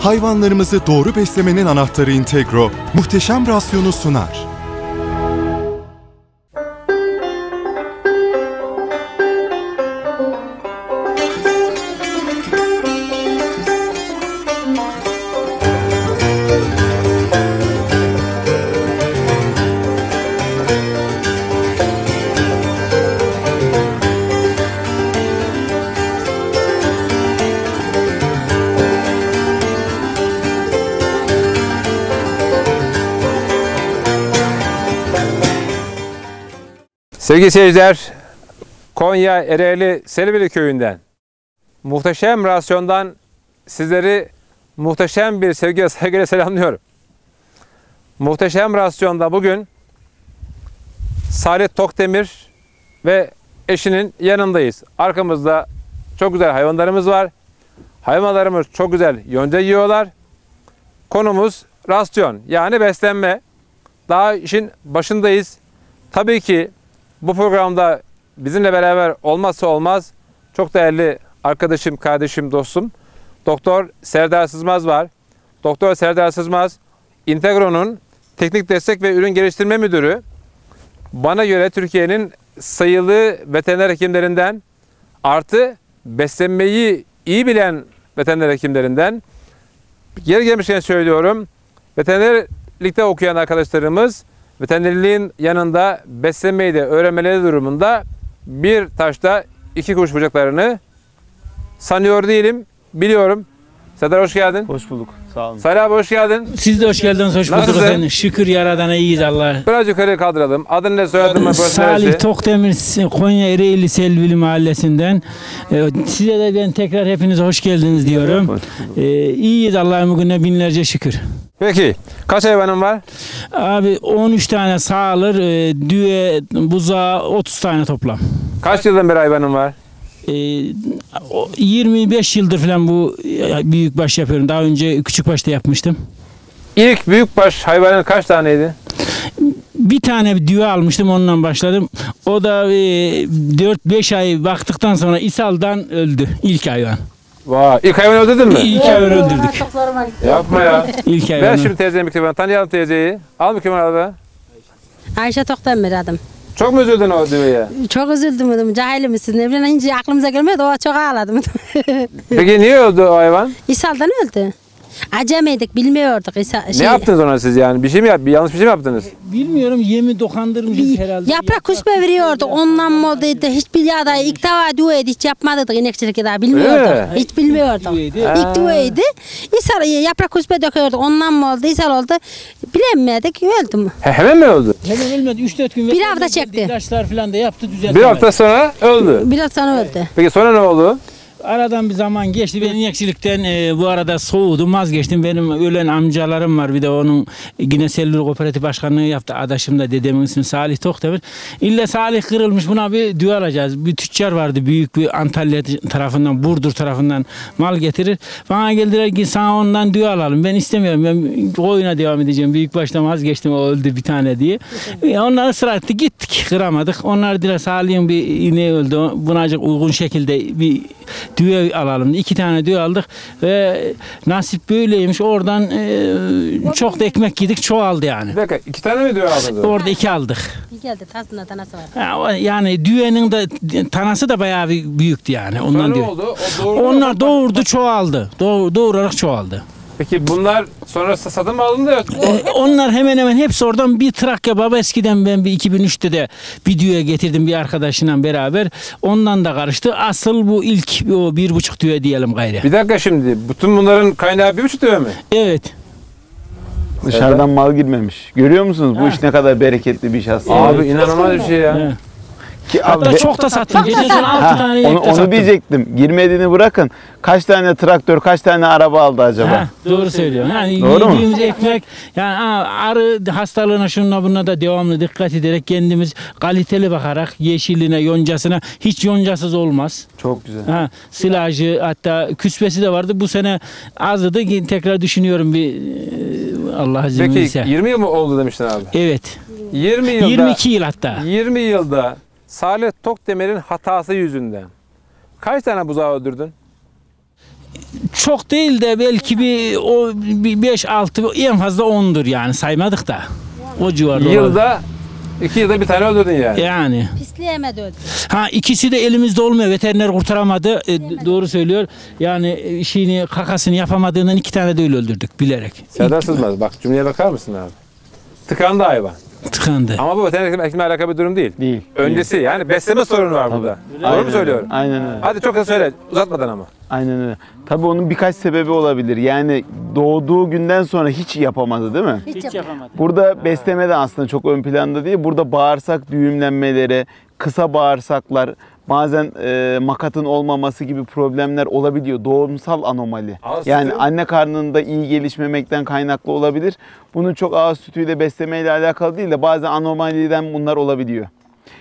Hayvanlarımızı doğru beslemenin anahtarı Integro, muhteşem rasyonu sunar. Sevgili seyirciler, Konya Ereğli Selvili Köyü'nden, muhteşem rasyondan sizleri muhteşem bir sevgi ve saygıyla selamlıyorum. Muhteşem rasyonda bugün Salih Tokdemir ve eşinin yanındayız. Arkamızda çok güzel hayvanlarımız var. Hayvanlarımız çok güzel yonca yiyorlar. Konumuz rasyon yani beslenme. Daha işin başındayız. Tabii ki bu programda bizimle beraber olmazsa olmaz çok değerli arkadaşım, kardeşim, dostum Doktor Serdar Sızmaz var. Doktor Serdar Sızmaz Integro'nun Teknik Destek ve Ürün Geliştirme Müdürü. Bana göre Türkiye'nin sayılı veteriner hekimlerinden artı beslenmeyi iyi bilen veteriner hekimlerinden. Geri gelmişken söylüyorum. Veterinerlikte okuyan arkadaşlarımız Veterinerliğin yanında beslemeyi de öğrenmeleri durumunda bir taşta iki kuş bucaklarını sanıyor değilim, biliyorum. Serdar hoş geldin. Hoş bulduk. Sağ olun. Salih abi hoş geldin. Siz de hoş geldiniz. Hoş bulduk Nasılsın? efendim. Şükür Yaradan'a iyiyiz Allah. Biraz yukarı kaldıralım. Adın ne soyadın mı? Salih Tokdemir Konya Ereğli Selvili Mahallesi'nden. Ee, size de ben tekrar hepiniz hoş geldiniz diyorum. İyiyiz ee, iyiyiz Allah'ın bugüne binlerce şükür. Peki kaç hayvanın var? Abi 13 tane sağılır, e, düğe, buza 30 tane toplam. Kaç yıldan beri hayvanın var? E, 25 yıldır falan bu e, büyük baş yapıyorum. Daha önce küçük başta yapmıştım. İlk büyük baş hayvanın kaç taneydi? bir tane düve almıştım onunla başladım. O da e, 4-5 ay baktıktan sonra ishaldan öldü ilk hayvan. Vay. ilk hayvanı öldürdün mü? İlk hayvanı öldürdük. Yapma ya. İlk hayvanı. Ver şimdi teyzeyi mikrofonu. Tanıyalım teyzeyi. Al mikrofonu abi. Ayşe toktan bir adam. Çok mu üzüldün o düğüye? Çok üzüldüm dedim. Cahil misin? Ne bileyim hiç aklımıza gelmedi. O çok ağladım. Peki niye öldü o hayvan? İshal'dan öldü. Acemeydik bilmiyorduk. şey, Ne yaptınız ona siz yani? Bir şey mi yap? Bir yanlış bir şey mi yaptınız? Bilmiyorum yemi dokandırmışız herhalde. Yaprak kuspe veriyorduk. Ondan mı olduydı? Hiç biliyorduk. İlk defa düğüydü. Hiç yapmadık inekçilik daha bilmiyorduk. Öyle Hiç bilmiyorduk. İlk düğüydü. İlk düğüydü. İsa, yaprak kuspe döküyorduk. Ondan mı oldu? İshal oldu. Bilemedik. Öldü mü? He, hemen mi öldü? Hemen ölmedi. 3-4 gün. Bir hafta çekti. İlaçlar falan da yaptı düzeltemedi. Bir hafta sonra öldü. Biraz sonra öldü. Peki sonra ne oldu? Aradan bir zaman geçti. Ben inekçilikten e, bu arada soğudum vazgeçtim. Benim ölen amcalarım var. Bir de onun yine selül kooperatif başkanlığı yaptı. Adaşım da dedemin ismi Salih Tokdemir. İlle Salih kırılmış. Buna bir düğü alacağız. Bir tüccar vardı. Büyük bir Antalya tarafından, Burdur tarafından mal getirir. Bana geldiler ki sana ondan düğü alalım. Ben istemiyorum. Ben koyuna devam edeceğim. Büyük baştan vazgeçtim. O öldü bir tane diye. E, onlar ısrar etti. Gittik. Kıramadık. Onlar diler Salih'in bir ineği öldü. Buna uygun şekilde bir düve alalım. İki tane düve aldık ve nasip böyleymiş. Oradan e, çok da ekmek yedik. Çoğaldı yani. Bir dakika iki tane mi düve aldınız? Orada iki aldık. İyi geldi. Tasında tanası var. Ha, Yani düvenin de tanası da bayağı bir büyüktü yani. Ondan Sonra ne oldu? O doğurdu Onlar doğurdu çoğaldı. Doğur, doğurarak çoğaldı. Peki bunlar sonrasında satın mı alındı? O- Onlar hemen hemen hepsi oradan bir Trakya baba eskiden ben bir 2003'te de videoya getirdim bir arkadaşıyla beraber. Ondan da karıştı. Asıl bu ilk o bir buçuk düve diyelim gayrı. Bir dakika şimdi. Bütün bunların kaynağı bir buçuk deve mi? Evet. Dışarıdan mal girmemiş. Görüyor musunuz bu iş ne kadar bereketli bir iş aslında? Abi inanılmaz bir şey ya. Evet. Ki Hatta abi, çok da sattın. Gecesine 6 tane onu, onu diyecektim. Girmediğini bırakın. Kaç tane traktör, kaç tane araba aldı acaba? Ha, doğru söylüyorum. Yani doğru yediğimiz mu? ekmek yani arı hastalığına şununla bununla da devamlı dikkat ederek kendimiz kaliteli bakarak yeşiline, yoncasına hiç yoncasız olmaz. Çok güzel. Ha, silajı hatta küspesi de vardı. Bu sene azdı tekrar düşünüyorum bir e, Allah izin Peki, Peki 20 yıl mı oldu demiştin abi? Evet. 20 yılda. 22 yıl hatta. 20 yılda Salih Tokdemir'in hatası yüzünden. Kaç tane buzağı öldürdün? Çok değil de belki bir o 5 6 en fazla 10'dur yani saymadık da. O civarda. Yılda olabilir. İki yılda bir tane öldürdün yani. Yani. Pisleyemedi öldü. Ha ikisi de elimizde olmuyor. Veteriner kurtaramadı. E, doğru söylüyor. Yani e, işini kakasını yapamadığından iki tane de öyle öldürdük bilerek. Serdar Sızmaz bak cümleye bakar mısın abi? Tıkandı hayvan tıkandı. Ama bu veteriner hekimle alakalı bir durum değil. Değil. Öncesi yani besleme sorunu var burada. Doğru mu söylüyorum? Aynen öyle. Hadi çok da söyle uzatmadan ama. Aynen öyle. Tabii onun birkaç sebebi olabilir. Yani doğduğu günden sonra hiç yapamadı değil mi? Hiç yapamadı. Burada besleme de aslında çok ön planda değil. Burada bağırsak düğümlenmeleri, kısa bağırsaklar, bazen e, makatın olmaması gibi problemler olabiliyor. Doğumsal anomali. Ağız yani sütü. anne karnında iyi gelişmemekten kaynaklı olabilir. Bunun çok ağız sütüyle beslemeyle alakalı değil de bazen anomaliden bunlar olabiliyor.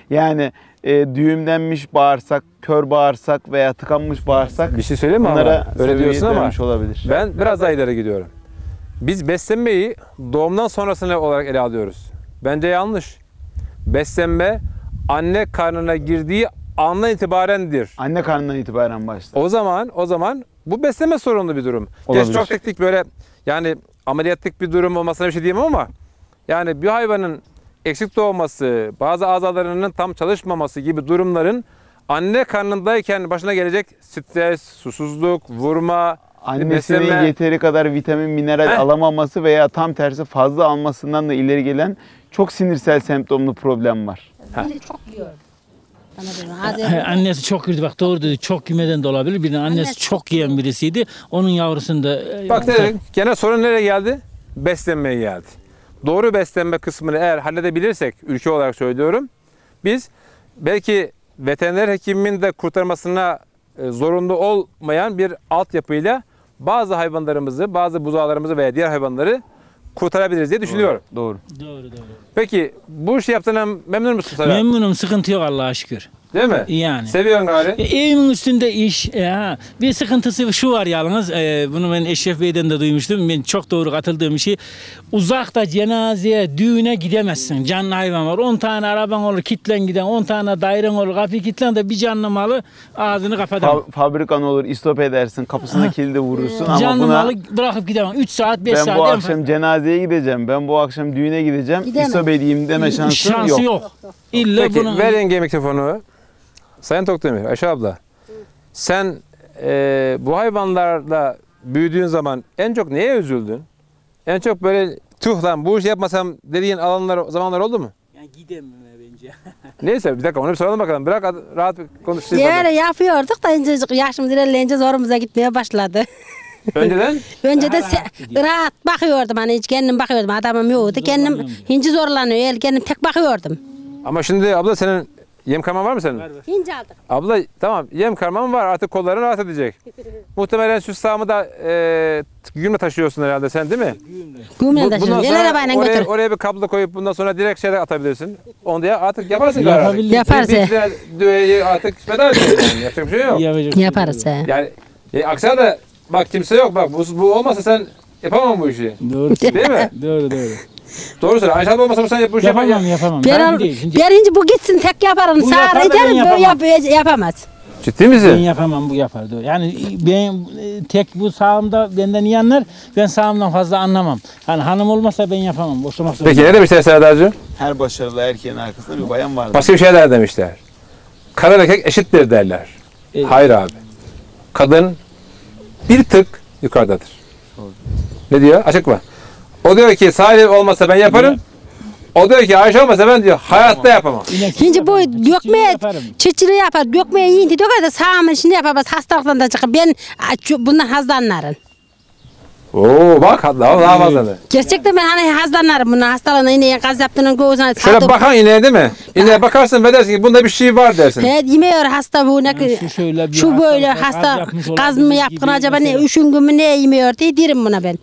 Yani e, düğümlenmiş bağırsak, kör bağırsak veya tıkanmış bağırsak bir şey söyleyeyim mi bunlara ama? Öyle diyorsun ama olabilir. ben biraz daha ileri gidiyorum. Biz beslenmeyi doğumdan sonrasını olarak ele alıyoruz. Bence yanlış. Beslenme anne karnına girdiği andan itibarendir. Anne karnından itibaren başlar. O zaman o zaman bu besleme sorunlu bir durum. Olabilir. Geç çok teknik böyle yani ameliyatlık bir durum olmasına bir şey diyemem ama yani bir hayvanın eksik doğması, bazı azalarının tam çalışmaması gibi durumların anne karnındayken başına gelecek stres, susuzluk, vurma, Annesinin besleme... yeteri kadar vitamin, mineral Heh. alamaması veya tam tersi fazla almasından da ileri gelen çok sinirsel semptomlu problem var. Biri çok yiyor. Anladım. Annesi çok yürüdü bak doğru dedi çok yemeden de olabilir. Birinin annesi, annesi çok, çok yiyen birisiydi. Onun yavrusunu da... E, bak ne gene sorun nereye geldi? Beslenmeye geldi. Doğru beslenme kısmını eğer halledebilirsek ülke olarak söylüyorum. Biz belki veteriner hekimin de kurtarmasına e, zorunda olmayan bir altyapıyla bazı hayvanlarımızı, bazı buzağlarımızı veya diğer hayvanları kurtarabiliriz diye düşünüyorum. Doğru. Doğru doğru. Peki bu işi yaptığına memnun musun? sana? Memnunum sıkıntı yok Allah'a şükür. Değil mi? Yani. Seviyorsun galiba. E, evimin üstünde iş. ya e, Bir sıkıntısı şu var yalnız. E, bunu ben Eşref Bey'den de duymuştum. Ben çok doğru katıldığım bir şey. Uzakta cenazeye, düğüne gidemezsin. Canlı hayvan var. 10 tane araban olur, kitlen giden. 10 tane dairen olur, kapıyı kitlen de bir canlı malı ağzını kapatır. Fa- fabrikan olur, istop edersin. Kapısına kilidi vurursun. Ama canlı buna... malı bırakıp gidemem. 3 saat, 5 saat. Ben bu akşam cenazeye gideceğim. Ben bu akşam düğüne gideceğim. Gidemem. İstop edeyim deme şansın, şansı yok. yok. İlla Peki, buna... verin gemi telefonu. Sayın Tokdemir, Ayşe abla. Sen e, bu hayvanlarla büyüdüğün zaman en çok neye üzüldün? En çok böyle tuh lan bu işi yapmasam dediğin alanlar zamanlar oldu mu? Yani gidemem bence. Neyse bir dakika onu bir soralım bakalım. Bırak rahat bir konuşayım. Yani yapıyorduk da ince yaşımız ilerleyince zorumuza gitmeye başladı. Önceden? Önceden de rahat bakıyordum hani hiç kendim bakıyordum adamım yoktu kendim ince zorlanıyor el kendim tek bakıyordum. ama şimdi abla senin Yem karman var mı senin? Var var. İnce aldık. Abla tamam yem karman var artık kolların rahat edecek. Muhtemelen süs sağımı da e, güğümle taşıyorsun herhalde sen değil mi? Güğümle. Güğümle taşıyorum. Gel arabayla oraya, götür. Oraya bir kablo koyup bundan sonra direkt şeyler atabilirsin. Onu diye artık yaparsın galiba. Yapabilir. Yaparız. Bitkiler düğeyi artık feda ediyorsun. Yani. Yapacak bir şey yok. Yaparız. Şey. Yani e, aksine de bak kimse yok bak bu, bu olmasa sen yapamam bu işi. Doğru. Değil mi? doğru doğru. Doğru söyle. Ayşe olmasa bu sen bu şey yapamam, yapamam. yapamam. Ben, ben değil. Birinci bu gitsin tek yaparım. Sağır ederim. bu yap, yapamaz. Ciddi misin? Ben yapamam bu yapar diyor. Yani e, ben e, tek bu sağımda benden iyi anlar. Ben sağımdan fazla anlamam. Hani hanım olmasa ben yapamam. Boşlamak zorunda. Peki ne demişler Serdar'cığım? Her başarılı erkeğin arkasında bir bayan vardır. Başka bir şeyler demişler. Kara erkek eşittir derler. Evet. Hayır abi. Kadın bir tık yukarıdadır. Ne diyor? Açık mı? O diyor ki Salih olmasa ben yaparım. O diyor ki Ayşe olmasa ben diyor hayatta yapamam. Şimdi bu dökmeye çiçiri yapar, dökmeye yiyince döker de sağımın şimdi yapamaz. Hastalıktan da çıkıp ben aç- bundan hazlanlarım. Oo bak daha daha fazla. da. Gerçekten ben hani hazlanlarım bunu hastalığına yine gaz yaptığının göğsüne. Şöyle bakan ineğe değil mi? İneğe bakarsın ve dersin ki bunda bir şey var dersin. Evet yemiyor hasta bu ne ki- şu şöyle bir şu hasta böyle olsa gaz hasta gaz mı yaptın acaba ne üşüngü mü ne yemiyor diye derim buna ben.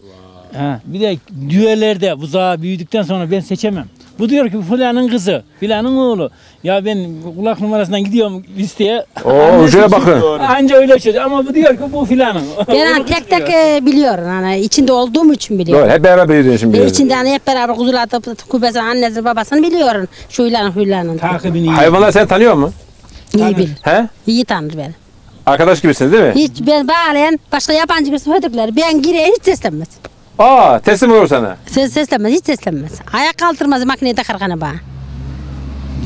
He, bir de düellerde buzağı büyüdükten sonra ben seçemem. Bu diyor ki filanın kızı, filanın oğlu. Ya ben kulak numarasından gidiyorum listeye. Oo hocaya bakın. Anca öyle çözüyor ama bu diyor ki bu filanın. Ben hani tek tek e, biliyorum. Hani içinde olduğum için biliyorum. Doğru hep beraber büyüdün şimdi. E, biliyorum. biliyorsun. hani hep beraber kuzulatıp kubesini, annesini, babasını biliyorum. Şuylanın, huylanın. Takibini iyi. Hayvanlar seni tanıyor mu? İyi bil. He? İyi tanır beni. Arkadaş gibisiniz değil mi? Hiç ben bağlayan başka yabancı birisi ödükler. Ben gireyim hiç seslenmez. Aa teslim olur sana. Ses, seslenmez hiç seslenmez. Ayak kaldırmaz makineye takar kanaba.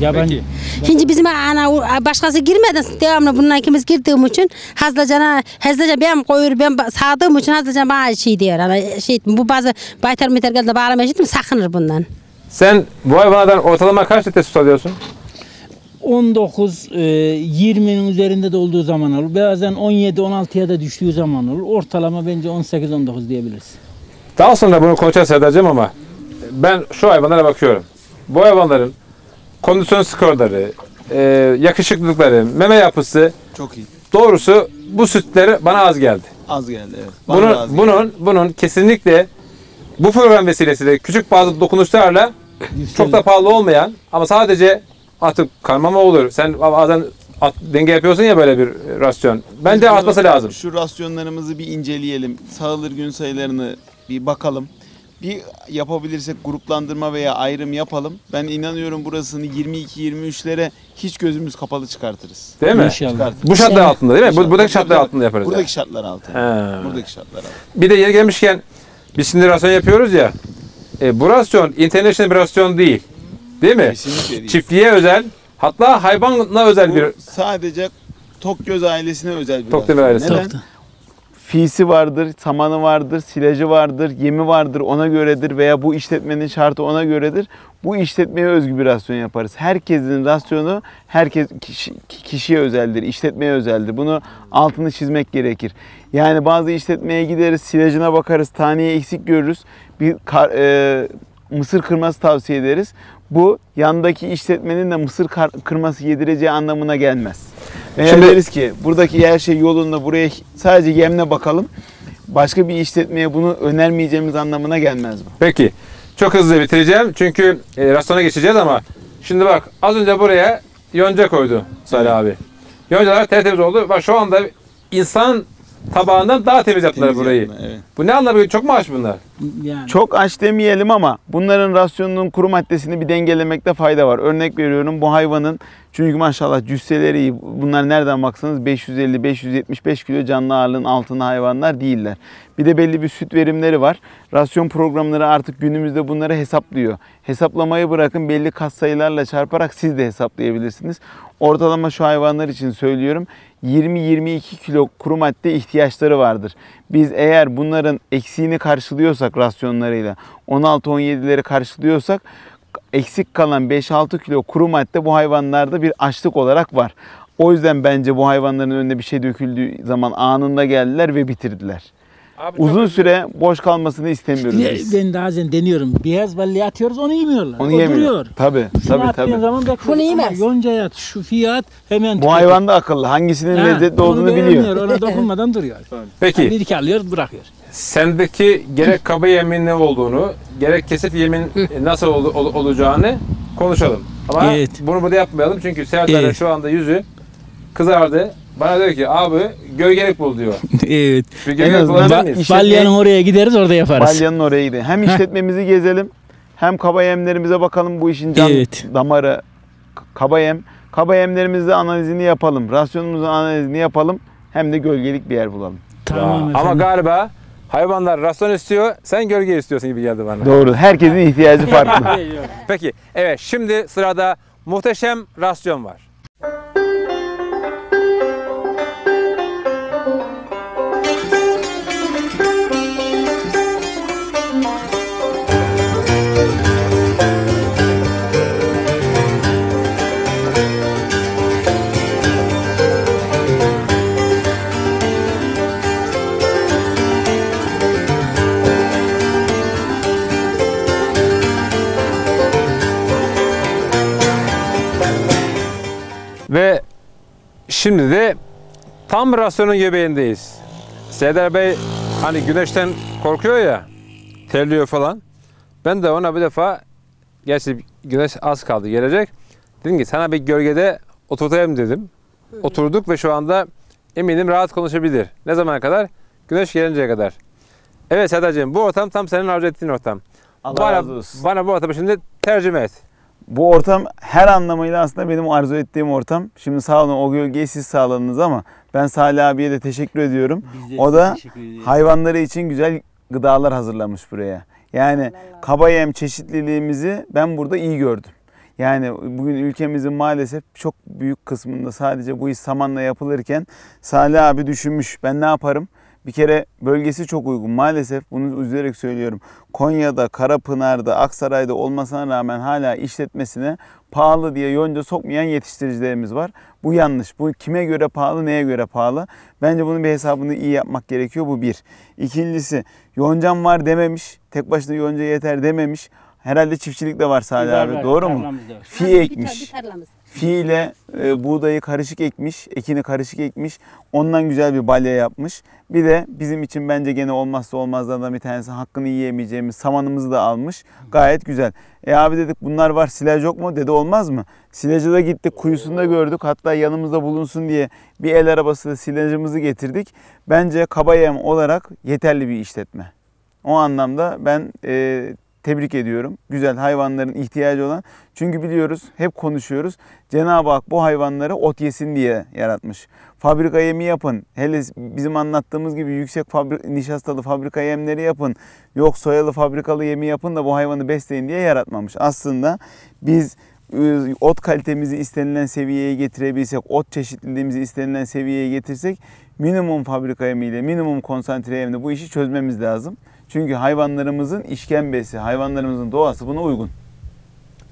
Yabancı. Şimdi bizim ana başkası girmeden devamlı bununla ikimiz girdiğim için Hazlacana Hazlaca ben koyur ben sağdığım için Hazlaca bana şey diyor. Ana, şey, bu bazı baytar meter geldi bağlamaya şey sakınır bundan. Sen bu hayvanlardan ortalama kaç litre su alıyorsun? 19 20'nin e, üzerinde de olduğu zaman olur. Bazen 17 16'ya da düştüğü zaman olur. Ortalama bence 18 19 diyebiliriz. Daha sonra bunu konças edeceğim ama ben şu hayvanlara bakıyorum. Bu hayvanların kondisyon skorları, e, yakışıklılıkları, meme yapısı çok iyi. Doğrusu bu sütleri bana az geldi. Az geldi evet. Bana bunun, az bunun, bunun kesinlikle bu program vesilesiyle küçük bazı dokunuşlarla çok da pahalı olmayan ama sadece artık karmama olur. Sen bazen at, denge yapıyorsun ya böyle bir rasyon. Ben Biz de artması lazım. Şu rasyonlarımızı bir inceleyelim. Sağılır gün sayılarını bir bakalım. Bir yapabilirsek gruplandırma veya ayrım yapalım. Ben inanıyorum burasını 22-23'lere hiç gözümüz kapalı çıkartırız. Değil mi? Çıkartırız. Bu şartlar altında değil mi? Şartlar. Buradaki şartlar altında yaparız. Buradaki yani. şartlar altında. He. Buradaki şartlar altında. Bir de yeri gelmişken bir şimdi yapıyoruz ya. E, bu rasyon international bir rasyon değil. Değil mi? Kesinlikle değil. Çiftliğe özel hatta hayvanla özel bu bir... sadece Tokgöz ailesine özel bir Tokgöz ailesi. Neden? Tokta fiisi vardır, samanı vardır, silacı vardır, yemi vardır ona göredir veya bu işletmenin şartı ona göredir. Bu işletmeye özgü bir rasyon yaparız. Herkesin rasyonu herkes kişi, kişiye özeldir, işletmeye özeldir. Bunu altını çizmek gerekir. Yani bazı işletmeye gideriz, silacına bakarız, taneyi eksik görürüz. Bir kar, e, mısır kırması tavsiye ederiz. Bu yandaki işletmenin de mısır kırması yedireceği anlamına gelmez. Eğer Şimdi, deriz ki buradaki her şey yolunda buraya sadece yemle bakalım. Başka bir işletmeye bunu önermeyeceğimiz anlamına gelmez bu. Peki. Çok hızlı bitireceğim. Çünkü e, rastona geçeceğiz ama şimdi bak az önce buraya yonca koydu Salih abi. Yoncalar tertemiz oldu. Bak şu anda insan tabağından daha temiz yaptılar Temiz burayı. yaptılar, evet. Bu ne anlamı? Çok mu bunlar? Yani. Çok aç demeyelim ama bunların rasyonunun kuru maddesini bir dengelemekte fayda var. Örnek veriyorum bu hayvanın çünkü maşallah cüsseleri iyi. Bunlar nereden baksanız 550-575 kilo canlı ağırlığın altında hayvanlar değiller. Bir de belli bir süt verimleri var. Rasyon programları artık günümüzde bunları hesaplıyor. Hesaplamayı bırakın belli kas sayılarla çarparak siz de hesaplayabilirsiniz. Ortalama şu hayvanlar için söylüyorum 20-22 kilo kuru madde ihtiyaçları vardır. Biz eğer bunların eksiğini karşılıyorsak rasyonlarıyla 16-17'leri karşılıyorsak eksik kalan 5-6 kilo kuru madde bu hayvanlarda bir açlık olarak var. O yüzden bence bu hayvanların önüne bir şey döküldüğü zaman anında geldiler ve bitirdiler. Abi uzun süre boş kalmasını istemiyoruz işte biz. Ben daha önce deniyorum. Beyaz balya atıyoruz onu yemiyorlar. Onu yemiyor. Tabii tabii tabii. Zaman Bunu yemez. Yonca yat, şu fiyat hemen. Bu hayvan da akıllı. Hangisinin ha, lezzetli olduğunu biliyor. Ona dokunmadan duruyor. Peki. Yani bir iki alıyor bırakıyor. Sendeki gerek kaba yemin ne olduğunu, gerek kesif yemin nasıl ol, ol, olacağını konuşalım. Ama evet. bunu burada yapmayalım çünkü seyahatlerde evet. şu anda yüzü kızardı. Bana diyor ki abi gölgelik bul diyor. evet. Bir gölgelik ba- Balyanın oraya gideriz orada yaparız. Balyanın oraya gidelim. Hem işletmemizi gezelim hem kaba yemlerimize bakalım bu işin can Evet. damarı k- kaba yem. Kaba yemlerimizde analizini yapalım. Rasyonumuzun analizini yapalım. Hem de gölgelik bir yer bulalım. Tamam Ama galiba hayvanlar rasyon istiyor, sen gölge istiyorsun gibi geldi bana. Doğru. Herkesin ihtiyacı farklı. Peki, evet şimdi sırada muhteşem rasyon var. Şimdi de tam rasyonun göbeğindeyiz. Serdar Bey hani güneşten korkuyor ya, terliyor falan. Ben de ona bir defa, gerçi güneş az kaldı gelecek. Dedim ki sana bir gölgede oturtayım dedim. Oturduk ve şu anda eminim rahat konuşabilir. Ne zamana kadar? Güneş gelinceye kadar. Evet Serdar'cığım bu ortam tam senin arzu ettiğin ortam. Allah bana, razı olsun. Bana bu ortamı şimdi tercüme et bu ortam her anlamıyla aslında benim arzu ettiğim ortam. Şimdi sağ olun o gölgeyi siz sağladınız ama ben Salih abiye de teşekkür ediyorum. de o da hayvanları için güzel gıdalar hazırlamış buraya. Yani kaba yem çeşitliliğimizi ben burada iyi gördüm. Yani bugün ülkemizin maalesef çok büyük kısmında sadece bu iş samanla yapılırken Salih abi düşünmüş ben ne yaparım? Bir kere bölgesi çok uygun. Maalesef bunu üzülerek söylüyorum. Konya'da, Karapınar'da, Aksaray'da olmasına rağmen hala işletmesine pahalı diye yonca sokmayan yetiştiricilerimiz var. Bu yanlış. Bu kime göre pahalı, neye göre pahalı? Bence bunun bir hesabını iyi yapmak gerekiyor. Bu bir. İkincisi yoncam var dememiş. Tek başına yonca yeter dememiş. Herhalde çiftçilik de var Salih abi. Doğru mu? Fi ekmiş. Bir fiile e, buğdayı karışık ekmiş, ekini karışık ekmiş. Ondan güzel bir balya yapmış. Bir de bizim için bence gene olmazsa olmazlardan bir tanesi hakkını yiyemeyeceğimiz samanımızı da almış. Gayet güzel. E abi dedik bunlar var silaj yok mu? Dedi olmaz mı? Silaja da gittik kuyusunda gördük. Hatta yanımızda bulunsun diye bir el arabası da silajımızı getirdik. Bence kabayem olarak yeterli bir işletme. O anlamda ben e, tebrik ediyorum. Güzel hayvanların ihtiyacı olan. Çünkü biliyoruz hep konuşuyoruz. Cenab-ı Hak bu hayvanları ot yesin diye yaratmış. Fabrika yemi yapın. Hele bizim anlattığımız gibi yüksek fabrik, nişastalı fabrika yemleri yapın. Yok soyalı fabrikalı yemi yapın da bu hayvanı besleyin diye yaratmamış. Aslında biz e, ot kalitemizi istenilen seviyeye getirebilsek, ot çeşitliliğimizi istenilen seviyeye getirsek minimum fabrika yemiyle, minimum konsantre yemle bu işi çözmemiz lazım. Çünkü hayvanlarımızın işkembesi, hayvanlarımızın doğası buna uygun.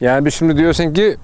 Yani biz şimdi diyorsun ki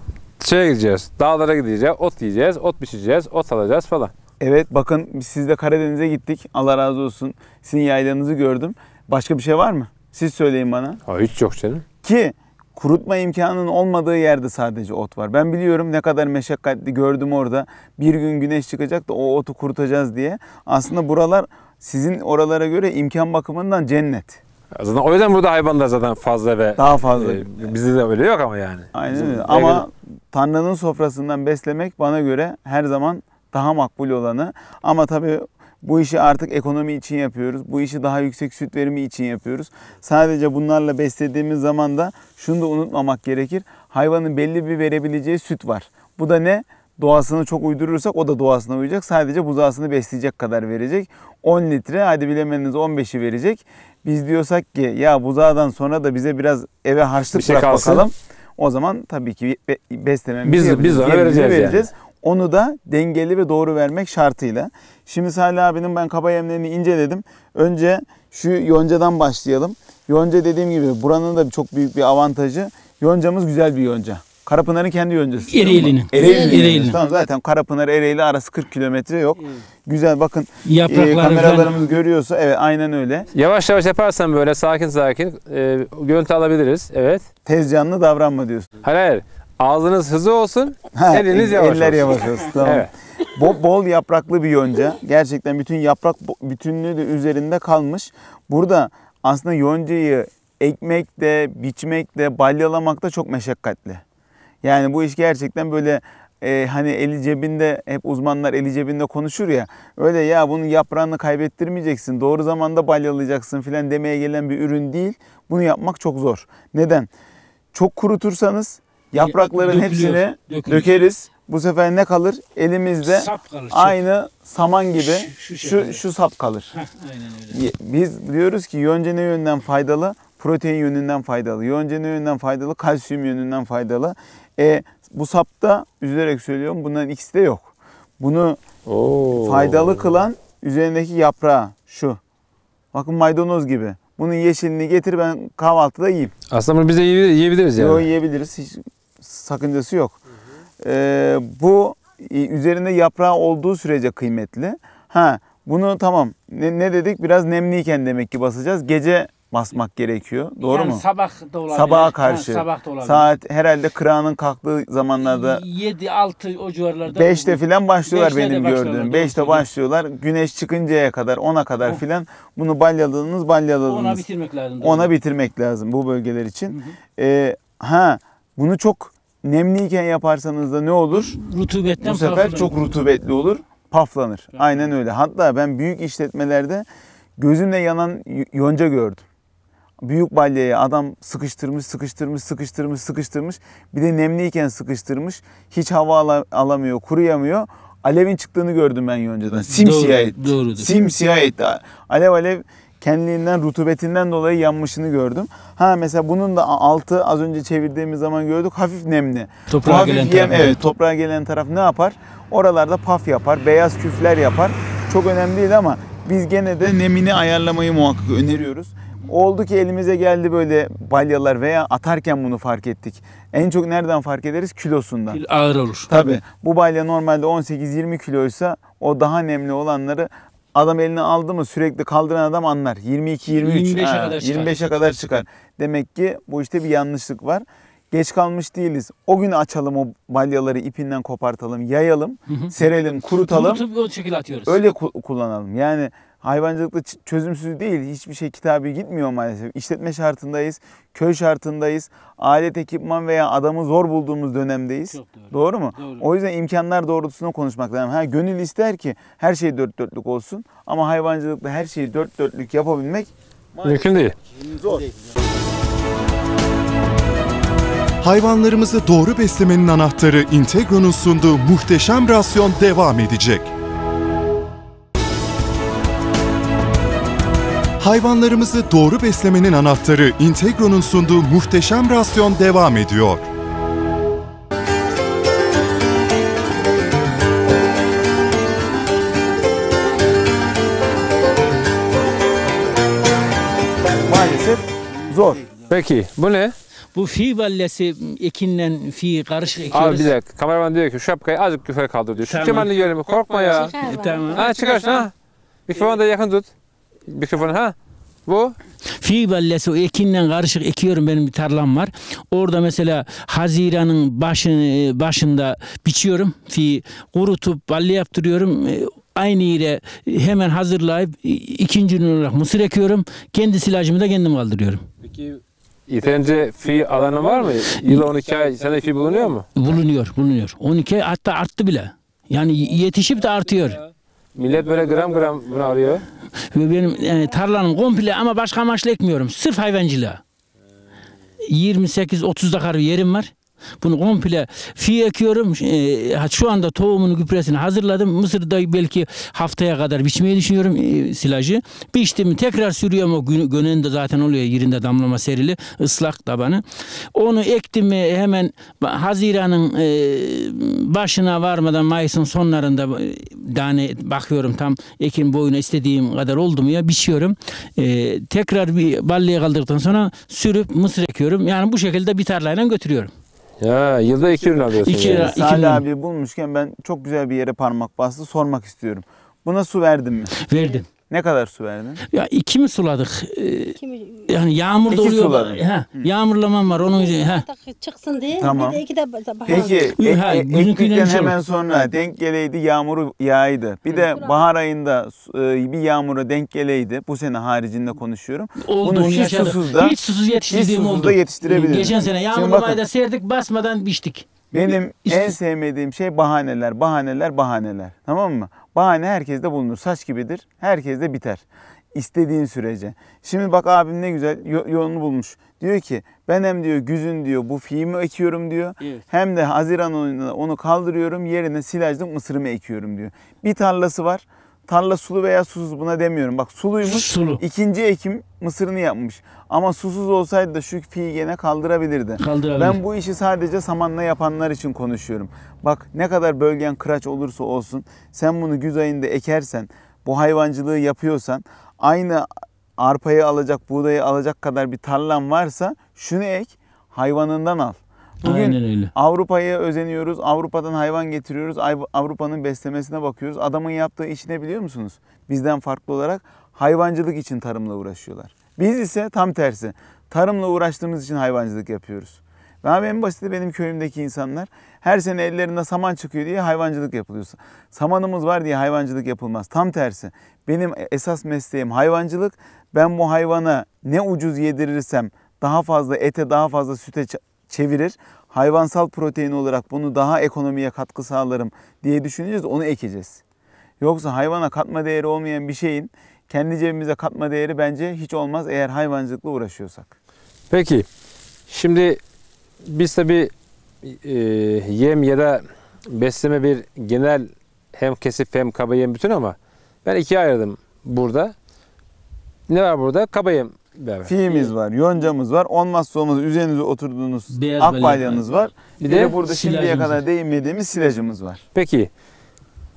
şeye gideceğiz, dağlara gideceğiz, ot yiyeceğiz, ot biçeceğiz, ot alacağız falan. Evet bakın biz de Karadeniz'e gittik. Allah razı olsun. Sizin yaylanızı gördüm. Başka bir şey var mı? Siz söyleyin bana. Ha, hiç yok canım. Ki kurutma imkanının olmadığı yerde sadece ot var. Ben biliyorum ne kadar meşakkatli gördüm orada. Bir gün güneş çıkacak da o otu kurutacağız diye. Aslında buralar sizin oralara göre imkan bakımından cennet. Azından o yüzden burada hayvanlar zaten fazla ve daha fazla. E, bizde de öyle yok ama yani. Aynen öyle. Ama Tanrı'nın sofrasından beslemek bana göre her zaman daha makbul olanı. Ama tabii bu işi artık ekonomi için yapıyoruz. Bu işi daha yüksek süt verimi için yapıyoruz. Sadece bunlarla beslediğimiz zaman da şunu da unutmamak gerekir. Hayvanın belli bir verebileceği süt var. Bu da ne? doğasını çok uydurursak o da doğasına uyacak. Sadece buzağısını besleyecek kadar verecek. 10 litre hadi bilemeniz 15'i verecek. Biz diyorsak ki ya buzağdan sonra da bize biraz eve harçlık bir şey bırak kalsın. bakalım. O zaman tabii ki beslememizi biz, Biz ona vereceğiz. vereceğiz. Yani. Onu da dengeli ve doğru vermek şartıyla. Şimdi Salih abinin ben kaba yemlerini inceledim. Önce şu yoncadan başlayalım. Yonca dediğim gibi buranın da çok büyük bir avantajı. Yoncamız güzel bir yonca. Karapınar'ın kendi yöncesi. Ereğli'nin. Ereğli'nin. Ereğli'nin. Tamam zaten Karapınar Ereğli arası 40 kilometre yok. Evet. Güzel bakın e, Yaprakları e, kameralarımız falan. görüyorsa evet aynen öyle. Yavaş yavaş yaparsan böyle sakin sakin e, görüntü alabiliriz. Evet. Tez canlı davranma diyorsun. Hayır hayır. Ağzınız hızlı olsun, ha, eliniz yavaş eller olsun. Eller yavaş olsun tamam. evet. Bo, bol yapraklı bir yonca. Gerçekten bütün yaprak bütünlüğü de üzerinde kalmış. Burada aslında yoncayı ekmekte, biçmekte, balyalamakta çok meşakkatli. Yani bu iş gerçekten böyle e, hani eli cebinde hep uzmanlar eli cebinde konuşur ya öyle ya bunun yaprağını kaybettirmeyeceksin doğru zamanda balyalayacaksın filan demeye gelen bir ürün değil. Bunu yapmak çok zor. Neden? Çok kurutursanız yaprakların Dökülüyor, hepsini dökülüyor. dökeriz. Bu sefer ne kalır? Elimizde Sap kalır, çok. aynı saman gibi şu, Şu- şu şu, sap kalır. Heh, aynen öyle. Biz diyoruz ki yonca ne yönden faydalı? Protein yönünden faydalı. Yonca ne yönden faydalı? Kalsiyum yönünden faydalı. E, bu sapta üzülerek söylüyorum bunların ikisi de yok. Bunu Oo. faydalı kılan üzerindeki yaprağı şu. Bakın maydanoz gibi. Bunun yeşilini getir ben kahvaltıda yiyeyim. Aslında bunu biz de yiyebiliriz yani. Yok yiyebiliriz. Hiç sakıncası yok. Hı hı. Ee, bu üzerinde yaprağı olduğu sürece kıymetli. Ha bunu tamam ne, ne dedik biraz nemliyken demek ki basacağız. Gece basmak gerekiyor. Doğru yani mu? Sabah da olabilir. Sabaha karşı. Ha, sabah da olabilir. Saat herhalde kıranın kalktığı zamanlarda 7 6 o civarlarda 5'te filan başlıyorlar beşte benim gördüğüm. 5'te başlıyorlar. Güneş çıkıncaya kadar 10'a kadar oh. filan bunu balyaladınız, balyaladınız. Ona bitirmek lazım. Ona bitirmek lazım bu bölgeler için. Hı hı. Ee, ha bunu çok nemliyken yaparsanız da ne olur? Rutubetten Bu sefer çok rutubetli olur. Paflanır. Yani. Aynen öyle. Hatta ben büyük işletmelerde gözümle yanan yonca gördüm büyük balyaya adam sıkıştırmış, sıkıştırmış, sıkıştırmış, sıkıştırmış. Bir de nemliyken sıkıştırmış. Hiç hava alamıyor, kuruyamıyor. Alevin çıktığını gördüm ben önceden. Simsiyah Doğru, etti. Doğrudur. Simsiyah etti. Alev alev kendiliğinden rutubetinden dolayı yanmışını gördüm. Ha mesela bunun da altı az önce çevirdiğimiz zaman gördük hafif nemli. Toprağa hafif gelen yem, taraf. Evet, toprağa gelen taraf ne yapar? Oralarda paf yapar, beyaz küfler yapar. Çok önemli değil ama biz gene de nemini ayarlamayı muhakkak öneriyoruz. Oldu ki elimize geldi böyle balyalar veya atarken bunu fark ettik. En çok nereden fark ederiz? Kilosundan. Ağır olur. Tabii. Bu balya normalde 18-20 kiloysa o daha nemli olanları adam eline aldı mı sürekli kaldıran adam anlar. 22 23 25'e kadar, 25 e kadar çıkar. Demek ki bu işte bir yanlışlık var. Geç kalmış değiliz. O gün açalım o balyaları ipinden kopartalım, yayalım, hı hı. serelim, kurutalım. Kurutup o şekilde atıyoruz. Öyle ku- kullanalım. Yani hayvancılıkta çözümsüz değil. Hiçbir şey kitabı gitmiyor maalesef. İşletme şartındayız, köy şartındayız. Alet, ekipman veya adamı zor bulduğumuz dönemdeyiz. Çok doğru. doğru mu? Doğru. O yüzden imkanlar doğrultusunda konuşmak lazım. Ha, gönül ister ki her şey dört dörtlük olsun ama hayvancılıkta her şeyi dört dörtlük yapabilmek mümkün değil. Zor. Hayvanlarımızı doğru beslemenin anahtarı Integro'nun sunduğu muhteşem rasyon devam edecek. Hayvanlarımızı doğru beslemenin anahtarı Integro'nun sunduğu muhteşem rasyon devam ediyor. Maalesef zor. Peki bu ne? Bu fi bellesi ekinle fi karışık ekiyoruz. Abi bir dakika kameraman diyor ki şu şapkayı azıcık yukarı kaldır diyor. Şu Tamam. kemanı görelim korkma ya. Çıkar. Ha çıkarsın ha. Mikrofonu da yakın tut. Mikrofon ha? Bu? Fibellesi ekinden karışık ekiyorum benim bir tarlam var. Orada mesela Haziran'ın başı başında biçiyorum. Fi kurutup balli yaptırıyorum. E, aynı yere hemen hazırlayıp ikinci ürün olarak mısır ekiyorum. Kendi silajımı da kendim kaldırıyorum. Peki Yeterince fi alanı var mı? Yılda 12 ay sene fi bulunuyor mu? Bulunuyor, bulunuyor. 12 ay hatta arttı bile. Yani yetişip de artıyor. Millet böyle gram gram bunu alıyor. Benim yani tarlanım komple ama başka amaçla ekmiyorum. Sırf hayvancılığa. 28-30 dakar bir yerim var. Bunu komple fi ekiyorum. E, şu anda tohumunu gübresini hazırladım. Mısır'da belki haftaya kadar biçmeyi düşünüyorum e, silajı. Biçtim tekrar sürüyorum o gün, gönünde zaten oluyor yerinde damlama serili ıslak tabanı. Onu ektim mi hemen Haziran'ın e, başına varmadan Mayıs'ın sonlarında tane e, bakıyorum tam ekim boyuna istediğim kadar oldu mu ya biçiyorum. E, tekrar bir balleye kaldırdıktan sonra sürüp mısır ekiyorum. Yani bu şekilde bir tarlayla götürüyorum. Ya yılda 2 ürün alıyorsun. 2 lira. Yani. Salih abi bulmuşken ben çok güzel bir yere parmak bastı. Sormak istiyorum. Buna su verdin mi? Verdim. Ne kadar su verdin? Ya iki mi suladık? Ee, Kimi, yani yağmurda İki oluyor. suladın. Ha, yağmurlamam var onun için. Ha. çıksın diye. Tamam. Bir de iki de bahar. Peki e, Yok, e, hayır, e, şey hemen sonra denk geleydi yağmuru yağıydı. Bir de bahar ayında e, bir yağmura denk geleydi. Bu sene haricinde konuşuyorum. Oldu. Bunu hiç yaşadık. susuz da hiç susuz hiç yetiştirdiğim oldu. da yetiştirebilirim. Geçen sene Şimdi bakın, yağmurlamayı da serdik basmadan biçtik. Benim en sevmediğim şey bahaneler, bahaneler, bahaneler. Tamam mı? Bahane herkeste bulunur. Saç gibidir. Herkeste biter. İstediğin sürece. Şimdi bak abim ne güzel yolunu bulmuş. Diyor ki ben hem diyor güzün diyor bu fiyimi ekiyorum diyor. Evet. Hem de Haziran ayında onu kaldırıyorum yerine silajlı mısırımı ekiyorum diyor. Bir tarlası var tarla sulu veya susuz buna demiyorum. Bak suluymuş. Sulu. İkinci ekim mısırını yapmış. Ama susuz olsaydı da şu fiyi gene kaldırabilirdi. Kaldırabilir. Ben bu işi sadece samanla yapanlar için konuşuyorum. Bak ne kadar bölgen kıraç olursa olsun sen bunu güz ayında ekersen, bu hayvancılığı yapıyorsan aynı arpayı alacak, buğdayı alacak kadar bir tarlan varsa şunu ek, hayvanından al. Bugün Avrupa'ya özeniyoruz. Avrupa'dan hayvan getiriyoruz. Avrupa'nın beslemesine bakıyoruz. Adamın yaptığı iş ne biliyor musunuz? Bizden farklı olarak hayvancılık için tarımla uğraşıyorlar. Biz ise tam tersi. Tarımla uğraştığımız için hayvancılık yapıyoruz. Daha en basiti benim köyümdeki insanlar her sene ellerinde saman çıkıyor diye hayvancılık yapılıyor. Samanımız var diye hayvancılık yapılmaz. Tam tersi. Benim esas mesleğim hayvancılık. Ben bu hayvana ne ucuz yedirirsem daha fazla ete daha fazla süte çevirir. Hayvansal protein olarak bunu daha ekonomiye katkı sağlarım diye düşüneceğiz onu ekeceğiz. Yoksa hayvana katma değeri olmayan bir şeyin kendi cebimize katma değeri bence hiç olmaz eğer hayvancılıkla uğraşıyorsak. Peki şimdi biz tabi e, yem ya da besleme bir genel hem kesif hem kaba yem bütün ama ben ikiye ayırdım burada. Ne var burada? Kaba yem Evet. Fiğimiz var, yoncamız var, onmazsa olmaz üzerinize oturduğunuz Beyaz akbalyanız var. Bir, de, de burada şimdiye kadar var. değinmediğimiz silajımız var. Peki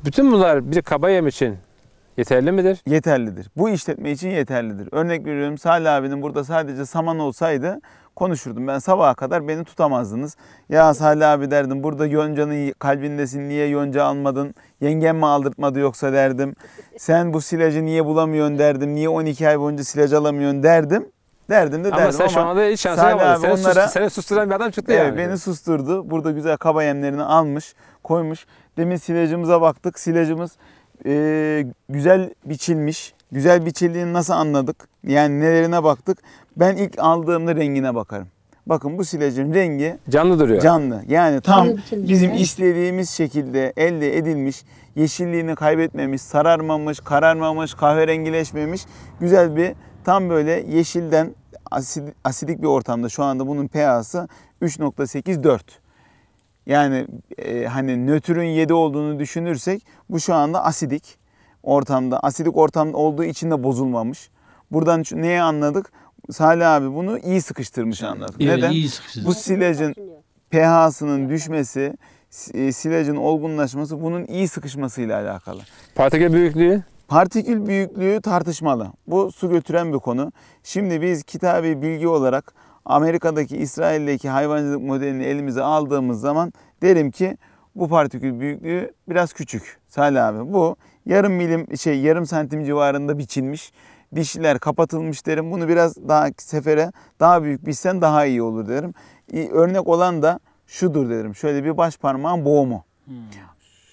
bütün bunlar bir kaba için Yeterli midir? Yeterlidir. Bu işletme için yeterlidir. Örnek veriyorum Salih abinin burada sadece saman olsaydı konuşurdum. Ben sabaha kadar beni tutamazdınız. Ya Salih abi derdim burada yoncanın kalbindesin niye yonca almadın? Yengem mi aldırtmadı yoksa derdim. Sen bu silajı niye bulamıyorsun derdim. Niye 12 ay boyunca silaj alamıyorsun derdim. Derdim de ama derdim sen ama sen şu anda hiç şansı yapamadın. Seni, onlara, sus, seni susturan bir adam çıktı evet, yani. Beni susturdu. Burada güzel kaba yemlerini almış, koymuş. Demin silajımıza baktık. silajımız e, güzel biçilmiş. Güzel biçildiğini nasıl anladık? Yani nelerine baktık? Ben ilk aldığımda rengine bakarım. Bakın bu silajın rengi canlı duruyor. Canlı. Yani tam canlı bizim istediğimiz şekilde elde edilmiş, yeşilliğini kaybetmemiş, sararmamış, kararmamış, kahverengileşmemiş güzel bir tam böyle yeşilden asid, asidik bir ortamda şu anda bunun pH'sı 3.84. Yani e, hani nötrün 7 olduğunu düşünürsek bu şu anda asidik ortamda. Asidik ortam olduğu için de bozulmamış. Buradan neye anladık? Salih abi bunu iyi sıkıştırmış anladık. Evet, Neden? Iyi Bu silajın pH'sının düşmesi, silajın olgunlaşması bunun iyi sıkışmasıyla alakalı. Partikül büyüklüğü? Partikül büyüklüğü tartışmalı. Bu su götüren bir konu. Şimdi biz kitabi bilgi olarak Amerika'daki, İsrail'deki hayvancılık modelini elimize aldığımız zaman derim ki bu partikül büyüklüğü biraz küçük. Salih abi bu yarım milim şey yarım santim civarında biçilmiş. Dişler kapatılmış derim. Bunu biraz daha sefere daha büyük biçsen daha iyi olur derim. Örnek olan da şudur derim. Şöyle bir baş parmağın boğumu.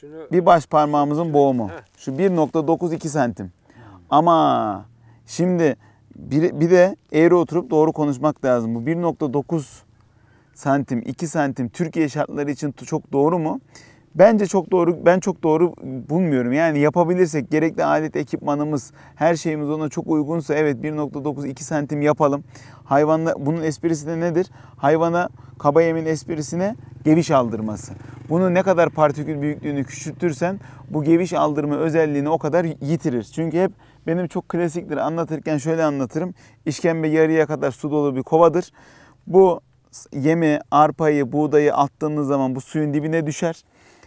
Şunu... Bir baş parmağımızın boğumu. Şu 1.92 santim. Ama şimdi bir, bir de eğri oturup doğru konuşmak lazım. Bu 1.9 santim, 2 santim Türkiye şartları için çok doğru mu? Bence çok doğru, ben çok doğru bulmuyorum. Yani yapabilirsek gerekli alet ekipmanımız, her şeyimiz ona çok uygunsa evet 1.9-2 santim yapalım. Hayvanla, bunun esprisi de nedir? Hayvana kaba yemin esprisine geviş aldırması. Bunu ne kadar partikül büyüklüğünü küçültürsen bu geviş aldırma özelliğini o kadar yitirir. Çünkü hep benim çok klasiktir anlatırken şöyle anlatırım. İşkembe yarıya kadar su dolu bir kovadır. Bu yemi, arpayı, buğdayı attığınız zaman bu suyun dibine düşer.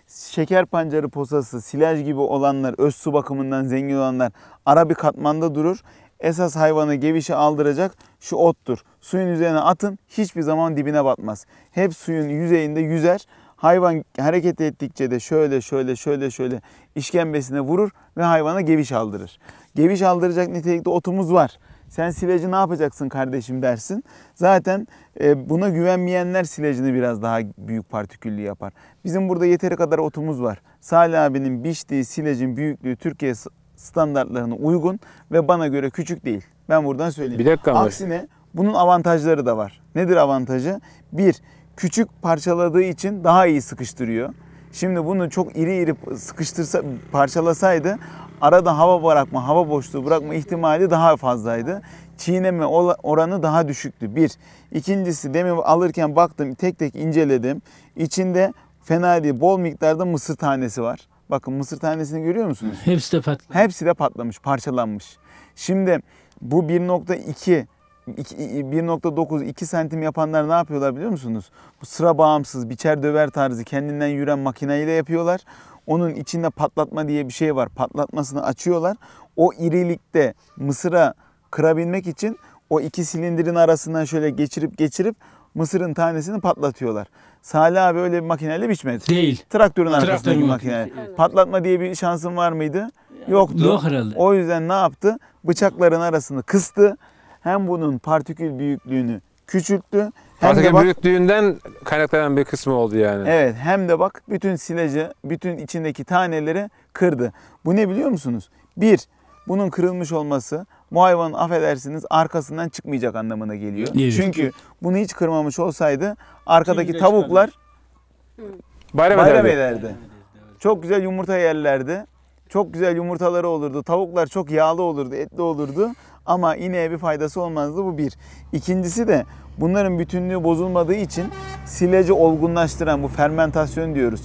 Şeker pancarı posası, silaj gibi olanlar, öz su bakımından zengin olanlar ara bir katmanda durur. Esas hayvanı gevişe aldıracak şu ottur. Suyun üzerine atın hiçbir zaman dibine batmaz. Hep suyun yüzeyinde yüzer. Hayvan hareket ettikçe de şöyle şöyle şöyle şöyle işkembesine vurur ve hayvana geviş aldırır. Geviş aldıracak nitelikte otumuz var. Sen sileci ne yapacaksın kardeşim dersin. Zaten e, buna güvenmeyenler silajını biraz daha büyük partiküllü yapar. Bizim burada yeteri kadar otumuz var. Salih abinin biçtiği silajın büyüklüğü Türkiye standartlarına uygun ve bana göre küçük değil. Ben buradan söyleyeyim. Bir dakika Aksine bunun avantajları da var. Nedir avantajı? Bir, küçük parçaladığı için daha iyi sıkıştırıyor. Şimdi bunu çok iri iri sıkıştırsa parçalasaydı arada hava bırakma, hava boşluğu bırakma ihtimali daha fazlaydı. Çiğneme oranı daha düşüktü. Bir. İkincisi demin alırken baktım, tek tek inceledim. İçinde fena değil, bol miktarda mısır tanesi var. Bakın mısır tanesini görüyor musunuz? Hepsi de patlamış. Hepsi de patlamış, parçalanmış. Şimdi bu 1.2 1.9 2 santim yapanlar ne yapıyorlar biliyor musunuz? Bu sıra bağımsız biçer döver tarzı kendinden yürüyen makineyle yapıyorlar. Onun içinde patlatma diye bir şey var. Patlatmasını açıyorlar. O irilikte mısıra kırabilmek için o iki silindirin arasından şöyle geçirip geçirip mısırın tanesini patlatıyorlar. Salih abi öyle bir makineyle biçmedi. Değil. Traktörün arkasındaki Traktör makineyle. Patlatma diye bir şansın var mıydı? Yoktu. Yok herhalde. O yüzden ne yaptı? Bıçakların arasını kıstı hem bunun partikül büyüklüğünü küçülttü. Hem partikül de bak, büyüklüğünden kaynaklanan bir kısmı oldu yani. Evet hem de bak bütün silajı, bütün içindeki taneleri kırdı. Bu ne biliyor musunuz? Bir, bunun kırılmış olması bu hayvanın affedersiniz arkasından çıkmayacak anlamına geliyor. Yiyecek. Çünkü bunu hiç kırmamış olsaydı arkadaki Yiyecek tavuklar bayram, bayram ederdi. ederdi. Çok güzel yumurta yerlerdi. Çok güzel yumurtaları olurdu. Tavuklar çok yağlı olurdu, etli olurdu. Ama ineğe bir faydası olmazdı bu bir. İkincisi de bunların bütünlüğü bozulmadığı için sileci olgunlaştıran bu fermentasyon diyoruz.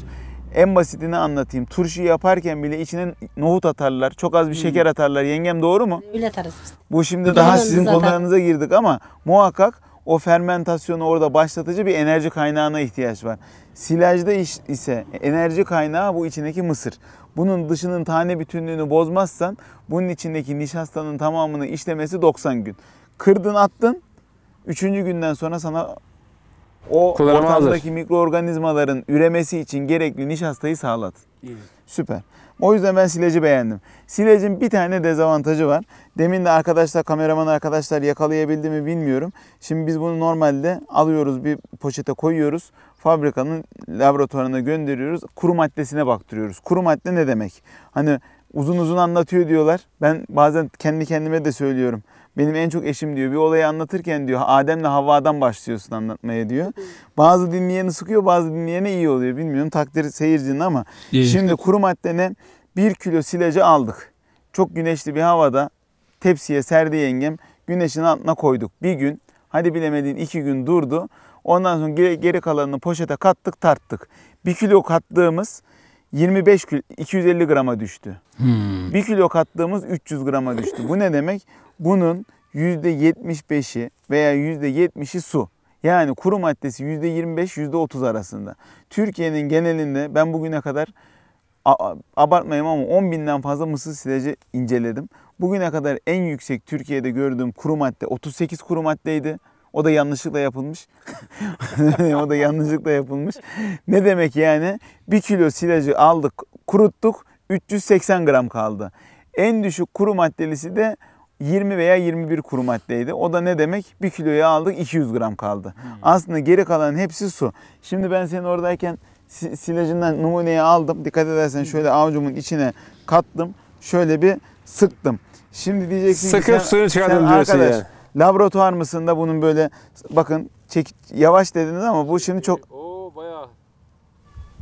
En basitini anlatayım. Turşu yaparken bile içine nohut atarlar. Çok az bir hmm. şeker atarlar. Yengem doğru mu? Öyle atarız biz. Bu şimdi Doğru, daha sizin zaten. konularınıza girdik ama muhakkak o fermentasyonu orada başlatıcı bir enerji kaynağına ihtiyaç var. Silajda iş- ise enerji kaynağı bu içindeki mısır. Bunun dışının tane bütünlüğünü bozmazsan bunun içindeki nişastanın tamamını işlemesi 90 gün. Kırdın attın. Üçüncü günden sonra sana o Kullanıma ortamdaki hazır. mikroorganizmaların üremesi için gerekli nişastayı sağlat. İyi. Süper. O yüzden ben sileci beğendim. Silecin bir tane dezavantajı var. Demin de arkadaşlar, kameraman arkadaşlar yakalayabildi mi bilmiyorum. Şimdi biz bunu normalde alıyoruz bir poşete koyuyoruz fabrikanın laboratuvarına gönderiyoruz. Kuru maddesine baktırıyoruz. Kuru madde ne demek? Hani uzun uzun anlatıyor diyorlar. Ben bazen kendi kendime de söylüyorum. Benim en çok eşim diyor bir olayı anlatırken diyor Adem'le Havva'dan başlıyorsun anlatmaya diyor. Bazı dinleyeni sıkıyor bazı dinleyene iyi oluyor bilmiyorum takdir seyircinin ama. İyi. Şimdi kuru maddene bir kilo silacı aldık. Çok güneşli bir havada tepsiye serdi yengem güneşin altına koyduk. Bir gün hadi bilemediğin iki gün durdu. Ondan sonra geri, geri kalanını poşete kattık tarttık. 1 kilo kattığımız 25 kilo 250 grama düştü. Hmm. kilo kattığımız 300 grama düştü. Bu ne demek? Bunun %75'i veya %70'i su. Yani kuru maddesi %25 %30 arasında. Türkiye'nin genelinde ben bugüne kadar abartmayayım ama 10 binden fazla mısır silajı inceledim. Bugüne kadar en yüksek Türkiye'de gördüğüm kuru madde 38 kuru maddeydi. O da yanlışlıkla yapılmış. o da yanlışlıkla yapılmış. Ne demek yani? 1 kilo silajı aldık, kuruttuk. 380 gram kaldı. En düşük kuru maddelisi de 20 veya 21 kuru maddeydi. O da ne demek? 1 kiloyu aldık 200 gram kaldı. Hmm. Aslında geri kalan hepsi su. Şimdi ben senin oradayken silajından numuneyi aldım. Dikkat edersen şöyle avucumun içine kattım. Şöyle bir sıktım. Şimdi diyeceksin Sıkıp ki sen, suyunu çıkardım sen diyorsun arkadaş, yani Laboratuvar mısında bunun böyle bakın çek, yavaş dediniz ama bu şimdi çok Oo bayağı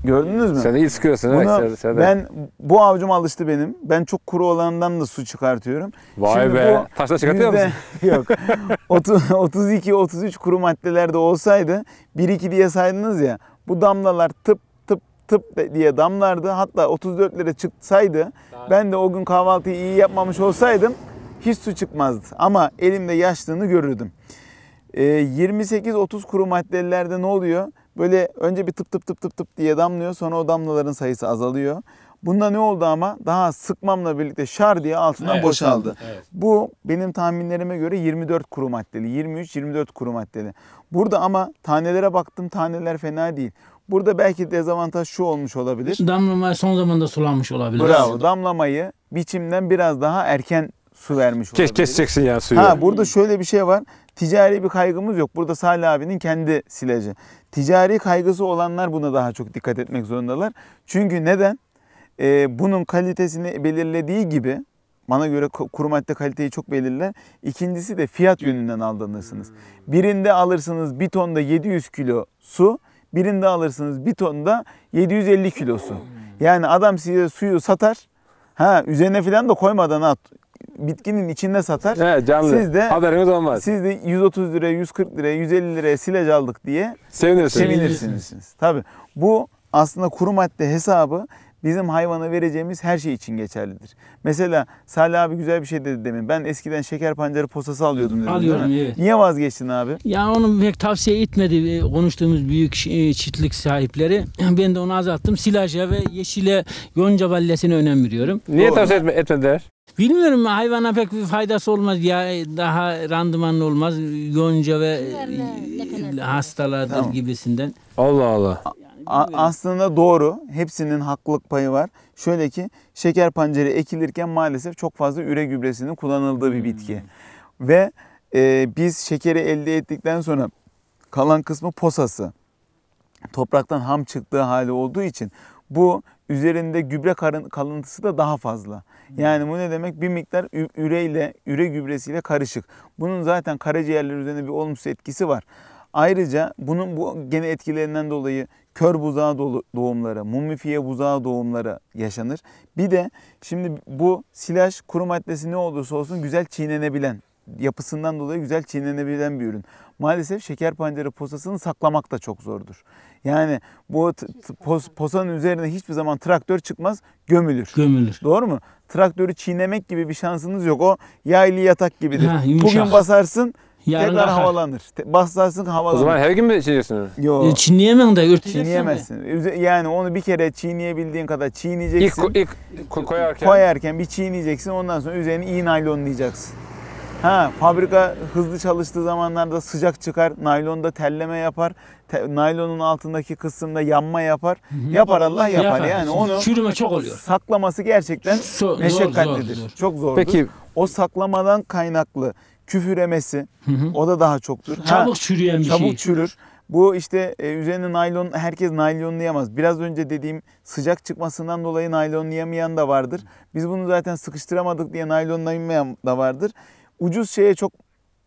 Gördünüz mü? Sen iyi sıkıyorsun. Bunu, sen, sen ben bu avcum alıştı benim. Ben çok kuru olandan da su çıkartıyorum. Vay Şimdi be. Taşla çıkartıyor musun? yok. 32-33 kuru maddeler olsaydı 1-2 diye saydınız ya. Bu damlalar tıp tıp tıp diye damlardı. Hatta 34 lira çıksaydı ben de o gün kahvaltıyı iyi yapmamış olsaydım hiç su çıkmazdı. Ama elimde yaşlığını görürdüm. 28-30 ee, kuru maddelerde ne oluyor? Böyle önce bir tıp tıp tıp tıp tıp diye damlıyor. Sonra o damlaların sayısı azalıyor. Bunda ne oldu ama daha sıkmamla birlikte şar diye altından evet, boşaldı. Evet. Bu benim tahminlerime göre 24 kuru maddeli. 23-24 kuru maddeli. Burada ama tanelere baktım taneler fena değil. Burada belki dezavantaj şu olmuş olabilir. Damlamaya son zamanda sulanmış olabilir. Bravo. Damlamayı biçimden biraz daha erken su vermiş olabilir. keseceksin yani suyu. Ha burada şöyle bir şey var. Ticari bir kaygımız yok. Burada Salih abinin kendi silacı. Ticari kaygısı olanlar buna daha çok dikkat etmek zorundalar. Çünkü neden? Ee, bunun kalitesini belirlediği gibi bana göre kuru madde kaliteyi çok belirler. İkincisi de fiyat yönünden aldanırsınız. Birinde alırsınız bir tonda 700 kilo su, birinde alırsınız bir tonda 750 kilo su. Yani adam size suyu satar, ha üzerine falan da koymadan at bitkinin içinde satar. Evet canlı. Siz de haberiniz olmaz. Siz de 130 lira, 140 lira, 150 liraya silaj aldık diye sevinirsiniz. sevinirsiniz. Tabii bu aslında kuru madde hesabı bizim hayvana vereceğimiz her şey için geçerlidir. Mesela Salih abi güzel bir şey dedi demin. Ben eskiden şeker pancarı posası alıyordum dedim. Alıyorum evet. Niye vazgeçtin abi? Ya onu pek tavsiye etmedi e, konuştuğumuz büyük e, çiftlik sahipleri. Ben de onu azalttım. Silaja ve yeşile yonca vallesine önem veriyorum. Niye Doğru. tavsiye etme, etmediler? Bilmiyorum hayvana pek bir faydası olmaz ya e, daha randımanlı olmaz yonca ve hastalardır tamam. gibisinden. Allah Allah aslında doğru. Hepsinin haklılık payı var. Şöyle ki şeker pancarı ekilirken maalesef çok fazla üre gübresinin kullanıldığı bir bitki. Hmm. Ve e, biz şekeri elde ettikten sonra kalan kısmı posası. Topraktan ham çıktığı hali olduğu için bu üzerinde gübre kalıntısı da daha fazla. Hmm. Yani bu ne demek? Bir miktar üreyle, üre gübresiyle karışık. Bunun zaten karaciğerler üzerinde bir olumsuz etkisi var. Ayrıca bunun bu gene etkilerinden dolayı kör buzağı doğumları, mumifiye buzağı doğumları yaşanır. Bir de şimdi bu silaj kuru maddesi ne olursa olsun güzel çiğnenebilen, yapısından dolayı güzel çiğnenebilen bir ürün. Maalesef şeker pancarı posasını saklamak da çok zordur. Yani bu pos, posanın üzerine hiçbir zaman traktör çıkmaz, gömülür. Gömülür. Doğru mu? Traktörü çiğnemek gibi bir şansınız yok. O yaylı yatak gibidir. Ha, Bugün basarsın, Yarın Tekrar kalkar. havalanır. Te- havalanır. O zaman her gün mi çiziyorsun şey onu? Yok. E, çiğneyemem de ürteceksin. Çiğneyemezsin. Üze- Yani onu bir kere çiğneyebildiğin kadar İlk, çiğneyeceksin. ko- ilk koyarken. koyarken bir çiğneyeceksin. Ondan sonra üzerine iyi naylonlayacaksın. Ha, fabrika hızlı çalıştığı zamanlarda sıcak çıkar. Naylonda telleme yapar. Te- naylonun altındaki kısımda yanma yapar. Yapar Allah yapar. Yani onu Çürüme çok oluyor. saklaması gerçekten So- zor, zor, zor. Çok zordur. Peki O saklamadan kaynaklı küfüremesi hı hı. o da daha çoktur. Çabuk çürüyen bir çabuk şey. Çabuk çürür. Bu işte e, üzerine naylon herkes naylonlayamaz. Biraz önce dediğim sıcak çıkmasından dolayı naylonlayamayan da vardır. Biz bunu zaten sıkıştıramadık diye naylonlayamayan da vardır. Ucuz şeye çok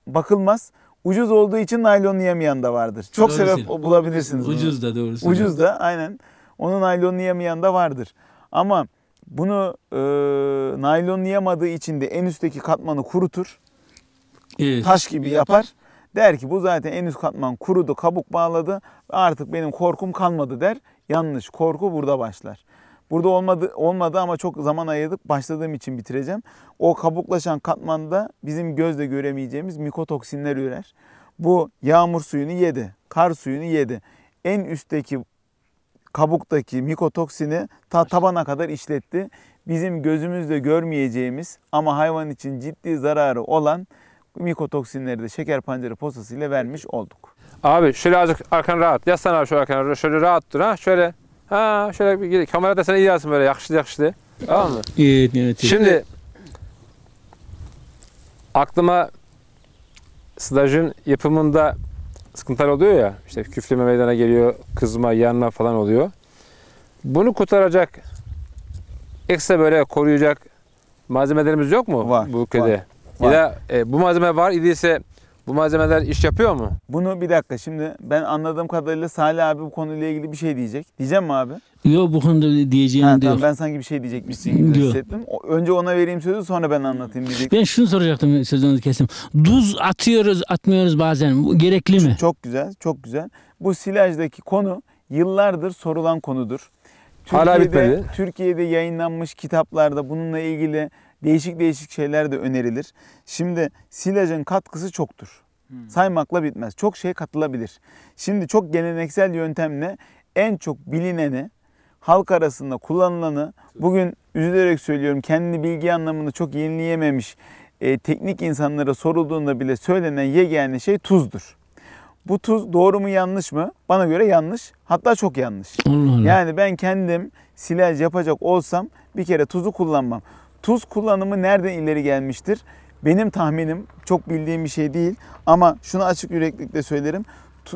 bakılmaz. Ucuz olduğu için naylonlayamayan da vardır. Çok doğrusu. sebep bulabilirsiniz. Ucuz da doğru. Ucuz da aynen. Onu naylonlayamayan da vardır. Ama bunu e, naylonlayamadığı için de en üstteki katmanı kurutur. Evet. Taş gibi yapar. Der ki bu zaten en üst katman kurudu, kabuk bağladı. Artık benim korkum kalmadı der. Yanlış. Korku burada başlar. Burada olmadı, olmadı ama çok zaman ayırdık. Başladığım için bitireceğim. O kabuklaşan katmanda bizim gözle göremeyeceğimiz mikotoksinler ürer. Bu yağmur suyunu yedi, kar suyunu yedi. En üstteki kabuktaki mikotoksini ta tabana kadar işletti. Bizim gözümüzle görmeyeceğimiz ama hayvan için ciddi zararı olan mikotoksinleri de şeker pancarı posası ile vermiş olduk. Abi şöyle azıcık arkan rahat. Yaslan abi şöyle arkan şöyle rahat dur ha şöyle. Ha şöyle bir gidelim. kamera desene iyi yazsın böyle yakıştı yakıştı. Tamam mı? İyi, evet, iyi. Şimdi aklıma stajın yapımında sıkıntılar oluyor ya. İşte küfleme meydana geliyor, kızma, yanma falan oluyor. Bunu kurtaracak, ekstra böyle koruyacak malzemelerimiz yok mu var, bu ülkede? Var. Var. Ya e, bu malzeme var idiyse bu malzemeler iş yapıyor mu? Bunu bir dakika şimdi ben anladığım kadarıyla Salih abi bu konuyla ilgili bir şey diyecek. Diyeceğim mi abi? Yok bu konuda diyeceğim ha, diyor. Tamam, ben sanki bir şey diyecekmişsin gibi diyor. hissettim. Önce ona vereyim sözü sonra ben anlatayım diyecek. Ben şunu soracaktım sözünüzü kestim. Duz atıyoruz atmıyoruz bazen. Bu gerekli mi? Çok güzel çok güzel. Bu silajdaki konu yıllardır sorulan konudur. Türkiye'de, Hala bitmedi. Türkiye'de yayınlanmış kitaplarda bununla ilgili değişik değişik şeyler de önerilir. Şimdi silajın katkısı çoktur. Hmm. Saymakla bitmez. Çok şey katılabilir. Şimdi çok geleneksel yöntemle en çok bilineni, halk arasında kullanılanı, bugün üzülerek söylüyorum kendi bilgi anlamında çok yenileyememiş e, teknik insanlara sorulduğunda bile söylenen yegane şey tuzdur. Bu tuz doğru mu yanlış mı? Bana göre yanlış. Hatta çok yanlış. Allah Allah. Yani ben kendim silaj yapacak olsam bir kere tuzu kullanmam. Tuz kullanımı nereden ileri gelmiştir? Benim tahminim çok bildiğim bir şey değil ama şunu açık yüreklikle söylerim.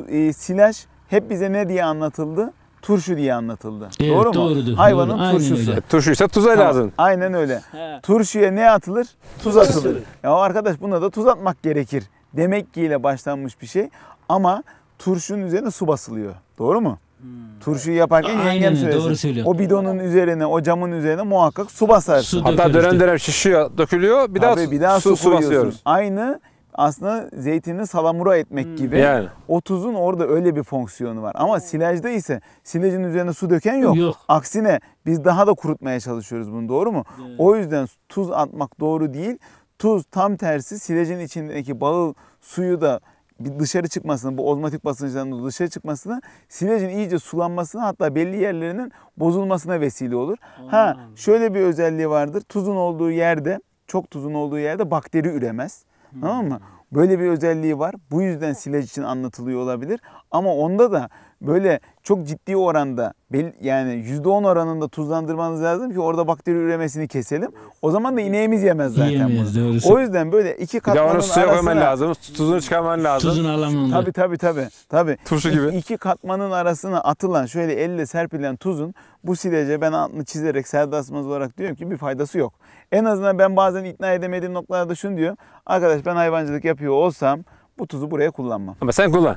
E, silaj hep bize ne diye anlatıldı? Turşu diye anlatıldı. Evet, doğru mu? Doğrudur, Hayvanın doğru. turşusu. Aynen Turşuysa tuza tamam. lazım. Aynen öyle. He. Turşuya ne atılır? Tuz atılır. Ya arkadaş buna da tuz atmak gerekir. Demek ki ile başlanmış bir şey ama turşunun üzerine su basılıyor. Doğru mu? Hmm. Turşu yaparken Aynen, yengem söylesin. Doğru söylüyor. O bidonun üzerine, o camın üzerine muhakkak su basarsın. Su Hatta dönem dönem şişiyor, dökülüyor. Bir Tabii daha, bir daha su, su, basıyoruz. Aynı aslında zeytini salamura etmek hmm. gibi. Yani. O tuzun orada öyle bir fonksiyonu var. Ama silajda ise silajın üzerine su döken yok. yok. Aksine biz daha da kurutmaya çalışıyoruz bunu doğru mu? Evet. O yüzden tuz atmak doğru değil. Tuz tam tersi silajın içindeki bağı suyu da bir dışarı çıkmasını, bu ozmatik basınçtan dışarı çıkmasını, silajın iyice sulanmasına hatta belli yerlerinin bozulmasına vesile olur. Ha hmm. şöyle bir özelliği vardır. Tuzun olduğu yerde, çok tuzun olduğu yerde bakteri üremez. Hmm. Tamam mı? Hmm. Böyle bir özelliği var. Bu yüzden silaj için anlatılıyor olabilir. Ama onda da böyle çok ciddi oranda yani %10 oranında tuzlandırmanız lazım ki orada bakteri üremesini keselim. O zaman da ineğimiz yemez zaten Yiyemeyiz, bunu. O yüzden böyle iki katmanın arasına... Bir de suya koyman lazım, tuzunu çıkarman lazım. Tuzunu alamam. Tabii tabii tabii. tabii. Turşu gibi. İki, katmanın arasına atılan şöyle elle serpilen tuzun bu silece ben altını çizerek serdasmaz olarak diyorum ki bir faydası yok. En azından ben bazen ikna edemediğim noktalarda şunu diyor: Arkadaş ben hayvancılık yapıyor olsam bu tuzu buraya kullanmam. Ama sen kullan.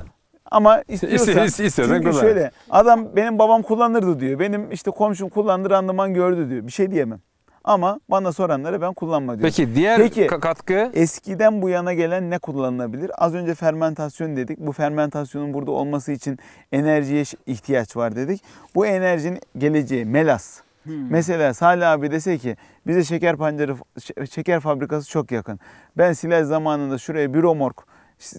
Ama istiyorsan, İste, istiyorsan kullan. şöyle adam benim babam kullanırdı diyor. Benim işte komşum kullandı randıman gördü diyor. Bir şey diyemem. Ama bana soranlara ben kullanma diyorum. Peki diğer Peki, katkı? Eskiden bu yana gelen ne kullanılabilir? Az önce fermentasyon dedik. Bu fermentasyonun burada olması için enerjiye ihtiyaç var dedik. Bu enerjinin geleceği melas. Hmm. Mesela Salih abi dese ki bize şeker pancarı şeker fabrikası çok yakın. Ben silah zamanında şuraya bir romork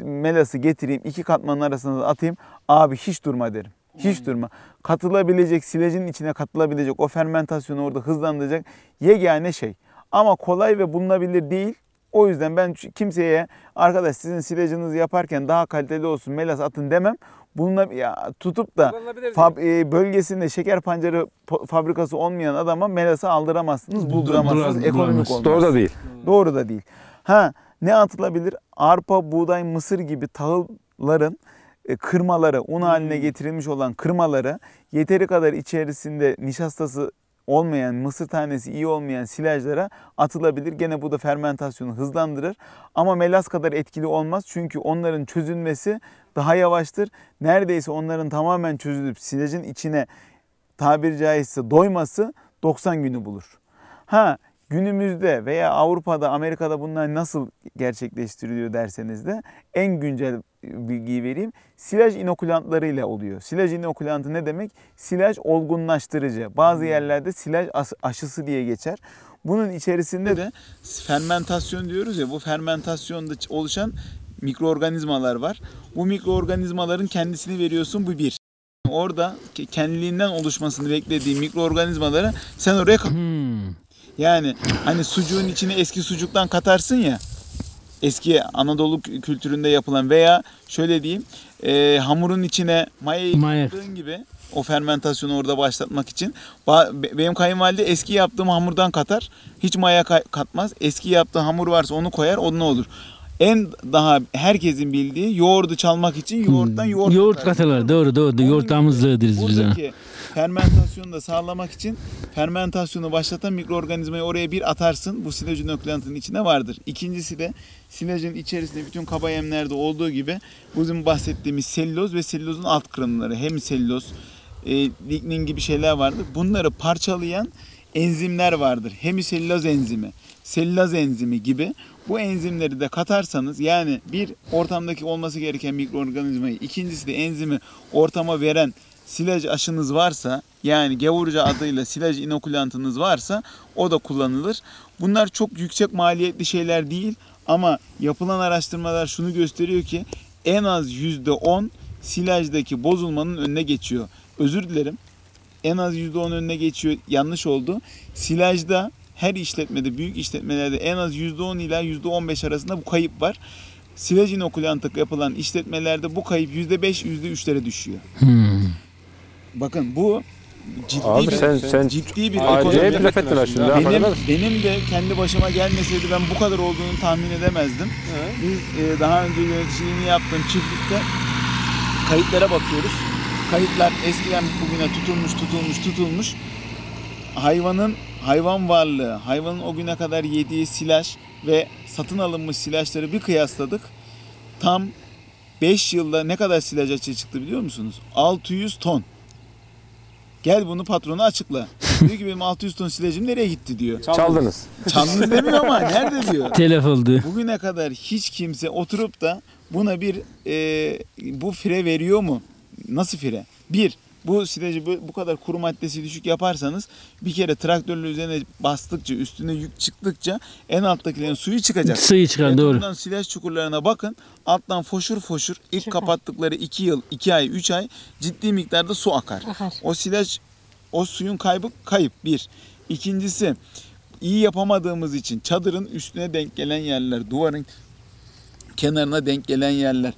melası getireyim iki katmanın arasına atayım. Abi hiç durma derim. Hiç hmm. durma. Katılabilecek, silecin içine katılabilecek, o fermentasyonu orada hızlandıracak yegane şey. Ama kolay ve bulunabilir değil. O yüzden ben kimseye arkadaş sizin silajınızı yaparken daha kaliteli olsun melas atın demem. Bununla ya, tutup da fab, e, bölgesinde şeker pancarı fabrikası olmayan adama melası aldıramazsınız, bulduramazsınız, ekonomik olmaz. Doğru da değil. Doğru da değil. Ha ne atılabilir? Arpa, buğday, mısır gibi tahılların e, kırmaları, un hmm. haline getirilmiş olan kırmaları yeteri kadar içerisinde nişastası olmayan, mısır tanesi iyi olmayan silajlara atılabilir. Gene bu da fermentasyonu hızlandırır. Ama melas kadar etkili olmaz. Çünkü onların çözülmesi daha yavaştır. Neredeyse onların tamamen çözülüp silajın içine tabiri caizse doyması 90 günü bulur. Ha Günümüzde veya Avrupa'da, Amerika'da bunlar nasıl gerçekleştiriliyor derseniz de en güncel e, bilgiyi vereyim. Silaj inokulantlarıyla oluyor. Silaj inokulantı ne demek? Silaj olgunlaştırıcı. Bazı hmm. yerlerde silaj aşısı diye geçer. Bunun içerisinde de fermentasyon diyoruz ya bu fermentasyonda oluşan mikroorganizmalar var. Bu mikroorganizmaların kendisini veriyorsun bu bir. Orada kendiliğinden oluşmasını beklediği mikroorganizmaları sen oraya hmm. Yani hani sucuğun içine eski sucuktan katarsın ya. Eski Anadolu kültüründe yapılan veya şöyle diyeyim e, hamurun içine Maya. kattığın gibi o fermentasyonu orada başlatmak için. Benim kayınvalide eski yaptığım hamurdan katar. Hiç maya katmaz. Eski yaptığı hamur varsa onu koyar o ne olur. En daha herkesin bildiği yoğurdu çalmak için yoğurttan yoğurt, hmm. yoğurt katarlar Doğru doğru. Yoğurt damızlığı deriz biz ona. Fermentasyonu da sağlamak için fermentasyonu başlatan mikroorganizmayı oraya bir atarsın. Bu silajın nükleantının içine vardır. İkincisi de silajın içerisinde bütün kaba yemlerde olduğu gibi bizim bahsettiğimiz selüloz ve selülozun alt kırımları. Hem selüloz, e, lignin gibi şeyler vardır. Bunları parçalayan enzimler vardır. Hemiselüloz enzimi, selüloz enzimi gibi. Bu enzimleri de katarsanız yani bir ortamdaki olması gereken mikroorganizmayı, ikincisi de enzimi ortama veren silaj aşınız varsa yani gevurca adıyla silaj inokulantınız varsa o da kullanılır. Bunlar çok yüksek maliyetli şeyler değil ama yapılan araştırmalar şunu gösteriyor ki en az %10 silajdaki bozulmanın önüne geçiyor. Özür dilerim. En az %10 önüne geçiyor. Yanlış oldu. Silajda her işletmede, büyük işletmelerde en az %10 ila %15 arasında bu kayıp var. Silaj inokulantı yapılan işletmelerde bu kayıp %5, %3'lere düşüyor. Hmm. Bakın bu ciddi Abi bir, sen, sen ciddi bir acayip laf ettin şimdi. Benim, benim de kendi başıma gelmeseydi ben bu kadar olduğunu tahmin edemezdim. Evet. Biz e, daha önce yöneticiliğini yaptığım çiftlikte kayıtlara bakıyoruz. Kayıtlar eskiden bugüne tutulmuş, tutulmuş, tutulmuş. Hayvanın hayvan varlığı, hayvanın o güne kadar yediği silaj ve satın alınmış silajları bir kıyasladık. Tam 5 yılda ne kadar silaj açığı çıktı biliyor musunuz? 600 ton. Gel bunu patrona açıkla. diyor ki benim 600 ton silajım nereye gitti diyor. Çaldınız. Çaldınız demiyor ama nerede diyor. Telef oldu. Bugüne kadar hiç kimse oturup da buna bir e, bu fire veriyor mu? Nasıl fire? Bir, bu silajı bu kadar kuru maddesi düşük yaparsanız bir kere traktörle üzerine bastıkça üstüne yük çıktıkça en alttakilerin suyu çıkacak. Suyu çıkar yani e, doğru. Buradan silaj çukurlarına bakın alttan foşur foşur ilk Çıkar. kapattıkları 2 yıl 2 ay 3 ay ciddi miktarda su akar. Akar. O silaj o suyun kaybı kayıp bir. İkincisi iyi yapamadığımız için çadırın üstüne denk gelen yerler, duvarın kenarına denk gelen yerler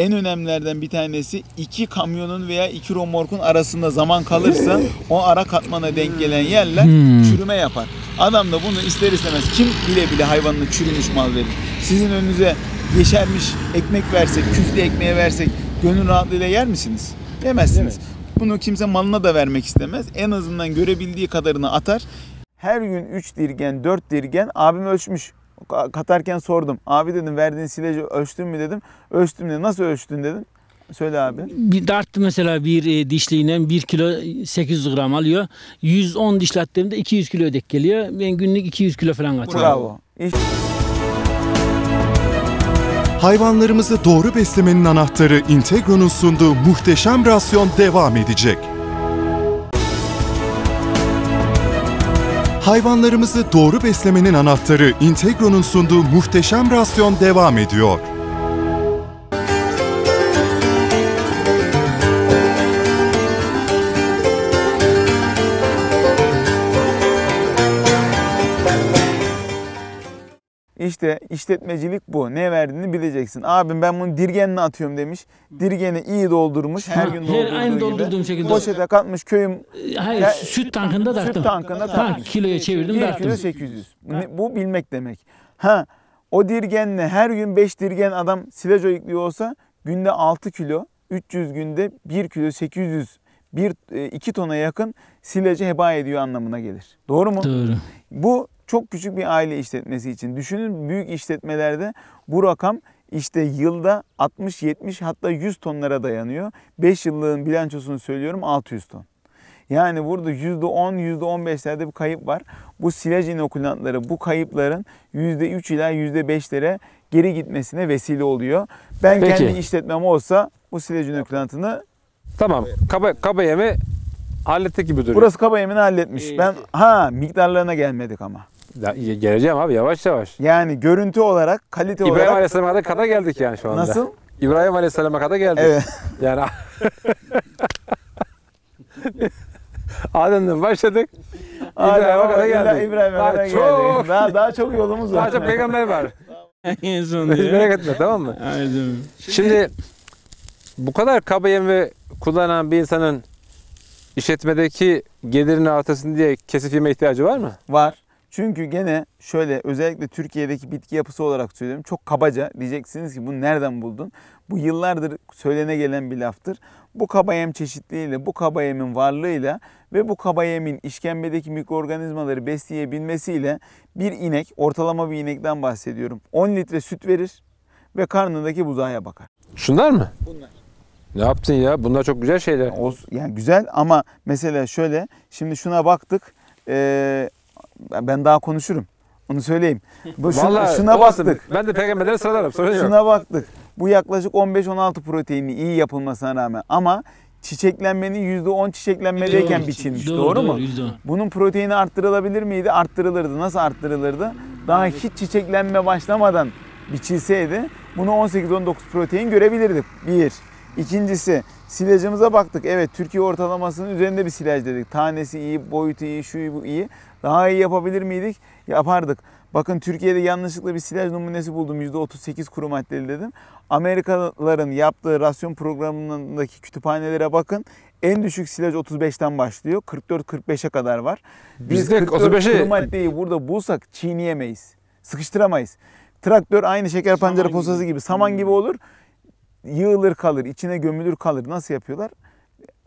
en önemlilerden bir tanesi iki kamyonun veya iki romorkun arasında zaman kalırsa o ara katmana denk gelen yerler hmm. çürüme yapar. Adam da bunu ister istemez kim bile bile hayvanını çürümüş mal verir. Sizin önünüze yeşermiş ekmek versek, küflü ekmeğe versek gönül rahatlığıyla yer misiniz? Yemezsiniz. Evet. Bunu kimse malına da vermek istemez. En azından görebildiği kadarını atar. Her gün 3 dirgen, 4 dirgen abim ölçmüş katarken sordum. Abi dedim verdiğin silajı ölçtün mü dedim. Ölçtüm dedi. Nasıl ölçtün dedim. Söyle abi. Bir dart mesela bir e, dişliğinden 1 kilo 800 gram alıyor. 110 dişli attığımda 200 kilo ödek geliyor. Ben günlük 200 kilo falan atıyorum. Bravo. Hayvanlarımızı doğru beslemenin anahtarı Integro'nun sunduğu muhteşem rasyon devam edecek. Hayvanlarımızı doğru beslemenin anahtarı Integro'nun sunduğu muhteşem rasyon devam ediyor. İşte işletmecilik bu. Ne verdiğini bileceksin. Abim ben bunu dirgenle atıyorum demiş. Dirgeni iyi doldurmuş. Her ha, gün her doldurduğu aynı gibi. doldurduğum şekilde. Poşete katmış köyüm. Hayır ya, süt tankında taktım. Süt tankında taktım. Tank kiloya çevirdim bir taktım. kilo 800. Ha. Bu bilmek demek. Ha o dirgenle her gün 5 dirgen adam sileco yüklüyor olsa günde 6 kilo 300 günde 1 kilo 800 1 2 tona yakın silajı heba ediyor anlamına gelir. Doğru mu? Doğru. Bu çok küçük bir aile işletmesi için. Düşünün büyük işletmelerde bu rakam işte yılda 60, 70 hatta 100 tonlara dayanıyor. 5 yıllığın bilançosunu söylüyorum 600 ton. Yani burada %10, %15'lerde bir kayıp var. Bu silaj inokulantları bu kayıpların %3 ila %5'lere geri gitmesine vesile oluyor. Ben Peki. kendi işletmem olsa bu silaj inokulantını... Tamam. Kaba, kaba yemi hallettik gibi duruyor. Burası kaba yemini halletmiş. Ben ha miktarlarına gelmedik ama. Geleceğim abi yavaş yavaş. Yani görüntü olarak, kalite İbrahim olarak... İbrahim Aleyhisselam'a da kadar geldik yani şu anda. Nasıl? İbrahim Aleyhisselam'a kadar geldik. Evet. Yani Adem'den başladık. İbrahim'e kadar geldik. İbrahim'e kadar geldik. Çok... Daha, daha çok yolumuz var. Daha çok peygamber var. en son Hiç merak etme tamam mı? Aynen. Şimdi bu kadar kaba yemi kullanan bir insanın işletmedeki gelirini artırsın diye kesif yeme ihtiyacı var mı? Var. Çünkü gene şöyle özellikle Türkiye'deki bitki yapısı olarak söylüyorum. Çok kabaca diyeceksiniz ki bunu nereden buldun? Bu yıllardır söylene gelen bir laftır. Bu kabayem çeşitliliğiyle, bu kabayemin varlığıyla ve bu kabayemin işkembedeki mikroorganizmaları besleyebilmesiyle bir inek, ortalama bir inekten bahsediyorum. 10 litre süt verir ve karnındaki buzağa bakar. Şunlar mı? Bunlar. Ne yaptın ya? Bunlar çok güzel şeyler. O, yani güzel ama mesela şöyle şimdi şuna baktık. Ee, ben daha konuşurum. Onu söyleyeyim. Bu şuna, Vallahi, şuna baktık. Ben de peygamberlere sıralarım. Sorun şuna yok. baktık. Bu yaklaşık 15-16 proteini iyi yapılmasına rağmen ama çiçeklenmenin %10 çiçeklenmedeyken doğru, biçilmiş. Doğru, doğru, doğru mu? %10. Bunun proteini arttırılabilir miydi? Arttırılırdı. Nasıl arttırılırdı? Daha hiç çiçeklenme başlamadan biçilseydi bunu 18-19 protein görebilirdik. Bir. İkincisi silajımıza baktık. Evet Türkiye ortalamasının üzerinde bir silaj dedik. Tanesi iyi, boyutu iyi, şu iyi, bu iyi. Daha iyi yapabilir miydik? Yapardık. Bakın Türkiye'de yanlışlıkla bir silaj numunesi buldum. %38 kuru maddeli dedim. Amerikalıların yaptığı rasyon programındaki kütüphanelere bakın. En düşük silaj 35'ten başlıyor. 44-45'e kadar var. Biz, Biz de 35'e... kuru maddeyi burada bulsak çiğneyemeyiz. Sıkıştıramayız. Traktör aynı şeker pancarı posası gibi saman gibi hmm. olur. Yığılır kalır, içine gömülür kalır. Nasıl yapıyorlar?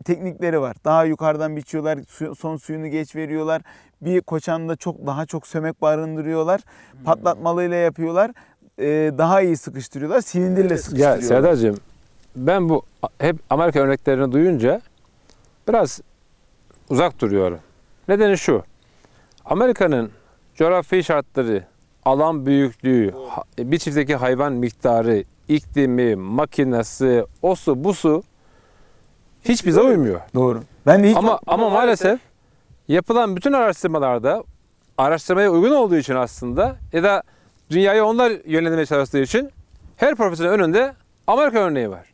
teknikleri var. Daha yukarıdan biçiyorlar, son suyunu geç veriyorlar. Bir koçanda çok daha çok sömek barındırıyorlar. Hmm. Patlatmalıyla yapıyorlar. Ee, daha iyi sıkıştırıyorlar. Silindirle sıkıştırıyorlar. Ya Serdar'cığım ben bu hep Amerika örneklerini duyunca biraz uzak duruyorum. Nedeni şu. Amerika'nın coğrafi şartları, alan büyüklüğü, bir çiftteki hayvan miktarı, iklimi, makinesi, osu, busu hiç bize uymuyor. Doğru. Ben de hiç Ama ama maalesef yapılan bütün araştırmalarda araştırmaya uygun olduğu için aslında ya da dünyayı onlar yönlendirmeye çalıştığı için her profesörün önünde Amerika örneği var.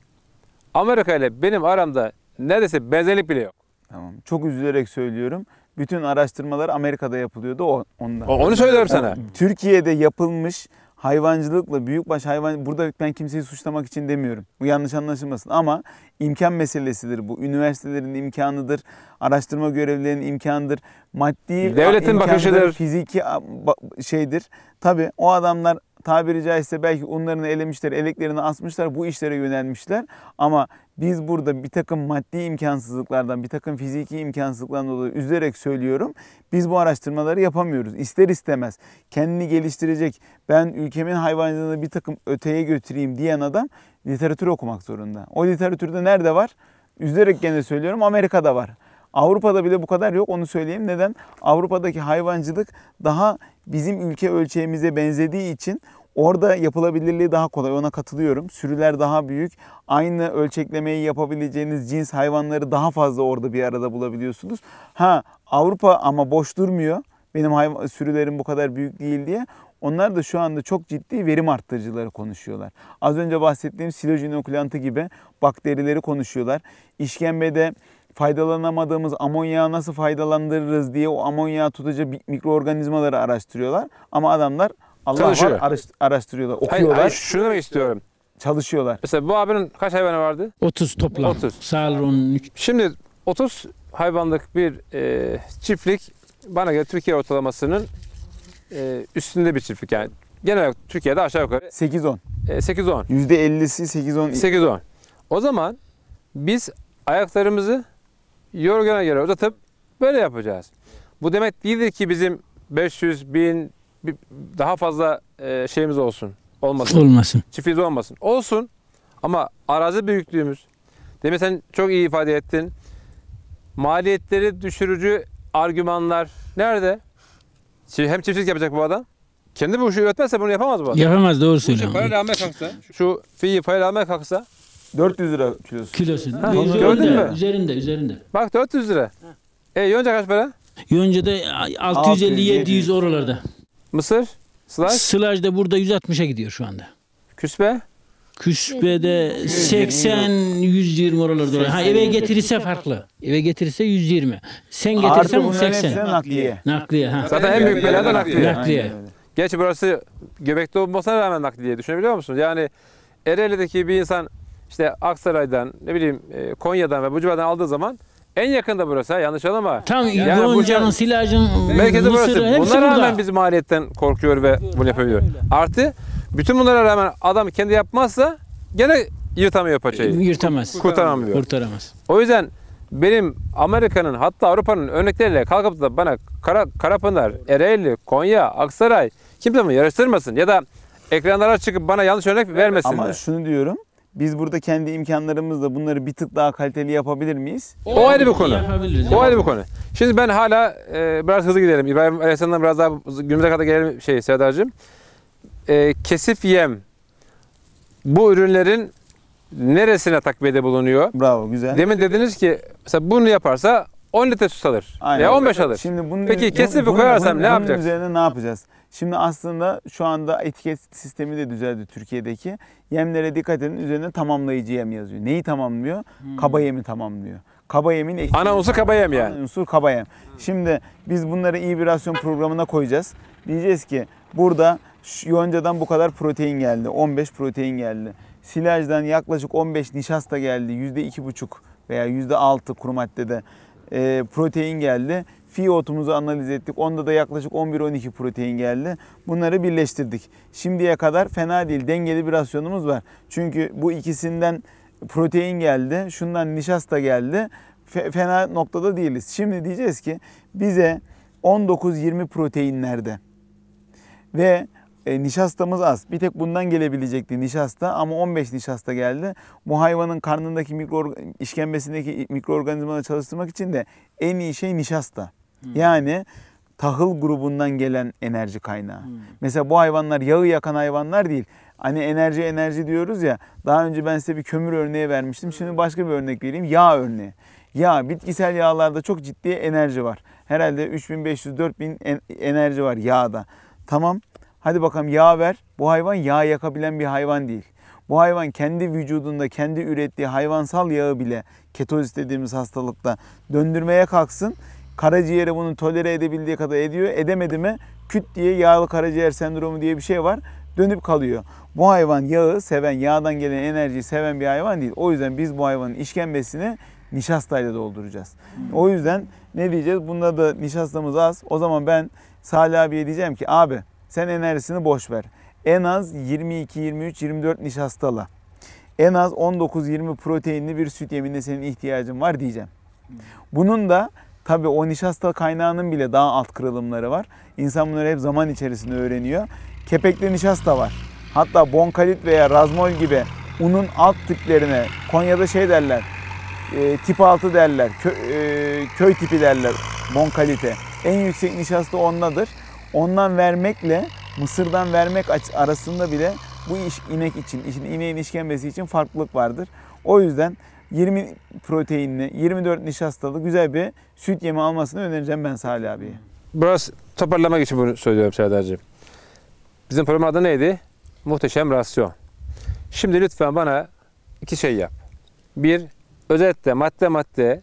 Amerika ile benim aramda neredeyse benzerlik bile yok. Tamam. Çok üzülerek söylüyorum. Bütün araştırmalar Amerika'da yapılıyordu ondan. Onu söylüyorum sana. Türkiye'de yapılmış hayvancılıkla büyükbaş hayvan burada ben kimseyi suçlamak için demiyorum. Bu yanlış anlaşılmasın ama imkan meselesidir bu. Üniversitelerin imkanıdır, araştırma görevlilerinin imkanıdır, maddi devletin bakışıdır, fiziki şeydir. Tabii o adamlar tabiri caizse belki unlarını elemişler, eleklerini asmışlar, bu işlere yönelmişler ama biz burada bir takım maddi imkansızlıklardan, bir takım fiziki imkansızlıklardan dolayı üzülerek söylüyorum. Biz bu araştırmaları yapamıyoruz. İster istemez kendini geliştirecek, ben ülkemin hayvancılığını bir takım öteye götüreyim diyen adam literatür okumak zorunda. O literatürde nerede var? Üzülerek gene söylüyorum Amerika'da var. Avrupa'da bile bu kadar yok onu söyleyeyim. Neden? Avrupa'daki hayvancılık daha bizim ülke ölçeğimize benzediği için Orada yapılabilirliği daha kolay ona katılıyorum. Sürüler daha büyük. Aynı ölçeklemeyi yapabileceğiniz cins hayvanları daha fazla orada bir arada bulabiliyorsunuz. Ha Avrupa ama boş durmuyor. Benim hayvan, sürülerim bu kadar büyük değil diye. Onlar da şu anda çok ciddi verim arttırıcıları konuşuyorlar. Az önce bahsettiğim silojin gibi bakterileri konuşuyorlar. İşkembede faydalanamadığımız amonyağı nasıl faydalandırırız diye o amonyağı tutucu mikroorganizmaları araştırıyorlar. Ama adamlar Allah Çalışıyor. var araştırıyorlar, Hayır, okuyorlar, hayır, şunu demek istiyorum. çalışıyorlar. Mesela bu abinin kaç hayvanı vardı? 30 toplam. 30. Sağır 13. Şimdi 30 hayvanlık bir e, çiftlik bana göre Türkiye ortalamasının e, üstünde bir çiftlik yani. Genel olarak Türkiye'de aşağı yukarı 8-10. e, 8-10. %50'si 8-10. 8-10. O zaman biz ayaklarımızı yorgana göre uzatıp böyle yapacağız. Bu demek değildir ki bizim 500, 1000, bir, daha fazla e, şeyimiz olsun. Olmasın. Olmasın. Çiftliğimiz olmasın. Olsun ama arazi büyüklüğümüz. Demin sen çok iyi ifade ettin. Maliyetleri düşürücü argümanlar nerede? hem çiftçilik yapacak bu adam. Kendi bu işi üretmezse bunu yapamaz mı? Yapamaz doğru söylüyorsun. Parayla almaya kalksa, şu fiyi parayla almaya kalksa 400 lira kilosu. Kilosu. Ha, üzerinde, gördün mü? Üzerinde, üzerinde. Bak 400 lira. E yonca kaç para? Yonca da 650-700 oralarda. Mısır, Sılaj? Sılaj da burada 160'a gidiyor şu anda. Küsbe? Küsbe'de 80 120 oralarda oluyor. Ha eve getirirse farklı. Eve getirirse 120. Sen getirsen 80. nakliye. Nakliye ha. Zaten en büyük bela da nakliye. Nakliye. Geç burası göbekte olmasına rağmen nakliye düşünebiliyor musunuz? Yani Ereğli'deki bir insan işte Aksaray'dan ne bileyim e, Konya'dan ve bu aldığı zaman en yakında burası ha yanlış ama. Tam yani Yonca'nın, bu- Silaj'ın, Merkezi burası. Mısır'ı Buna rağmen burada. biz maliyetten korkuyor ve bunu yapabiliyor. Artı bütün bunlara rağmen adam kendi yapmazsa gene yırtamıyor paçayı. Yırtamaz. Kurtaramıyor. Kurtaramaz. O yüzden benim Amerika'nın hatta Avrupa'nın örnekleriyle kalkıp da bana Kara, Karapınar, Ereğli, Konya, Aksaray kimse mi yarıştırmasın ya da ekranlara çıkıp bana yanlış örnek vermesinler. Ama şunu diyorum. Biz burada kendi imkanlarımızla bunları bir tık daha kaliteli yapabilir miyiz? O, o ayrı bir konu. O ayrı bir konu. Şimdi ben hala e, biraz hızlı gidelim. İbrahim Aleyhisselam'dan biraz daha günümüze kadar gelelim şey Serdar'cığım. E, kesif yem bu ürünlerin neresine takviyede bulunuyor? Bravo güzel. Demin dediniz ki mesela bunu yaparsa 10 litre süt alır. Aynen. Ya 15 alır. Şimdi bunun, Peki kesip koyarsam bunun, ne bunun Bunun üzerine ne yapacağız? Şimdi aslında şu anda etiket sistemi de düzeldi Türkiye'deki. Yemlere dikkat edin üzerine tamamlayıcı yem yazıyor. Neyi tamamlıyor? Hmm. Kaba yemi tamamlıyor. Kaba yemin eksikliği. Ana unsur kaba yem yani. Ana unsur kaba yem. Hmm. Şimdi biz bunları iyi bir vibrasyon programına koyacağız. Diyeceğiz ki burada yoncadan bu kadar protein geldi. 15 protein geldi. Silajdan yaklaşık 15 nişasta geldi. %2,5 veya %6 kuru maddede e, protein geldi. Fiyotumuzu analiz ettik. Onda da yaklaşık 11-12 protein geldi. Bunları birleştirdik. Şimdiye kadar fena değil. Dengeli bir rasyonumuz var. Çünkü bu ikisinden protein geldi. Şundan nişasta geldi. Fena noktada değiliz. Şimdi diyeceğiz ki bize 19-20 protein nerede? ve e, nişastamız az. Bir tek bundan gelebilecekti nişasta ama 15 nişasta geldi. Bu hayvanın karnındaki mikro işkembesindeki mikroorganizmaları çalıştırmak için de en iyi şey nişasta. Hmm. Yani tahıl grubundan gelen enerji kaynağı. Hmm. Mesela bu hayvanlar yağı yakan hayvanlar değil. Hani enerji enerji diyoruz ya. Daha önce ben size bir kömür örneği vermiştim. Şimdi başka bir örnek vereyim. Yağ örneği. Yağ, bitkisel yağlarda çok ciddi enerji var. Herhalde 3500-4000 enerji var yağda. Tamam. Hadi bakalım yağ ver. Bu hayvan yağ yakabilen bir hayvan değil. Bu hayvan kendi vücudunda kendi ürettiği hayvansal yağı bile ketoz dediğimiz hastalıkta döndürmeye kalksın. Karaciğeri bunu tolere edebildiği kadar ediyor. Edemedi mi küt diye yağlı karaciğer sendromu diye bir şey var. Dönüp kalıyor. Bu hayvan yağı seven, yağdan gelen enerjiyi seven bir hayvan değil. O yüzden biz bu hayvanın işkembesini nişastayla dolduracağız. Hmm. O yüzden ne diyeceğiz? Bunda da nişastamız az. O zaman ben Salih abiye diyeceğim ki abi sen enerjisini boş ver. En az 22, 23, 24 nişastala. En az 19-20 proteinli bir süt yeminine senin ihtiyacın var diyeceğim. Hmm. Bunun da Tabi o nişasta kaynağının bile daha alt kırılımları var. İnsan bunları hep zaman içerisinde öğreniyor. Kepekli nişasta var. Hatta bonkalit veya razmol gibi unun alt tiplerine Konya'da şey derler, e, tip altı derler, kö, e, köy tipi derler bonkalite. En yüksek nişasta ondadır. Ondan vermekle mısırdan vermek arasında bile bu iş inek için, işin ineğin işkembesi için farklılık vardır. O yüzden 20 proteinli, 24 nişastalı güzel bir süt yemi almasını önereceğim ben Salih abiye. Biraz toparlamak için bunu söylüyorum Serdar'cığım. Bizim program adı neydi? Muhteşem rasyon. Şimdi lütfen bana iki şey yap. Bir, özetle madde madde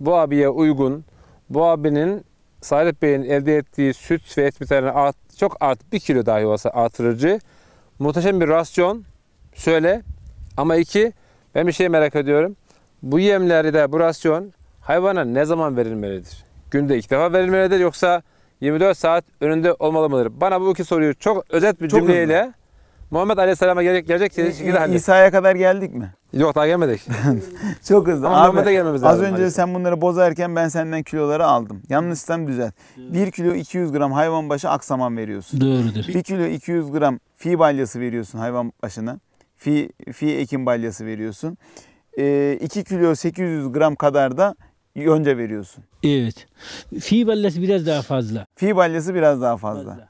bu abiye uygun, bu abinin Salih Bey'in elde ettiği süt ve et miktarını art, çok art, bir kilo dahi olsa artırıcı, muhteşem bir rasyon söyle. Ama iki, ben bir şey merak ediyorum. Bu yemleri de bu rasyon hayvana ne zaman verilmelidir? Günde iki defa verilmelidir yoksa 24 saat önünde olmalı mıdır? Bana bu iki soruyu çok özet bir çok cümleyle hızlı. Muhammed Aleyhisselam'a gelecek, gelecek şekilde İsa'ya kadar geldik mi? Yok daha gelmedik. Çok hızlı. Ama Abi, gelmemiz lazım. Az önce hadi. sen bunları bozarken ben senden kiloları aldım. Yanlışsam düzelt. 1 kilo 200 gram hayvan başı aksaman veriyorsun. Doğrudur. 1 kilo 200 gram fi balyası veriyorsun hayvan başına. Fi, fi ekim balyası veriyorsun. 2 ee, kilo 800 gram kadar da yonca veriyorsun. Evet. Fi bellesi biraz daha fazla. Fi bellesi biraz daha fazla.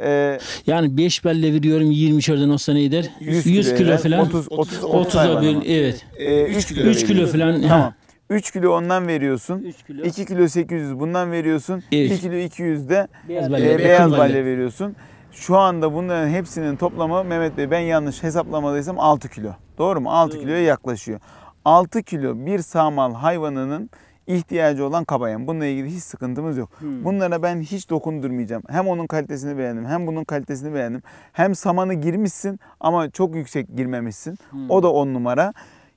Ee, yani 5 belle veriyorum 20 şörden olsa ne eder? 100, 100 kilo, kilo falan. 30 30 30, 30 böl, evet. Ee, 3 kilo, 3 kilo falan. Tamam. 3 kilo ondan veriyorsun. 3 kilo. 2 kilo 800 bundan veriyorsun. Evet. kilo 200 de beyaz, e, balle, beyaz balle veriyorsun. Şu anda bunların hepsinin toplamı Mehmet Bey ben yanlış hesaplamadıysam 6 kilo. Doğru mu? 6 kiloya yaklaşıyor. 6 kilo bir samal hayvanının ihtiyacı olan kabayan. Bununla ilgili hiç sıkıntımız yok. Hmm. Bunlara ben hiç dokundurmayacağım. Hem onun kalitesini beğendim hem bunun kalitesini beğendim. Hem samanı girmişsin ama çok yüksek girmemişsin. Hmm. O da on numara.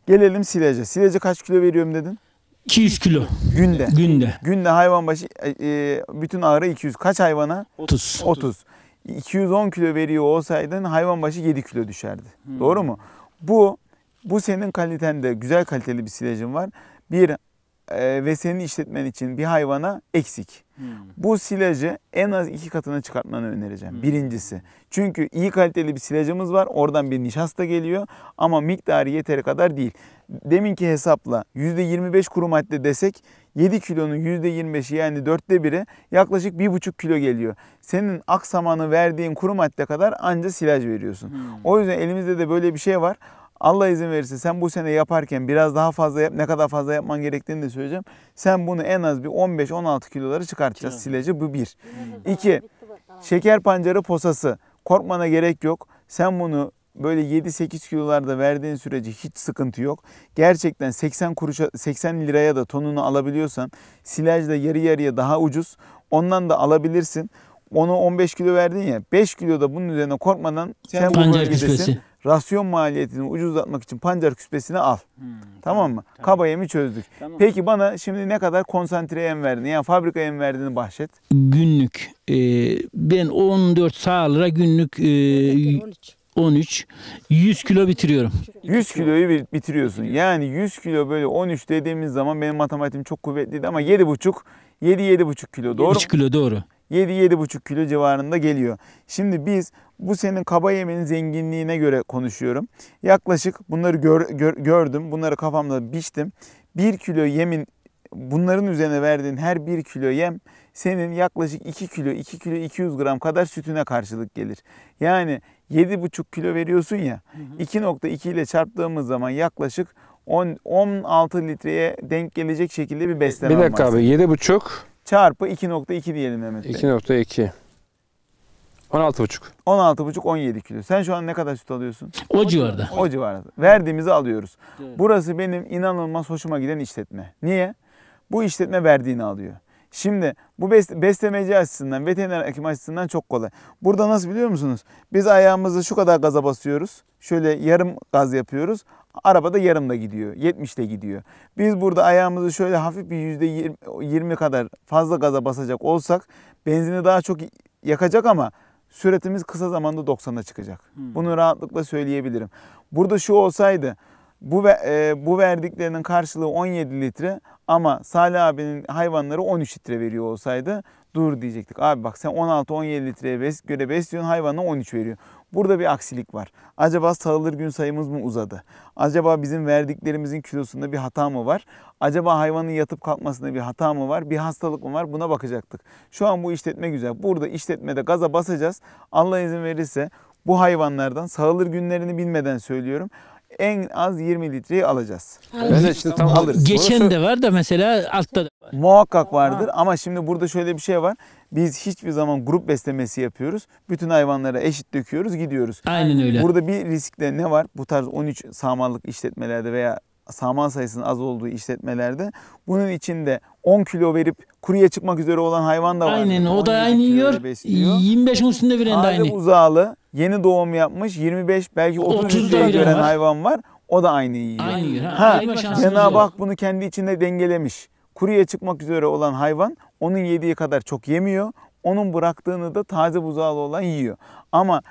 Gelelim silece. Silece kaç kilo veriyorum dedin? 200 kilo. Günde. Günde. Günde hayvan başı e, e bütün ağrı 200. Kaç hayvana? 30. 30. 30. 210 kilo veriyor olsaydın hayvan başı 7 kilo düşerdi. Hmm. Doğru mu? Bu bu senin kalitende güzel kaliteli bir silajın var. Bir ee, ve senin işletmen için bir hayvana eksik. Hmm. Bu silajı en az iki katına çıkartmanı önereceğim. Hmm. Birincisi. Çünkü iyi kaliteli bir silajımız var. Oradan bir nişasta geliyor ama miktarı yeteri kadar değil. Deminki hesapla %25 kuru madde desek 7 kilonun %25'i yani dörtte biri yaklaşık 1,5 kilo geliyor. Senin aksamanı verdiğin kuru madde kadar anca silaj veriyorsun. Hmm. O yüzden elimizde de böyle bir şey var. Allah izin verirse sen bu sene yaparken biraz daha fazla yap, ne kadar fazla yapman gerektiğini de söyleyeceğim. Sen bunu en az bir 15-16 kiloları çıkartacağız Kilo. sileci bu bir. İki, şeker pancarı posası. Korkmana gerek yok. Sen bunu böyle 7-8 kilolarda verdiğin sürece hiç sıkıntı yok. Gerçekten 80 kuruşa 80 liraya da tonunu alabiliyorsan silaj da yarı yarıya daha ucuz. Ondan da alabilirsin. Onu 15 kilo verdin ya 5 kilo da bunun üzerine korkmadan sen, sen bu bölgedesin rasyon maliyetini ucuzlatmak için pancar küspesini al. Hmm, tamam, mı? Tamam. Kaba yemi çözdük. Tamam. Peki bana şimdi ne kadar konsantre yem verdiğini yani fabrika yem verdiğini bahşet. Günlük e, ben 14 sağlıra günlük e, 13. 100 kilo bitiriyorum. 100 kiloyu bitiriyorsun. Yani 100 kilo böyle 13 dediğimiz zaman benim matematiğim çok kuvvetliydi ama 7,5 7 7,5 kilo doğru. 7,5 kilo doğru. 7-7,5 kilo civarında geliyor. Şimdi biz bu senin kaba yemenin zenginliğine göre konuşuyorum. Yaklaşık bunları gör, gör, gördüm. Bunları kafamda biçtim. 1 kilo yemin bunların üzerine verdiğin her 1 kilo yem senin yaklaşık 2 kilo 2 kilo 200 gram kadar sütüne karşılık gelir. Yani 7,5 kilo veriyorsun ya 2.2 ile çarptığımız zaman yaklaşık 10, 16 litreye denk gelecek şekilde bir beslenme var. Bir dakika var. abi 7,5 çarpı 2.2 diyelim Mehmet Bey. 2.2. 16,5. 16,5 17 kilo. Sen şu an ne kadar süt alıyorsun? O, civarda. O civarda. Verdiğimizi alıyoruz. Burası benim inanılmaz hoşuma giden işletme. Niye? Bu işletme verdiğini alıyor. Şimdi bu beslemeci açısından, veteriner hekim açısından çok kolay. Burada nasıl biliyor musunuz? Biz ayağımızı şu kadar gaza basıyoruz. Şöyle yarım gaz yapıyoruz. Arabada yarım da gidiyor. 70 de gidiyor. Biz burada ayağımızı şöyle hafif bir %20 kadar fazla gaza basacak olsak benzini daha çok yakacak ama süretimiz kısa zamanda 90'a çıkacak. Hmm. Bunu rahatlıkla söyleyebilirim. Burada şu olsaydı bu, e, bu verdiklerinin karşılığı 17 litre ama Salih abinin hayvanları 13 litre veriyor olsaydı dur diyecektik. Abi bak sen 16-17 litreye bes göre besliyorsun hayvanına 13 veriyor. Burada bir aksilik var. Acaba sağılır gün sayımız mı uzadı? Acaba bizim verdiklerimizin kilosunda bir hata mı var? Acaba hayvanın yatıp kalkmasında bir hata mı var? Bir hastalık mı var? Buna bakacaktık. Şu an bu işletme güzel. Burada işletmede gaza basacağız. Allah izin verirse bu hayvanlardan sağılır günlerini bilmeden söylüyorum en az 20 litreyi alacağız. Ben de işte tam alırız. Geçen de var da mesela altta da var. Muhakkak vardır ama şimdi burada şöyle bir şey var. Biz hiçbir zaman grup beslemesi yapıyoruz. Bütün hayvanlara eşit döküyoruz, gidiyoruz. Aynen öyle. Burada bir riskte ne var? Bu tarz 13 sağmallık işletmelerde veya saman sayısının az olduğu işletmelerde bunun içinde 10 kilo verip kuruya çıkmak üzere olan hayvan da var. Aynen o da aynı yiyor. 25 üstünde bir de aynı. uzağlı yeni doğum yapmış 25 belki 30, 30 lira gören hayvan var. O da aynı yiyor. Aynı yiyor. Ha, ha Cenab-ı Hak bunu kendi içinde dengelemiş. Kuruya çıkmak üzere olan hayvan onun yediği kadar çok yemiyor. Onun bıraktığını da taze buzağlı olan yiyor. Ama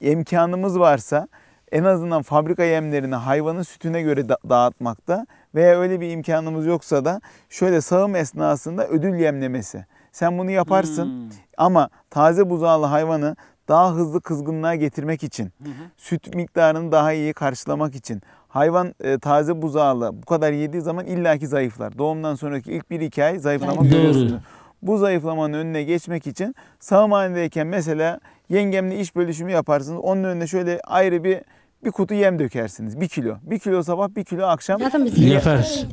imkanımız varsa en azından fabrika yemlerini hayvanın sütüne göre da dağıtmakta veya öyle bir imkanımız yoksa da şöyle sağım esnasında ödül yemlemesi. Sen bunu yaparsın hmm. ama taze buzağlı hayvanı daha hızlı kızgınlığa getirmek için, hı hı. süt miktarını daha iyi karşılamak için hayvan e, taze buzağlı bu kadar yediği zaman illaki zayıflar. Doğumdan sonraki ilk bir iki ay zayıflama görüyorsunuz. Bu zayıflamanın önüne geçmek için sağım halindeyken mesela yengemle iş bölüşümü yaparsınız. Onun önüne şöyle ayrı bir bir kutu yem dökersiniz. Bir kilo. Bir kilo sabah, bir kilo akşam. Zaten biz Yem. Yaparız.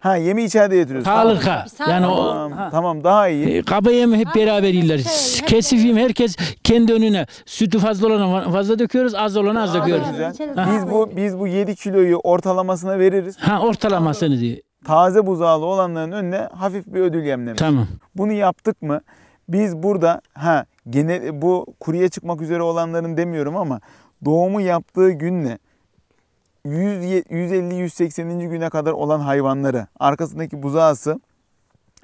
Ha yemi içeride yediriyoruz. Halka. Yani o Tamam, tamam daha iyi. e, kaba yemi hep beraber yerler. S- Kesif yem herkes kendi önüne. Sütü fazla olana fazla döküyoruz, az olana az döküyoruz. Güzel. Biz bu biz bu 7 kiloyu ortalamasına veririz. Ha ortalamasını diye. Taze buzağlı olanların önüne hafif bir ödül yemleme. Tamam. Bunu yaptık mı? Biz burada ha gene bu kuruya çıkmak üzere olanların demiyorum ama doğumu yaptığı günle 150-180. güne kadar olan hayvanları, arkasındaki buzağısı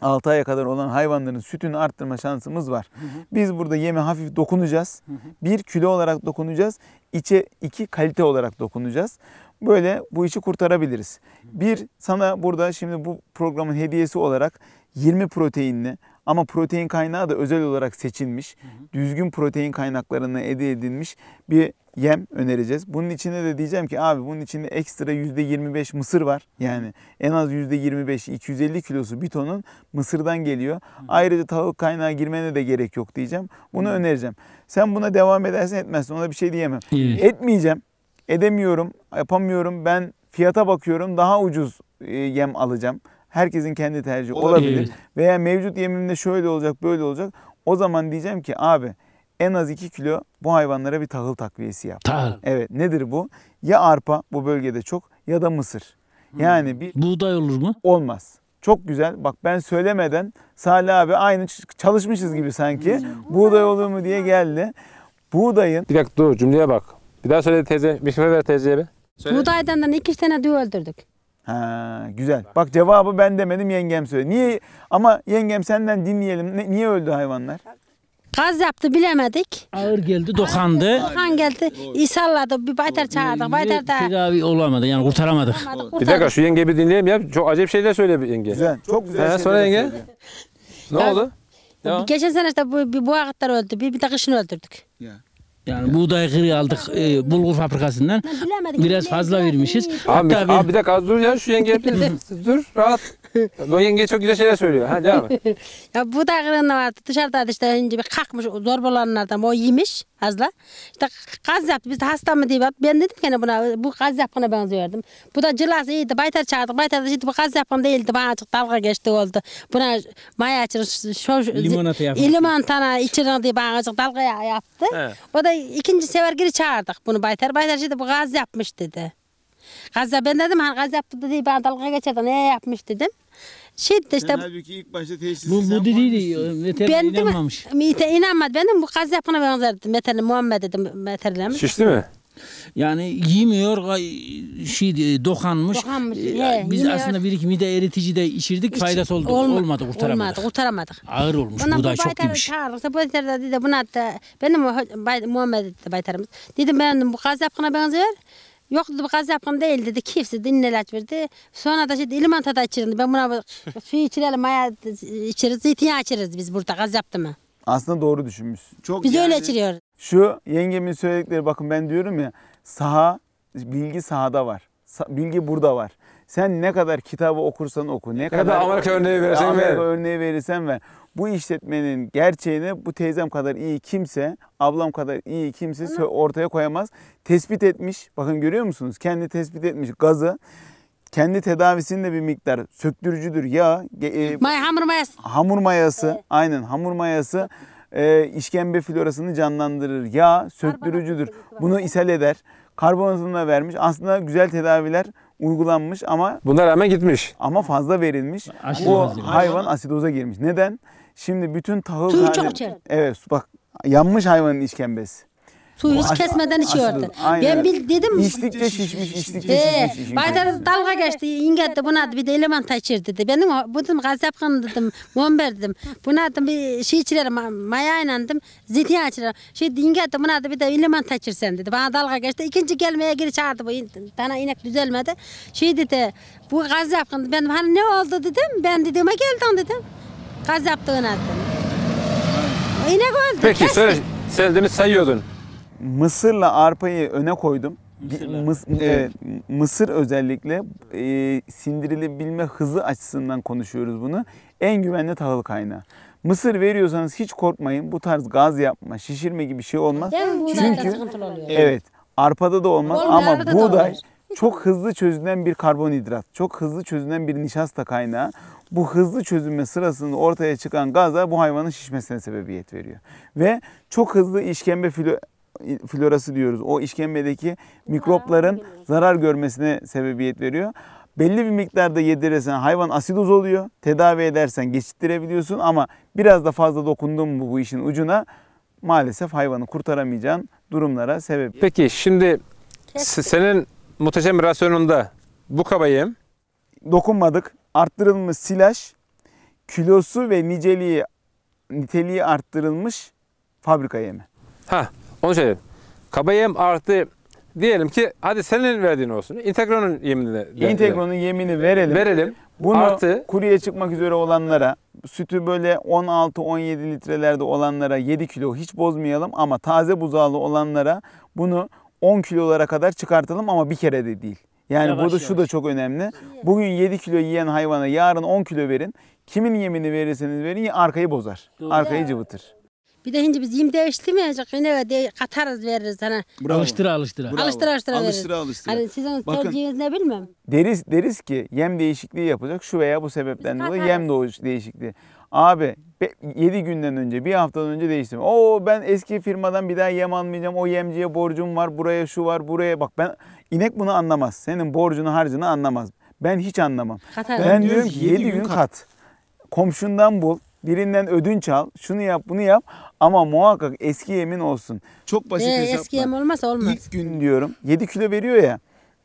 6 aya kadar olan hayvanların sütünü arttırma şansımız var. Biz burada yeme hafif dokunacağız. Bir kilo olarak dokunacağız. İçe iki kalite olarak dokunacağız. Böyle bu işi kurtarabiliriz. Bir sana burada şimdi bu programın hediyesi olarak 20 proteinli ama protein kaynağı da özel olarak seçilmiş, hı hı. düzgün protein kaynaklarına elde edilmiş bir yem önereceğiz. Bunun içinde de diyeceğim ki abi bunun içinde ekstra %25 mısır var. Yani en az %25 250 kilosu bir tonun mısırdan geliyor. Hı. Ayrıca tavuk kaynağı girmene de gerek yok diyeceğim. Bunu Hı. önereceğim. Sen buna devam edersen etmezsin. Ona bir şey diyemem. Hı. Etmeyeceğim. Edemiyorum, yapamıyorum. Ben fiyata bakıyorum. Daha ucuz e, yem alacağım. Herkesin kendi tercihi olabilir. olabilir. Veya mevcut yemimde şöyle olacak, böyle olacak. O zaman diyeceğim ki abi en az 2 kilo bu hayvanlara bir tahıl takviyesi yap. Tahıl. Evet nedir bu? Ya arpa bu bölgede çok ya da mısır. Hmm. Yani bir... Buğday olur mu? Olmaz. Çok güzel. Bak ben söylemeden Salih abi aynı çalışmışız gibi sanki. Hmm. Buğday olur mu diye geldi. Buğdayın... Bir dakika dur cümleye bak. Bir daha söyle teyze. Bir şey ver teyzeye be. Söyle. Buğdaydan da iki tane diye öldürdük. Ha, güzel. Bak cevabı ben demedim yengem söyledi. Niye? Ama yengem senden dinleyelim. Ne, niye öldü hayvanlar? Gaz yaptı bilemedik. Ağır geldi, dokandı. Kan geldi, isalladı, bir baytar çağırdı, Baytar da Tedavi olamadı yani kurtaramadık. Bir dakika şu yengeyi bir dinleyelim ya. Çok acayip şeyler söyle bir yenge. Güzel. Çok güzel. He, şeyler sonra yenge. söylüyor. Ne oldu? Geçen sene işte bu, bir boğa öldü, bir, bir de kışını öldürdük. Ya. Yani buğday kırığı aldık e, bulgur fabrikasından. Biraz fazla vermişiz. Abi, Hatta bir- abi bir dakika dur ya şu yenge hepiniz dur rahat o yenge çok güzel şeyler söylüyor. Ha devam et. ya bu da kırığında vardı. Dışarıda işte ince bir kalkmış zorbalanlardan o yemiş azla. İşte gaz yaptı. Biz de hasta mı diye. Ben dedim ki buna bu gaz yapkına benziyordum. Bu da cılası iyiydi. Baytar çağırdık. Baytar da bu gaz yapkın değildi. Bana açık dalga geçti oldu. Buna maya açırın. Limonata yaptı. Limonata içirin diye bana açık dalga yaptı. He. O da ikinci sefer geri çağırdık bunu Baytar. Baytar dedi bu gaz yapmış dedi. Gazze ben dedim hani gaz yaptı dedi ben dalga geçerdi ne yapmış dedim. Şiddet şey işte. Sen halbuki ilk başta teşhis Bu, bu dediği metal ben inanmamış. Mete inanmadı. Benim bu kaz yapına benzerdim. Metal Muhammed dedim metallemiş. Şişti mi? Yani giymiyor şey e, dokanmış. dokanmış ee, biz yemiyor. aslında bir iki mide eritici de içirdik İç, faydası oldu. Olmadı, olmadı kurtaramadık. Olmadı, kurtaramadık. Ağır olmuş Ondan buğday bu çok demiş. Çağırırsa bu dedi buna da benim Muhammed dedi baytarımız. Dedim ben bu kaz yapına benziyor. Yok dedi gaz yapkın değil dedi. Kifsi de ilaç verdi. Sonra da şey ilimanta da içirildi. Ben buna su içirelim maya içeriz. Zeytinyağı içeriz biz burada gaz yaptı mı? Aslında doğru düşünmüşsün. Çok Biz yani- öyle içiriyoruz. Şu yengemin söyledikleri bakın ben diyorum ya saha bilgi sahada var. Sa- Bilgi burada var. Sen ne kadar kitabı okursan oku. Ne kadar Amerika örneği verirsen ver. Amerika örneği verirsen ver bu işletmenin gerçeğini bu teyzem kadar iyi kimse, ablam kadar iyi kimse ortaya koyamaz. Tespit etmiş, bakın görüyor musunuz? Kendi tespit etmiş gazı. Kendi tedavisinin de bir miktar söktürücüdür ya. E, Maya, hamur mayası. Hamur mayası, evet. aynen hamur mayası. E, işkembe florasını canlandırır. Ya söktürücüdür. Bunu ishal eder. Karbonatını da vermiş. Aslında güzel tedaviler uygulanmış ama buna rağmen gitmiş. Ama fazla verilmiş. Aşırı o hazır. hayvan asidoza girmiş. Neden? Şimdi bütün tahıl Suyu çok Evet bak yanmış hayvanın işkembesi. Suyu hiç kesmeden içiyordu. Aynen. Ben bil dedim. İçtikçe şişmiş, içtikçe He, şişmiş. Baydar dalga geçti. İngetti buna bir de elemanta içir dedi. Benim bu dedim gaz yapkan dedim. Bomber dedim. Buna dedim bir şey içirelim. Maya inandım. Zeytin içirelim. Şey dedi, ingetti buna da bir de elemanta içirsen dedi. Bana dalga geçti. İkinci gelmeye geri çağırdı bu. in- inek düzelmedi. Şey dedi. Bu gaz yapkan. Ben hani ne oldu dedim. Ben dediğime geldin dedim. Gaz yaptığına dedim. İnek öldü. Peki kestik. söyle. Sen demin sayıyordun mısırla arpayı öne koydum. Mısırla. e, mısır özellikle e, sindirilebilme hızı açısından konuşuyoruz bunu. En güvenli tahıl kaynağı. Mısır veriyorsanız hiç korkmayın. Bu tarz gaz yapma, şişirme gibi bir şey olmaz. Çünkü evet, arpada da olmaz Olmuyor, ama da buğday da çok hızlı çözülen bir karbonhidrat, çok hızlı çözülen bir nişasta kaynağı. Bu hızlı çözülme sırasında ortaya çıkan gazlar bu hayvanın şişmesine sebebiyet veriyor. Ve çok hızlı işkembe filo florası diyoruz. O işkembedeki mikropların zarar görmesine sebebiyet veriyor. Belli bir miktarda yedirirsen hayvan asidoz oluyor. Tedavi edersen geçittirebiliyorsun ama biraz da fazla dokundun mu bu işin ucuna maalesef hayvanı kurtaramayacağın durumlara sebep. Peki şimdi Kesin. senin muhteşem rasyonunda bu kabayı dokunmadık. Arttırılmış silaj kilosu ve niceliği niteliği arttırılmış fabrika yemi. Ha onu söyledim. Kaba yem artı diyelim ki hadi senin verdiğin olsun. İntegron'un yemini. de, Integron'un yemini verelim. Verelim. Bunu artı, kuruya çıkmak üzere olanlara, sütü böyle 16-17 litrelerde olanlara 7 kilo hiç bozmayalım ama taze buzağlı olanlara bunu 10 kilolara kadar çıkartalım ama bir kere de değil. Yani yavaş burada yavaş. şu da çok önemli. Bugün 7 kilo yiyen hayvana yarın 10 kilo verin. Kimin yemini verirseniz verin arkayı bozar. Doğru. Arkayı cıvıtır. Bir de şimdi biz yem değiştirmeyecek. Yine de katarız veririz sana. Bravo. Alıştıra alıştıra. Bravo. Alıştıra alıştıra, veririz. Alıştıra Hani siz onu Bakın. tercihiniz ne bilmem. Deriz, deriz ki yem değişikliği yapacak şu veya bu sebepten dolayı yem doğuş değişikliği. Abi 7 günden önce bir haftadan önce değiştim. O ben eski firmadan bir daha yem almayacağım. O yemciye borcum var. Buraya şu var. Buraya bak ben inek bunu anlamaz. Senin borcunu harcını anlamaz. Ben hiç anlamam. Katar. Ben, ben diyorum ki 7 gün kat. kat. Komşundan bul. Birinden ödünç al. Şunu yap bunu yap. Ama muhakkak eski yemin olsun. Çok basit ee, hesaplar. Eski yemin olmaz, olmaz. İlk gün diyorum 7 kilo veriyor ya.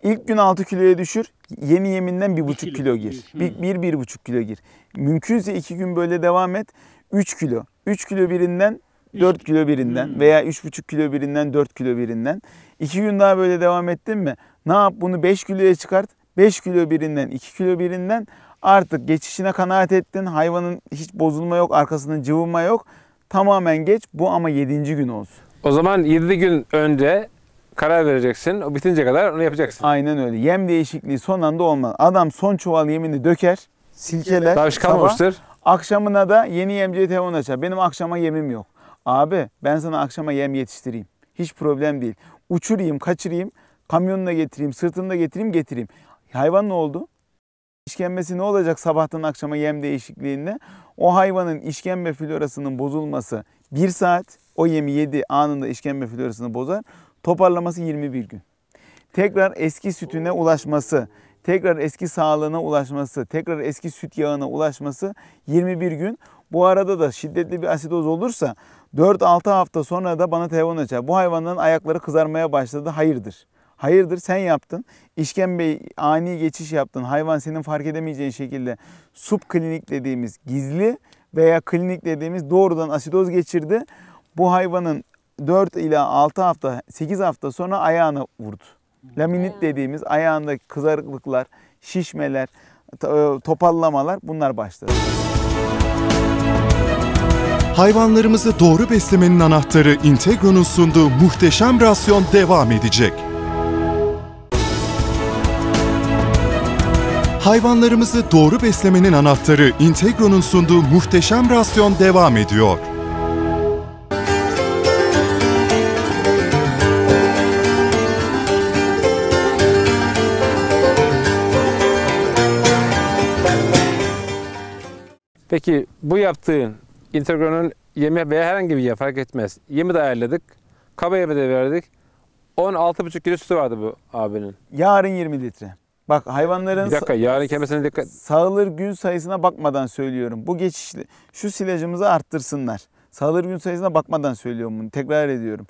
İlk gün 6 kiloya düşür. Yeni yeminden 1,5 kilo. kilo gir. 1-1,5 kilo gir. Mümkünse 2 gün böyle devam et. 3 kilo. 3 kilo birinden 4 kilo birinden hmm. veya 3,5 kilo birinden 4 kilo birinden. 2 gün daha böyle devam ettin mi? Ne yap bunu 5 kiloya çıkart. 5 kilo birinden 2 kilo birinden Artık geçişine kanaat ettin. Hayvanın hiç bozulma yok, arkasında cıvıma yok. Tamamen geç. Bu ama 7. gün olsun. O zaman 7 gün önce karar vereceksin. O bitince kadar onu yapacaksın. Aynen öyle. Yem değişikliği son anda olmaz. Adam son çuval yemini döker, silkeler. Daha kalmamıştır. Akşamına da yeni yemciye telefon açar. Benim akşama yemim yok. Abi ben sana akşama yem yetiştireyim. Hiç problem değil. Uçurayım, kaçırayım, kamyonla getireyim, sırtında getireyim, getireyim. Hayvan ne oldu? İşkembesi ne olacak sabahtan akşama yem değişikliğinde? O hayvanın işkembe florasının bozulması 1 saat, o yemi yedi anında işkembe florasını bozar. Toparlaması 21 gün. Tekrar eski sütüne ulaşması, tekrar eski sağlığına ulaşması, tekrar eski süt yağına ulaşması 21 gün. Bu arada da şiddetli bir asidoz olursa 4-6 hafta sonra da bana telefon açar. Bu hayvanların ayakları kızarmaya başladı, hayırdır? Hayırdır sen yaptın. İşkembe ani geçiş yaptın. Hayvan senin fark edemeyeceğin şekilde subklinik dediğimiz gizli veya klinik dediğimiz doğrudan asidoz geçirdi. Bu hayvanın 4 ila 6 hafta 8 hafta sonra ayağına vurdu. Laminit hmm. dediğimiz ayağındaki kızarıklıklar, şişmeler, e, topallamalar bunlar başladı. Hayvanlarımızı doğru beslemenin anahtarı Integro'nun sunduğu muhteşem rasyon devam edecek. Hayvanlarımızı doğru beslemenin anahtarı Integro'nun sunduğu muhteşem rasyon devam ediyor. Peki bu yaptığın Integro'nun yemi veya herhangi bir yem fark etmez. Yemi de ayarladık. Kaba yemi de verdik. 16,5 kilo sütü vardı bu abinin. Yarın 20 litre. Bak hayvanların Bir dakika yarın kemesine dikkat. sağılır gün sayısına bakmadan söylüyorum. Bu geçişli şu silajımızı arttırsınlar. Sağılır gün sayısına bakmadan söylüyorum bunu. Tekrar ediyorum.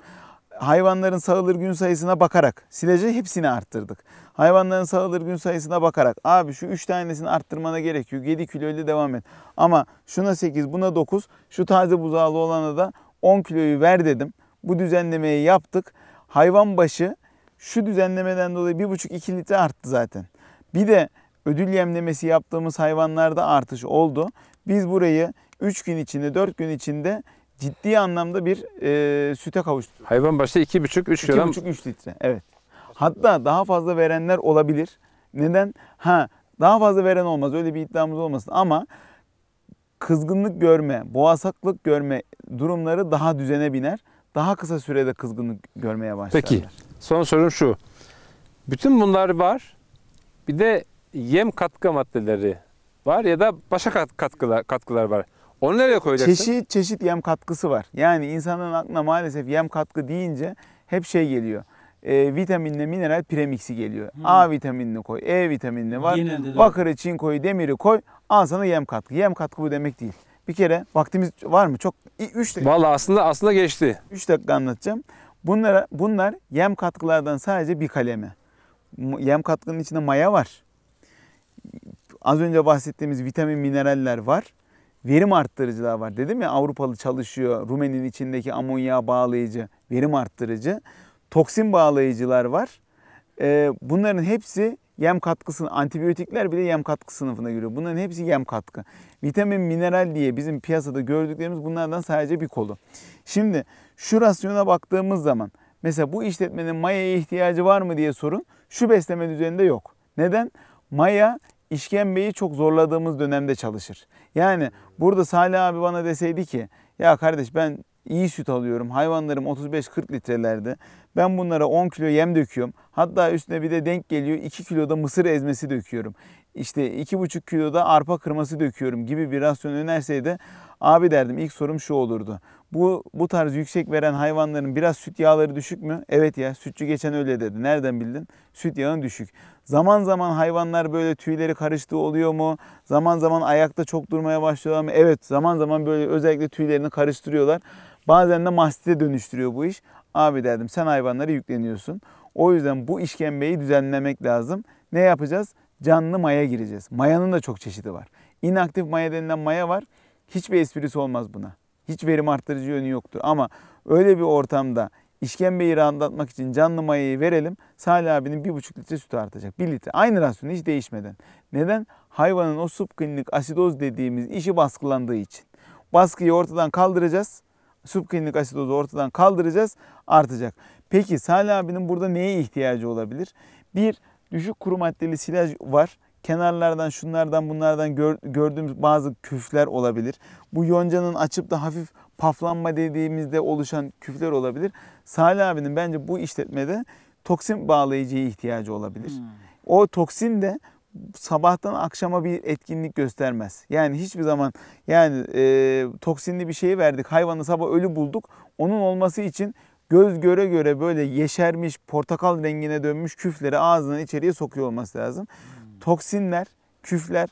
Hayvanların sağılır gün sayısına bakarak silajı hepsini arttırdık. Hayvanların sağılır gün sayısına bakarak abi şu 3 tanesini arttırmana gerek yok. 7 kiloyla devam et. Ama şuna 8 buna 9 şu taze buzağlı olana da 10 kiloyu ver dedim. Bu düzenlemeyi yaptık. Hayvan başı şu düzenlemeden dolayı 1,5-2 litre arttı zaten. Bir de ödül yemlemesi yaptığımız hayvanlarda artış oldu. Biz burayı 3 gün içinde 4 gün içinde ciddi anlamda bir e, süte kavuşturduk. Hayvan başta 2,5-3 gram. 2,5-3 litre evet. Hatta daha fazla verenler olabilir. Neden? Ha daha fazla veren olmaz öyle bir iddiamız olmasın ama kızgınlık görme, boğasaklık görme durumları daha düzene biner. Daha kısa sürede kızgınlık görmeye başlarlar. Peki Son sorum şu. Bütün bunlar var. Bir de yem katkı maddeleri var ya da başka katkılar, katkılar var. Onu nereye koyacaksın? Çeşit çeşit yem katkısı var. Yani insanın aklına maalesef yem katkı deyince hep şey geliyor. E, vitaminle mineral premixi geliyor. Hmm. A vitaminini koy, E vitaminini var. Bakırı, çinkoyu, demiri koy. Al sana yem katkı. Yem katkı bu demek değil. Bir kere vaktimiz var mı? Çok 3 dakika. Valla aslında aslında geçti. 3 dakika anlatacağım. Bunlara, bunlar yem katkılardan sadece bir kaleme. Yem katkının içinde maya var. Az önce bahsettiğimiz vitamin, mineraller var. Verim arttırıcılar var. Dedim ya Avrupalı çalışıyor. Rumenin içindeki amonya bağlayıcı, verim arttırıcı. Toksin bağlayıcılar var. Ee, bunların hepsi yem katkısı, antibiyotikler bile yem katkı sınıfına giriyor. Bunların hepsi yem katkı. Vitamin, mineral diye bizim piyasada gördüklerimiz bunlardan sadece bir kolu. Şimdi şu rasyona baktığımız zaman mesela bu işletmenin mayaya ihtiyacı var mı diye sorun. Şu besleme düzeninde yok. Neden? Maya işkembeyi çok zorladığımız dönemde çalışır. Yani burada Salih abi bana deseydi ki ya kardeş ben iyi süt alıyorum hayvanlarım 35-40 litrelerde ben bunlara 10 kilo yem döküyorum. Hatta üstüne bir de denk geliyor 2 da mısır ezmesi döküyorum. İşte 2,5 da arpa kırması döküyorum gibi bir rasyon önerseydi abi derdim ilk sorum şu olurdu. Bu, bu tarz yüksek veren hayvanların biraz süt yağları düşük mü? Evet ya sütçü geçen öyle dedi. Nereden bildin? Süt yağın düşük. Zaman zaman hayvanlar böyle tüyleri karıştığı oluyor mu? Zaman zaman ayakta çok durmaya başlıyorlar mı? Evet zaman zaman böyle özellikle tüylerini karıştırıyorlar. Bazen de mastite dönüştürüyor bu iş. Abi derdim sen hayvanları yükleniyorsun. O yüzden bu işkembeyi düzenlemek lazım. Ne yapacağız? Canlı maya gireceğiz. Mayanın da çok çeşidi var. İnaktif maya denilen maya var. Hiçbir esprisi olmaz buna. Hiç verim arttırıcı yönü yoktur. Ama öyle bir ortamda işkembeyi rahatlatmak için canlı mayayı verelim. Salih abinin bir buçuk litre sütü artacak. Bir litre. Aynı rasyonu hiç değişmeden. Neden? Hayvanın o subklinik asidoz dediğimiz işi baskılandığı için. Baskıyı ortadan kaldıracağız subklinik asit asitozu ortadan kaldıracağız, artacak. Peki Salih abinin burada neye ihtiyacı olabilir? Bir, düşük kuru maddeli silaj var. Kenarlardan, şunlardan, bunlardan gördüğümüz bazı küfler olabilir. Bu yoncanın açıp da hafif paflanma dediğimizde oluşan küfler olabilir. Salih abinin bence bu işletmede toksin bağlayıcıya ihtiyacı olabilir. Hmm. O toksin de sabahtan akşama bir etkinlik göstermez. Yani hiçbir zaman yani e, toksinli bir şeyi verdik. Hayvanı sabah ölü bulduk. Onun olması için göz göre göre böyle yeşermiş, portakal rengine dönmüş küfleri ağzından içeriye sokuyor olması lazım. Hmm. Toksinler, küfler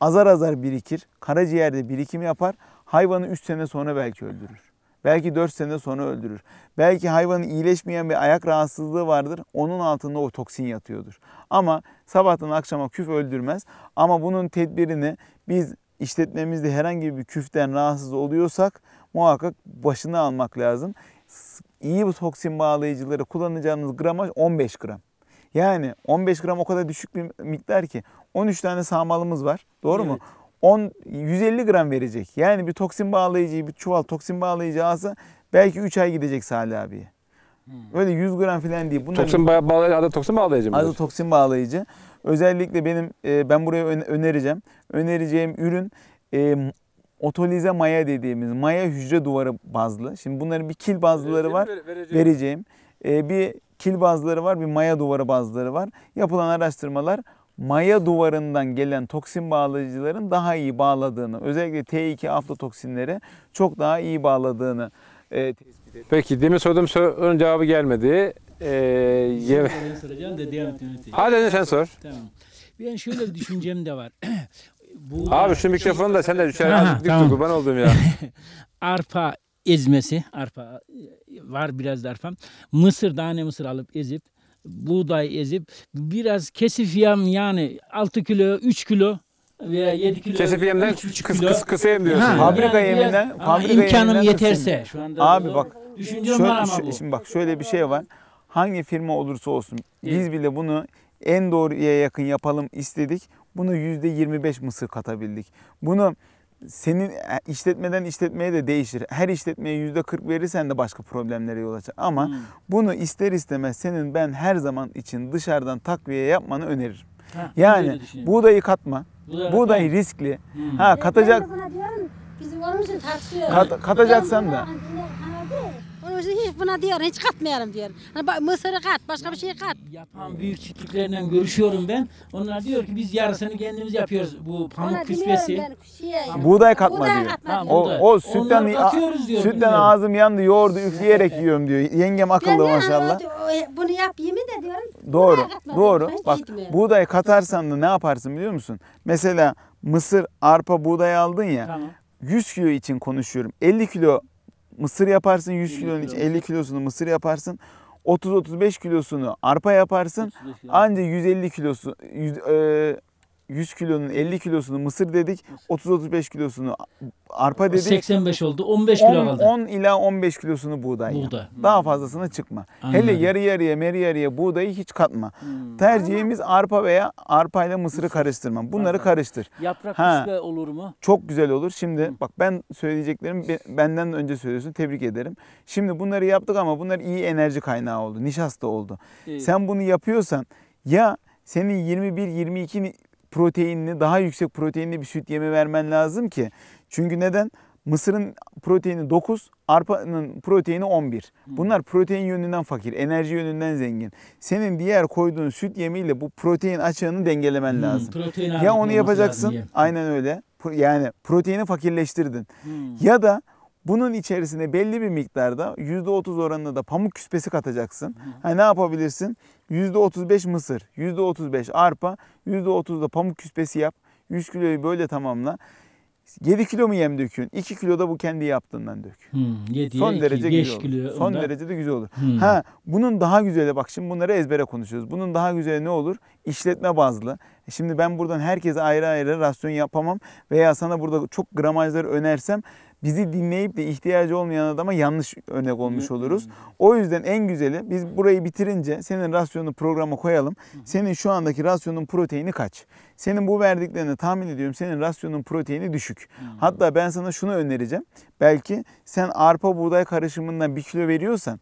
azar azar birikir. Karaciğerde birikim yapar. Hayvanı 3 sene sonra belki öldürür. Belki 4 sene sonra öldürür. Belki hayvanın iyileşmeyen bir ayak rahatsızlığı vardır. Onun altında o toksin yatıyordur. Ama sabahtan akşama küf öldürmez. Ama bunun tedbirini biz işletmemizde herhangi bir küften rahatsız oluyorsak muhakkak başını almak lazım. İyi bu toksin bağlayıcıları kullanacağınız gramaj 15 gram. Yani 15 gram o kadar düşük bir miktar ki 13 tane sağmalımız var. Doğru evet. mu? 10 150 gram verecek. Yani bir toksin bağlayıcı, bir çuval toksin bağlayıcı alsa belki 3 ay gidecek Salih abiye. Hmm. Öyle 100 gram falan değil. Bunlar toksin ba bağlayıcı, adı toksin bağlayıcı mı? Adı toksin bağlayıcı. Özellikle benim e, ben buraya önereceğim. Önereceğim ürün e, otolize maya dediğimiz maya hücre duvarı bazlı. Şimdi bunların bir kil bazlıları var. Vereceğim. vereceğim. E, bir kil bazları var, bir maya duvarı bazları var. Yapılan araştırmalar maya duvarından gelen toksin bağlayıcıların daha iyi bağladığını, özellikle T2 aflatoksinleri çok daha iyi bağladığını e, tespit ettik. Peki demin sorduğum sorunun cevabı gelmedi. Ee, yeme- Soruyu soracağım Hadi sen sor. Tamam. Ben şöyle bir düşüncem de var. Bu Abi şu mikrofonu da sen de düşer. Aha, Azıcık tamam. kurban oldum ya. arpa ezmesi, arpa var biraz da arpa. Mısır, tane mısır alıp ezip buğday ezip biraz kesif yem yani 6 kilo 3 kilo veya 7 kilo. Kesif yemden kıs, kıs, kısa yem diyorsun. Ha, Fabrika yani yeminden. Fabrika ama imkanım yeminden yeterse. Şu anda Abi bak. Düşüncem şöyle, var ama şey- bu. Şimdi bak şöyle bir şey var. Hangi firma olursa olsun biz bile bunu en doğruya yakın yapalım istedik. Bunu %25 mısır katabildik. Bunu senin e, işletmeden işletmeye de değişir. Her işletmeye yüzde 40 verirsen de başka problemlere yol açar. Ama hmm. bunu ister istemez senin ben her zaman için dışarıdan takviye yapmanı öneririm. Ha, yani buğdayı katma. Buğday, buğday riskli. Hmm. Ha katacak. Bizim onun için tartışıyor. Kat, katacaksan da. Onun için hiç buna diyor, hiç katmayalım diyor. Hani mısırı kat, başka bir şey kat. Yapan büyük çiftliklerle görüşüyorum ben. Onlar diyor ki biz yarısını kendimiz yapıyoruz bu pamuk Ona küspesi. Buğday katma diyor. katma diyor. O, o sütten, diyor, sütten bilmiyorum. ağzım yandı yoğurdu üfleyerek yiyorum diyor. Yengem akıllı ne maşallah. Bunu yap yemin de diyorum. Doğru, doğru. diyorum, Bak gitmiyorum. buğday katarsan da ne yaparsın biliyor musun? Mesela mısır, arpa, buğday aldın ya. Tamam. 100 kilo için konuşuyorum. 50 kilo mısır yaparsın 100 kilonun için 50 kilosunu mısır yaparsın. 30-35 kilosunu arpa yaparsın. Anca 150 kilosu 100, e, 100 kilonun 50 kilosunu mısır dedik. 30-35 kilosunu arpa dedik. 85 oldu. 15 kilo 10, kaldı. 10 ila 15 kilosunu buğday. Buğday. Yap. Daha hmm. fazlasını çıkma. Anladım. Hele yarı yarıya meri yarıya buğdayı hiç katma. Hmm. Tercihimiz arpa veya arpa ile mısırı karıştırma. Bunları Arpa. karıştır. Yaprak Ha. olur mu? Çok güzel olur. Şimdi bak ben söyleyeceklerim benden önce söylüyorsun. Tebrik ederim. Şimdi bunları yaptık ama bunlar iyi enerji kaynağı oldu. Nişasta oldu. Ee, Sen bunu yapıyorsan ya senin 21-22 proteinli, daha yüksek proteinli bir süt yeme vermen lazım ki. Çünkü neden? Mısırın proteini 9, arpanın proteini 11. Bunlar protein yönünden fakir, enerji yönünden zengin. Senin diğer koyduğun süt yemiyle bu protein açığını dengelemen hmm, lazım. ya onu yapacaksın. aynen öyle. Yani proteini fakirleştirdin. Hmm. Ya da bunun içerisine belli bir miktarda %30 oranında da pamuk küspesi katacaksın. Hmm. Ha, ne yapabilirsin? %35 mısır, %35 arpa, %30 da pamuk küspesi yap. 100 kiloyu böyle tamamla. 7 kilo mu yem döküyorsun? 2 kilo da bu kendi yaptığından dök. Hmm, 7 Son 2, derece 5 güzel olur. Son onda... derece de güzel olur. Hmm. Ha, bunun daha güzeli bak şimdi bunları ezbere konuşuyoruz. Bunun daha güzeli ne olur? İşletme bazlı. E şimdi ben buradan herkese ayrı ayrı rasyon yapamam veya sana burada çok gramajları önersem bizi dinleyip de ihtiyacı olmayan adama yanlış örnek olmuş oluruz. O yüzden en güzeli biz burayı bitirince senin rasyonunu programa koyalım. Senin şu andaki rasyonun proteini kaç? Senin bu verdiklerini tahmin ediyorum senin rasyonun proteini düşük. Hatta ben sana şunu önereceğim. Belki sen arpa buğday karışımından bir kilo veriyorsan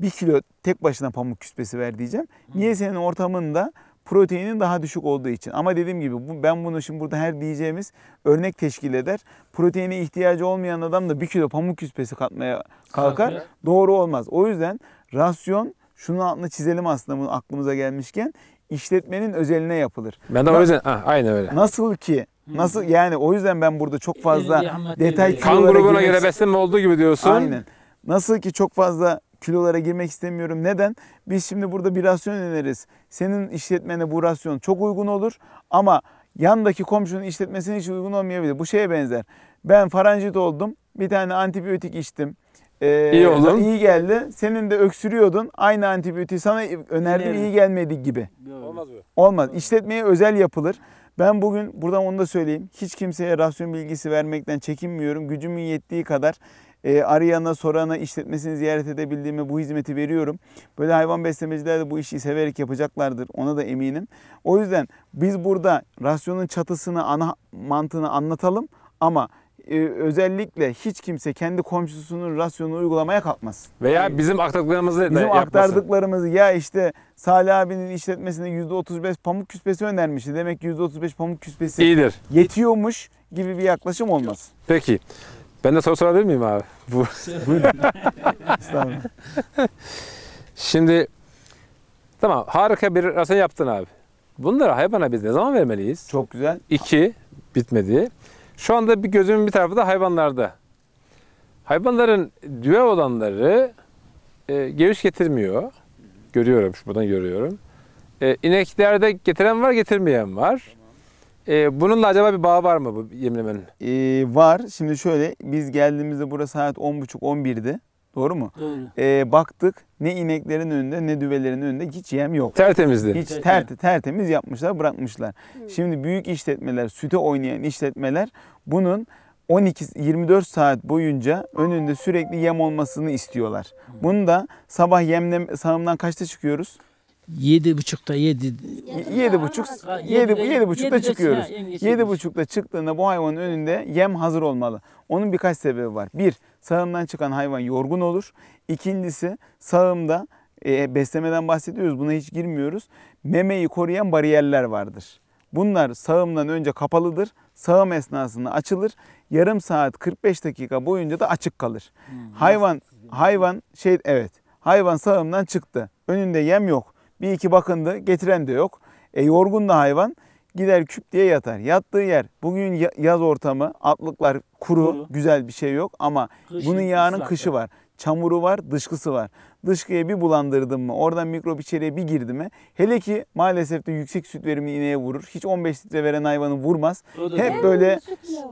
bir kilo tek başına pamuk küspesi ver diyeceğim. Niye senin ortamında proteinin daha düşük olduğu için. Ama dediğim gibi bu, ben bunu şimdi burada her diyeceğimiz örnek teşkil eder. Proteine ihtiyacı olmayan adam da bir kilo pamuk küspesi katmaya kalkar. Kalkıyor. Doğru olmaz. O yüzden rasyon şunun altını çizelim aslında bunu aklımıza gelmişken işletmenin özeline yapılır. Ben de o yüzden ha, aynı öyle. Nasıl ki Nasıl yani o yüzden ben burada çok fazla detay Kan grubuna göre beslenme olduğu gibi diyorsun. Aynen. Nasıl ki çok fazla kilolara girmek istemiyorum. Neden? Biz şimdi burada bir rasyon öneririz. Senin işletmene bu rasyon çok uygun olur ama yandaki komşunun işletmesine hiç uygun olmayabilir. Bu şeye benzer. Ben farancit oldum. Bir tane antibiyotik içtim. Ee, iyi olun. iyi geldi. Senin de öksürüyordun. Aynı antibiyotiği sana önerdim iyi gelmedi gibi. Olmaz bu. Olmaz. İşletmeye özel yapılır. Ben bugün buradan onu da söyleyeyim. Hiç kimseye rasyon bilgisi vermekten çekinmiyorum. Gücümün yettiği kadar e, arayana, sorana, işletmesini ziyaret edebildiğime bu hizmeti veriyorum. Böyle hayvan beslemeciler de bu işi severek yapacaklardır. Ona da eminim. O yüzden biz burada rasyonun çatısını, ana mantığını anlatalım ama e, özellikle hiç kimse kendi komşusunun rasyonunu uygulamaya kalkmaz. Veya bizim aktardıklarımızı Bizim yapmasın. aktardıklarımızı ya işte Salih abinin işletmesinde %35 pamuk küspesi önermişti. Demek %35 pamuk küspesi İyidir. yetiyormuş gibi bir yaklaşım olmaz. Peki. Ben de soru sorabilir miyim abi? Bu. Buyurun. Şimdi tamam harika bir rasyon yaptın abi. Bunları hayvana biz ne zaman vermeliyiz? Çok güzel. İki bitmedi. Şu anda bir gözümün bir tarafı da hayvanlarda. Hayvanların düve olanları e, geviş getirmiyor. Görüyorum, şu buradan görüyorum. E, ineklerde getiren var, getirmeyen var. Ee, bununla acaba bir bağ var mı bu yemlemenin? Ee, var. Şimdi şöyle biz geldiğimizde burası saat 10.30-11'di. Doğru mu? Doğru. Ee, baktık ne ineklerin önünde ne düvelerin önünde hiç yem yok. Tertemizdi. Hiç ter, tertemiz yapmışlar bırakmışlar. Hmm. Şimdi büyük işletmeler, süte oynayan işletmeler bunun 12 24 saat boyunca önünde sürekli yem olmasını istiyorlar. Hmm. Bunu da sabah yemle sağımdan kaçta çıkıyoruz? Yedi buçukta yedi. Yedi buçuk, yedi, yedi buçukta çıkıyoruz. Şey yedi buçukta çıktığında bu hayvanın önünde yem hazır olmalı. Onun birkaç sebebi var. Bir, sağımdan çıkan hayvan yorgun olur. İkincisi, sağımda e, beslemeden bahsediyoruz. Buna hiç girmiyoruz. Memeyi koruyan bariyerler vardır. Bunlar sağımdan önce kapalıdır. Sağım esnasında açılır. Yarım saat 45 dakika boyunca da açık kalır. Hmm, hayvan hayvan şey evet. Hayvan sağımdan çıktı. Önünde yem yok. Bir iki bakındı getiren de yok. E yorgun da hayvan gider küp diye yatar. Yattığı yer bugün yaz ortamı atlıklar kuru, kuru. güzel bir şey yok ama Kışın bunun yağının ıslak. kışı var çamuru var, dışkısı var. Dışkıya bir bulandırdım mı, oradan mikrop içeriye bir girdi mi? Hele ki maalesef de yüksek süt verimi ineğe vurur. Hiç 15 litre veren hayvanı vurmaz. Hep doğru. böyle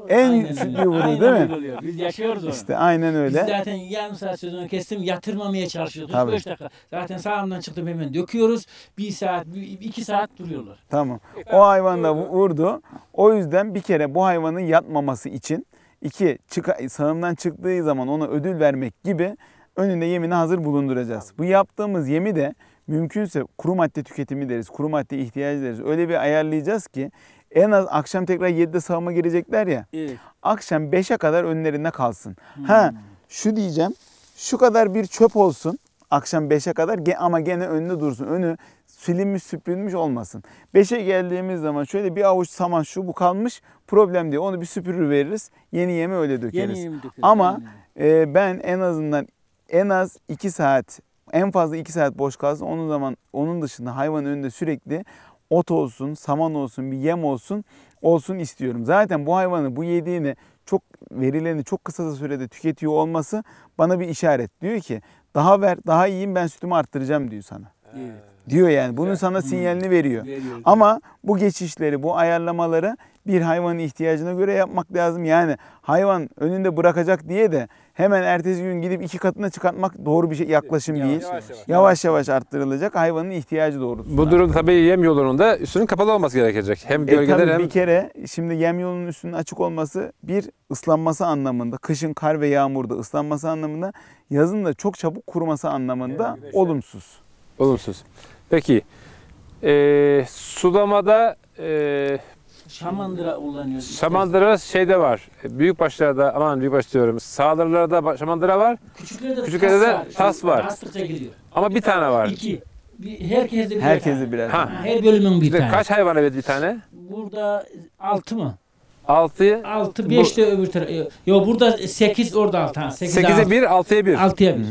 en sütlü vurur değil mi? Oluyor. Biz yaşıyoruz onu. İşte aynen öyle. Biz zaten yarım saat sözünü kestim yatırmamaya çalışıyorduk. Tabii. 5 dakika. Zaten sağımdan çıktım hemen döküyoruz. 1 saat, 2 saat duruyorlar. Tamam. O hayvan da vurdu. O yüzden bir kere bu hayvanın yatmaması için İki, çık, sağımdan çıktığı zaman ona ödül vermek gibi önünde yemini hazır bulunduracağız. Bu yaptığımız yemi de mümkünse kuru madde tüketimi deriz, kuru madde ihtiyacı deriz. Öyle bir ayarlayacağız ki en az akşam tekrar 7'de sağıma girecekler ya. Evet. Akşam 5'e kadar önlerinde kalsın. Hmm. Ha şu diyeceğim şu kadar bir çöp olsun. Akşam 5'e kadar ama gene önünde dursun. Önü silinmiş süpürülmüş olmasın. 5'e geldiğimiz zaman şöyle bir avuç saman şu bu kalmış problem değil. Onu bir süpürür veririz. Yeni yeme öyle dökeriz. Yeni dökeriz. Ama e, ben en azından en az 2 saat en fazla 2 saat boş kalsın. Onun zaman onun dışında hayvanın önünde sürekli ot olsun, saman olsun, bir yem olsun olsun istiyorum. Zaten bu hayvanı bu yediğini çok verilerini çok kısa sürede tüketiyor olması bana bir işaret. Diyor ki daha ver, daha iyiyim ben sütümü arttıracağım diyor sana. Evet diyor yani. Bunun sana hmm, sinyalini veriyor. Ama bu geçişleri, bu ayarlamaları bir hayvanın ihtiyacına göre yapmak lazım. Yani hayvan önünde bırakacak diye de hemen ertesi gün gidip iki katına çıkartmak doğru bir şey, yaklaşım yavaş, değil. Yavaş yavaş. yavaş yavaş arttırılacak hayvanın ihtiyacı doğrultusunda. Bu durum tabii yem yolununda üstünün kapalı olması gerekecek. Hem e, gölgeden e, hem... Bir kere şimdi yem yolunun üstünün açık olması bir ıslanması anlamında, kışın kar ve yağmurda ıslanması anlamında, yazın da çok çabuk kuruması anlamında evet, olumsuz. Olumsuz. Peki e, sulamada e, Şamandıra kullanıyoruz. işte. Samandıra şeyde var. Büyük başlarda aman büyük baş diyorum. Sağlarlarda şamandıra var Küçüklerde de Küçüklerde de tas var. tas var. ama bir tane var. İki. Bir, herkese bir Herkese birer. Ha. Her bölümün bir tane. Kaç hayvan evet bir tane? Burada altı mı? Altı, Altı, beş de öbür tarafı. Yok burada sekiz orada altı. Ha, sekiz, 8'e altı. bir. 6'ya 1. Altıya bir.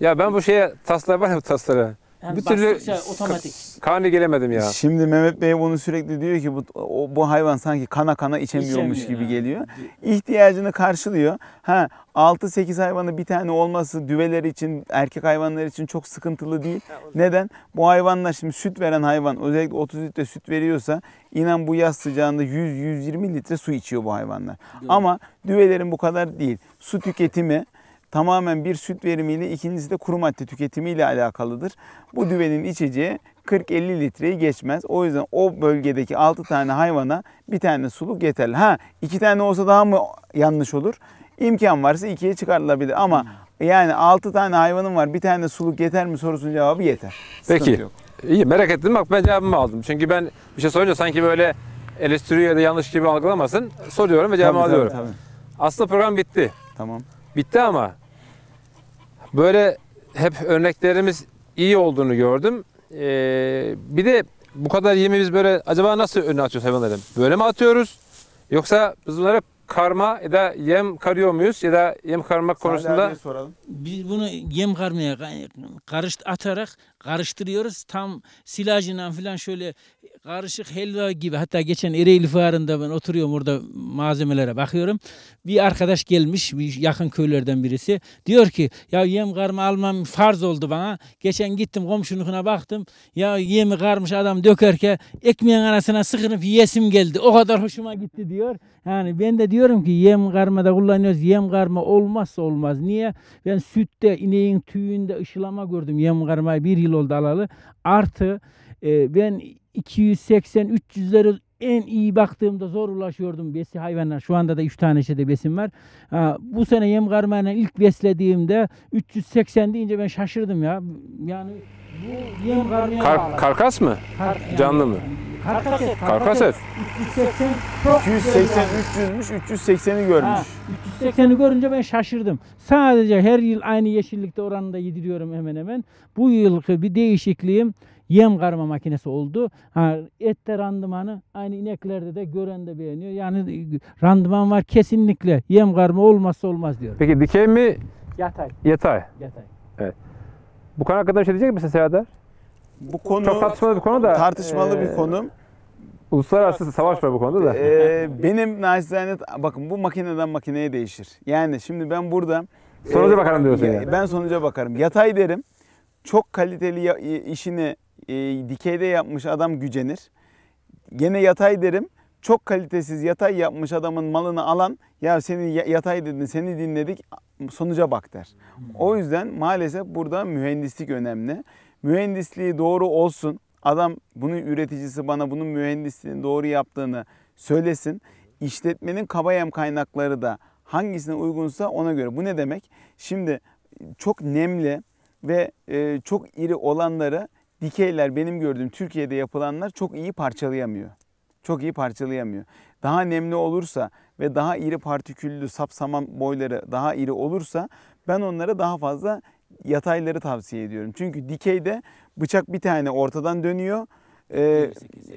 Ya ben bu şeye taslar var ya bu taslara. Hem bir türlü şey, otomatik. Kani gelemedim ya. Şimdi Mehmet Bey bunu sürekli diyor ki bu o, bu hayvan sanki kana kana içemiyormuş İçemiyor, gibi geliyor. İhtiyacını karşılıyor. Ha 6-8 hayvanı bir tane olması düveler için, erkek hayvanlar için çok sıkıntılı değil. Neden? Bu hayvanlar şimdi süt veren hayvan özellikle 30 litre süt veriyorsa inan bu yaz sıcağında 100-120 litre su içiyor bu hayvanlar. Ama düvelerin bu kadar değil. Su tüketimi tamamen bir süt verimiyle ikincisi de kuru madde tüketimiyle alakalıdır. Bu düvenin içeceği 40-50 litreyi geçmez. O yüzden o bölgedeki 6 tane hayvana bir tane suluk yeterli. Ha iki tane olsa daha mı yanlış olur? İmkan varsa ikiye çıkartılabilir ama yani 6 tane hayvanın var bir tane suluk yeter mi sorusunun cevabı yeter. Peki. Yok. İyi merak ettim bak ben cevabımı aldım. Çünkü ben bir şey sorunca sanki böyle eleştiriyor ya da yanlış gibi algılamasın. Soruyorum ve cevabımı tabii, alıyorum. Tabii, tabii. Aslında program bitti. Tamam bitti ama böyle hep örneklerimiz iyi olduğunu gördüm. Ee, bir de bu kadar yemi biz böyle acaba nasıl önüne atıyoruz hayvanların? Böyle mi atıyoruz? Yoksa biz bunları karma ya da yem karıyor muyuz ya da yem karmak konusunda soralım. Biz bunu yem karmaya karışt atarak karıştırıyoruz. Tam silajından falan şöyle Karışık helva gibi. Hatta geçen Ereğli Fuarı'nda ben oturuyorum orada malzemelere bakıyorum. Bir arkadaş gelmiş bir yakın köylerden birisi. Diyor ki ya yem karma almam farz oldu bana. Geçen gittim komşunukuna baktım. Ya yemi karmış adam dökerken ekmeğin arasına sıkınıp yesim geldi. O kadar hoşuma gitti diyor. Yani ben de diyorum ki yem karma da kullanıyoruz. Yem karma olmazsa olmaz. Niye? Ben sütte ineğin tüyünde ışılama gördüm yem karmayı bir yıl oldu alalı. Artı e, ben 280 300'lere en iyi baktığımda zor ulaşıyordum besi hayvanlar. Şu anda da 3 tane şeyde besim var. Ha, bu sene yem karmayla ilk beslediğimde 380 deyince ben şaşırdım ya. Yani bu yem karmaya Kar, bağlı. Karkas mı? Kar, yani, Canlı mı? Karkas et. Karkas et. 380 çok 280 300'müş, 380'i görmüş. Ha, 380'i görünce ben şaşırdım. Sadece her yıl aynı yeşillikte oranında yediriyorum hemen hemen. Bu yılki bir değişikliğim yem karma makinesi oldu. Ha, ette randımanı aynı ineklerde de gören de beğeniyor. Yani e, randıman var kesinlikle yem karma olmazsa olmaz diyor. Peki dikey mi? Yatay. Yatay. Yatay. Evet. Bu konu hakkında bir şey diyecek misin Seyhader? Bu konu çok tartışmalı bir konu da. Tartışmalı ee, bir konum. Uluslararası savaş var bu konuda da. Ee, benim naçizane bakın bu makineden makineye değişir. Yani şimdi ben burada sonuca e, bakarım diyorsun ya, yani. Ben sonuca bakarım. Yatay derim. Çok kaliteli işini e, dikeyde yapmış adam gücenir. Gene yatay derim. Çok kalitesiz yatay yapmış adamın malını alan ya seni yatay dedin seni dinledik sonuca bak der. O yüzden maalesef burada mühendislik önemli. Mühendisliği doğru olsun. Adam bunun üreticisi bana bunun mühendisliğini doğru yaptığını söylesin. İşletmenin kabayem kaynakları da hangisine uygunsa ona göre. Bu ne demek? Şimdi çok nemli ve e, çok iri olanları dikeyler benim gördüğüm Türkiye'de yapılanlar çok iyi parçalayamıyor. Çok iyi parçalayamıyor. Daha nemli olursa ve daha iri partiküllü sapsamam boyları daha iri olursa ben onlara daha fazla yatayları tavsiye ediyorum. Çünkü dikeyde bıçak bir tane ortadan dönüyor. Ee,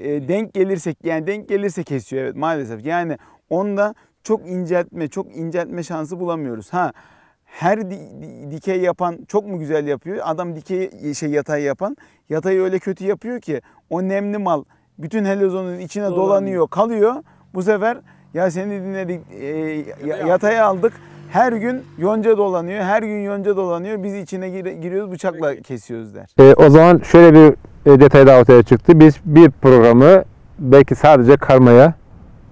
e, e, denk gelirsek yani denk gelirse kesiyor evet maalesef. Yani onda çok inceltme, çok inceltme şansı bulamıyoruz. Ha her di, di, dikey yapan çok mu güzel yapıyor? Adam dikey şey yatay yapan yatayı öyle kötü yapıyor ki o nemli mal bütün helizonun içine dolanıyor, kalıyor. Bu sefer ya seni dinledik e, yataya aldık. Her gün yonca dolanıyor. Her gün yonca dolanıyor. Biz içine gir giriyoruz bıçakla kesiyoruz der. E, o zaman şöyle bir e, detay daha ortaya çıktı. Biz bir programı belki sadece karmaya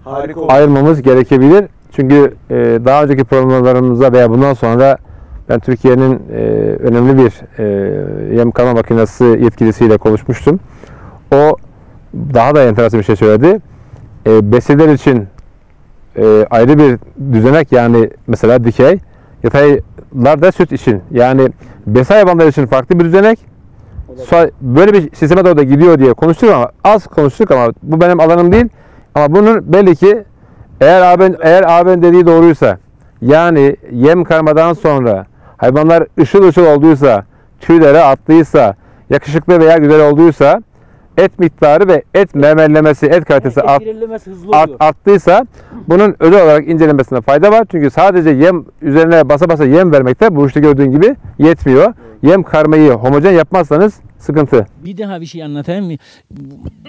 Harika ayırmamız olur. gerekebilir. Çünkü e, daha önceki programlarımızda veya bundan sonra ben Türkiye'nin e, önemli bir e, yem kanal makinesi yetkilisiyle konuşmuştum. O daha da enteresan bir şey söyledi. E, besiler için e, ayrı bir düzenek yani mesela dikey, yataylar da süt için yani besa hayvanları için farklı bir düzenek. Böyle bir sisteme doğru da gidiyor diye konuştuk ama az konuştuk ama bu benim alanım değil. Ama bunun belli ki eğer aben, eğer aben dediği doğruysa yani yem karmadan sonra hayvanlar ışıl ışıl olduysa, tüylere atlıysa, yakışıklı veya güzel olduysa et miktarı ve et memellemesi, et kalitesi art, art, arttıysa bunun özel olarak incelemesine fayda var. Çünkü sadece yem üzerine basa basa yem vermekte bu işte gördüğün gibi yetmiyor. Evet. Yem karmayı homojen yapmazsanız sıkıntı. Bir daha bir şey anlatayım mı?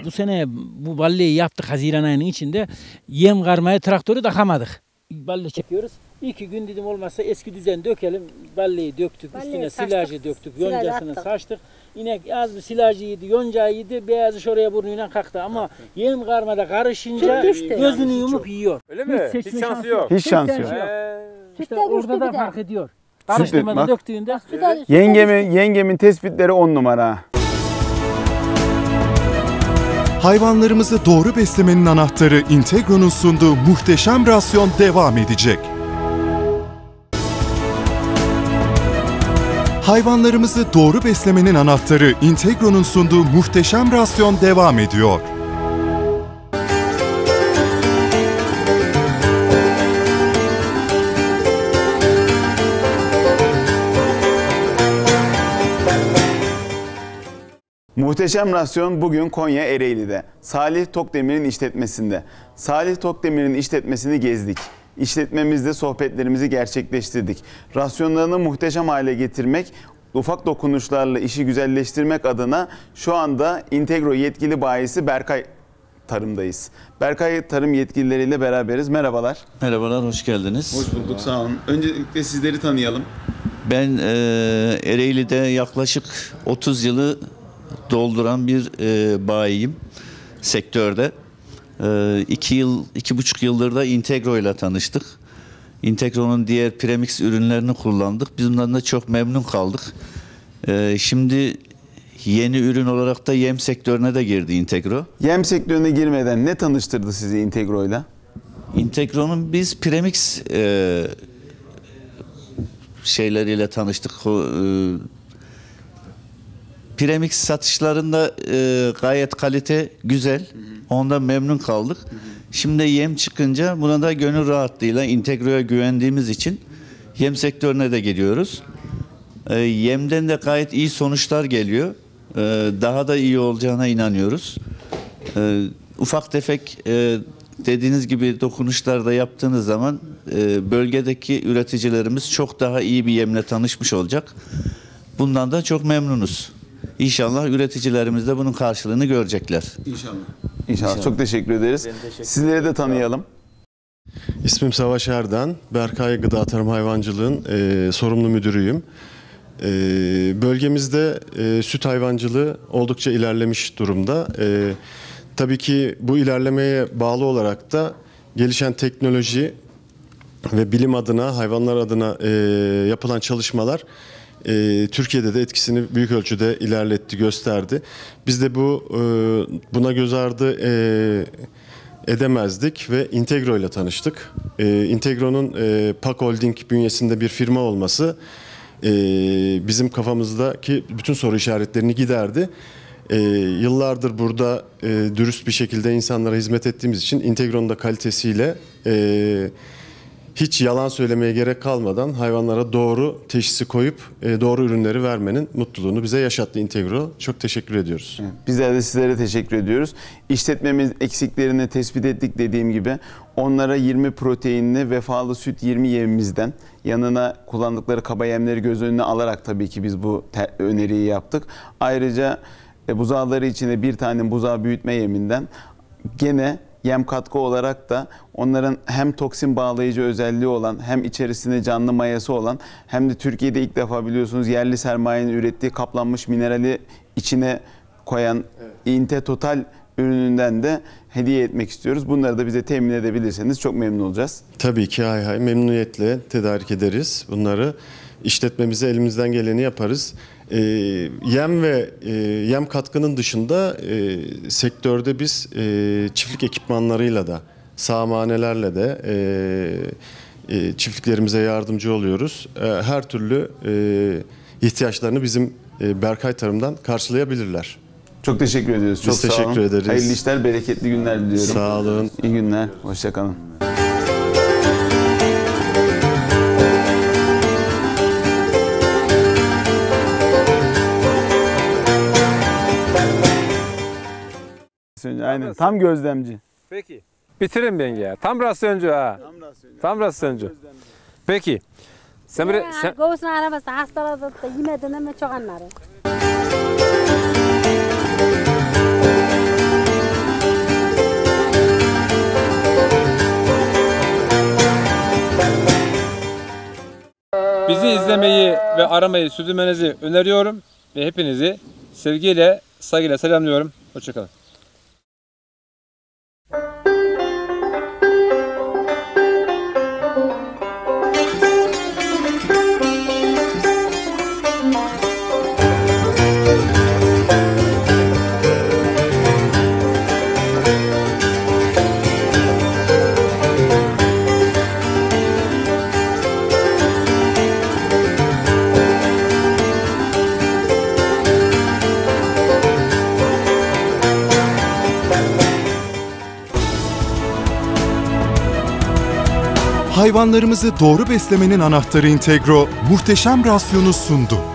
Bu sene bu balleyi yaptık Haziran ayının içinde. Yem karmaya traktörü takamadık. Balle çekiyoruz. İki gün dedim olmazsa eski düzen dökelim. Balleyi döktük, Balleyi üstüne saçtık, silajı döktük, yoncasını saçtık inek azdı, silacı yedi, yonca yedi, beyazı şuraya burnuyla kalktı ama yem karmada karışınca Süt düştü. gözünü yumup yiyor. Öyle mi? Hiç, seçme şansı yok. Hiç şansı yok. Ee, İşte Sütte düştü orada bir da de. fark ediyor. Karıştırmada döktüğünde Sütte, sütte Yengemin, yengemin tespitleri on numara. Hayvanlarımızı doğru beslemenin anahtarı Integro'nun sunduğu muhteşem rasyon devam edecek. Hayvanlarımızı doğru beslemenin anahtarı Integro'nun sunduğu muhteşem rasyon devam ediyor. Muhteşem Rasyon bugün Konya Ereğli'de. Salih Tokdemir'in işletmesinde. Salih Tokdemir'in işletmesini gezdik işletmemizde sohbetlerimizi gerçekleştirdik. Rasyonlarını muhteşem hale getirmek, ufak dokunuşlarla işi güzelleştirmek adına şu anda Integro yetkili bayisi Berkay Tarım'dayız. Berkay Tarım yetkilileriyle beraberiz. Merhabalar. Merhabalar, hoş geldiniz. Hoş bulduk, sağ olun. Öncelikle sizleri tanıyalım. Ben e, Ereğli'de yaklaşık 30 yılı dolduran bir e, bayiyim sektörde. Ee, iki yıl, iki buçuk yıldır da Integro ile tanıştık. Integro'nun diğer Premix ürünlerini kullandık. Biz bundan da çok memnun kaldık. Ee, şimdi yeni ürün olarak da yem sektörüne de girdi Integro. Yem sektörüne girmeden ne tanıştırdı sizi Integro ile? Integro'nun biz Premix e, şeyleriyle tanıştık. E, Premix satışlarında e, gayet kalite güzel. onda memnun kaldık. Şimdi yem çıkınca buna da gönül rahatlığıyla integroya güvendiğimiz için yem sektörüne de geliyoruz. E, yemden de gayet iyi sonuçlar geliyor. E, daha da iyi olacağına inanıyoruz. E, ufak tefek e, dediğiniz gibi dokunuşlarda yaptığınız zaman e, bölgedeki üreticilerimiz çok daha iyi bir yemle tanışmış olacak. Bundan da çok memnunuz. İnşallah üreticilerimiz de bunun karşılığını görecekler. İnşallah. İnşallah. Çok teşekkür ederiz. Teşekkür Sizleri de tanıyalım. İsmim Savaş Erden. Berkay Gıda Tarım Hayvancılığın e, sorumlu müdürüyüm. E, bölgemizde e, süt hayvancılığı oldukça ilerlemiş durumda. E, tabii ki bu ilerlemeye bağlı olarak da gelişen teknoloji ve bilim adına, hayvanlar adına e, yapılan çalışmalar e, Türkiye'de de etkisini büyük ölçüde ilerletti, gösterdi. Biz de bu e, buna göz ardı e, edemezdik ve Integro ile tanıştık. E, Integro'nun e, Pak Holding bünyesinde bir firma olması e, bizim kafamızdaki bütün soru işaretlerini giderdi. E, yıllardır burada e, dürüst bir şekilde insanlara hizmet ettiğimiz için Integro'nun da kalitesiyle... E, hiç yalan söylemeye gerek kalmadan hayvanlara doğru teşhisi koyup e, doğru ürünleri vermenin mutluluğunu bize yaşattı Integro. Çok teşekkür ediyoruz. Bizler de sizlere teşekkür ediyoruz. İşletmemiz eksiklerini tespit ettik dediğim gibi. Onlara 20 proteinli vefalı süt 20 yemimizden yanına kullandıkları kaba yemleri göz önüne alarak tabii ki biz bu öneriyi yaptık. Ayrıca e, buzağları içinde bir tane buzağı büyütme yeminden gene yem katkı olarak da onların hem toksin bağlayıcı özelliği olan hem içerisinde canlı mayası olan hem de Türkiye'de ilk defa biliyorsunuz yerli sermayenin ürettiği kaplanmış minerali içine koyan evet. İNTE Total ürününden de hediye etmek istiyoruz. Bunları da bize temin edebilirseniz çok memnun olacağız. Tabii ki hay hay memnuniyetle tedarik ederiz bunları. İşletmemize elimizden geleni yaparız. E, yem ve e, yem katkının dışında e, sektörde biz e, çiftlik ekipmanlarıyla da, sahamanelerle de e, e, çiftliklerimize yardımcı oluyoruz. E, her türlü e, ihtiyaçlarını bizim e, Berkay Tarım'dan karşılayabilirler. Çok teşekkür ediyoruz. Çok Biz sağ teşekkür olun. ederiz. Hayırlı işler, bereketli günler diliyorum. Sağ olun. İyi günler. Hoşçakalın. rasyoncu aynen. Tam, tam gözlemci. Peki. Bitirin ben ya. Tam rasyoncu ha. Tam rasyoncu. Tam rasyoncu. Tam gözlemci. Peki. sen... Göğsünü aramasın çok anlarım. Bizi izlemeyi ve aramayı sürdürmenizi öneriyorum ve hepinizi sevgiyle, saygıyla selamlıyorum. Hoşçakalın. hayvanlarımızı doğru beslemenin anahtarı Integro muhteşem rasyonu sundu.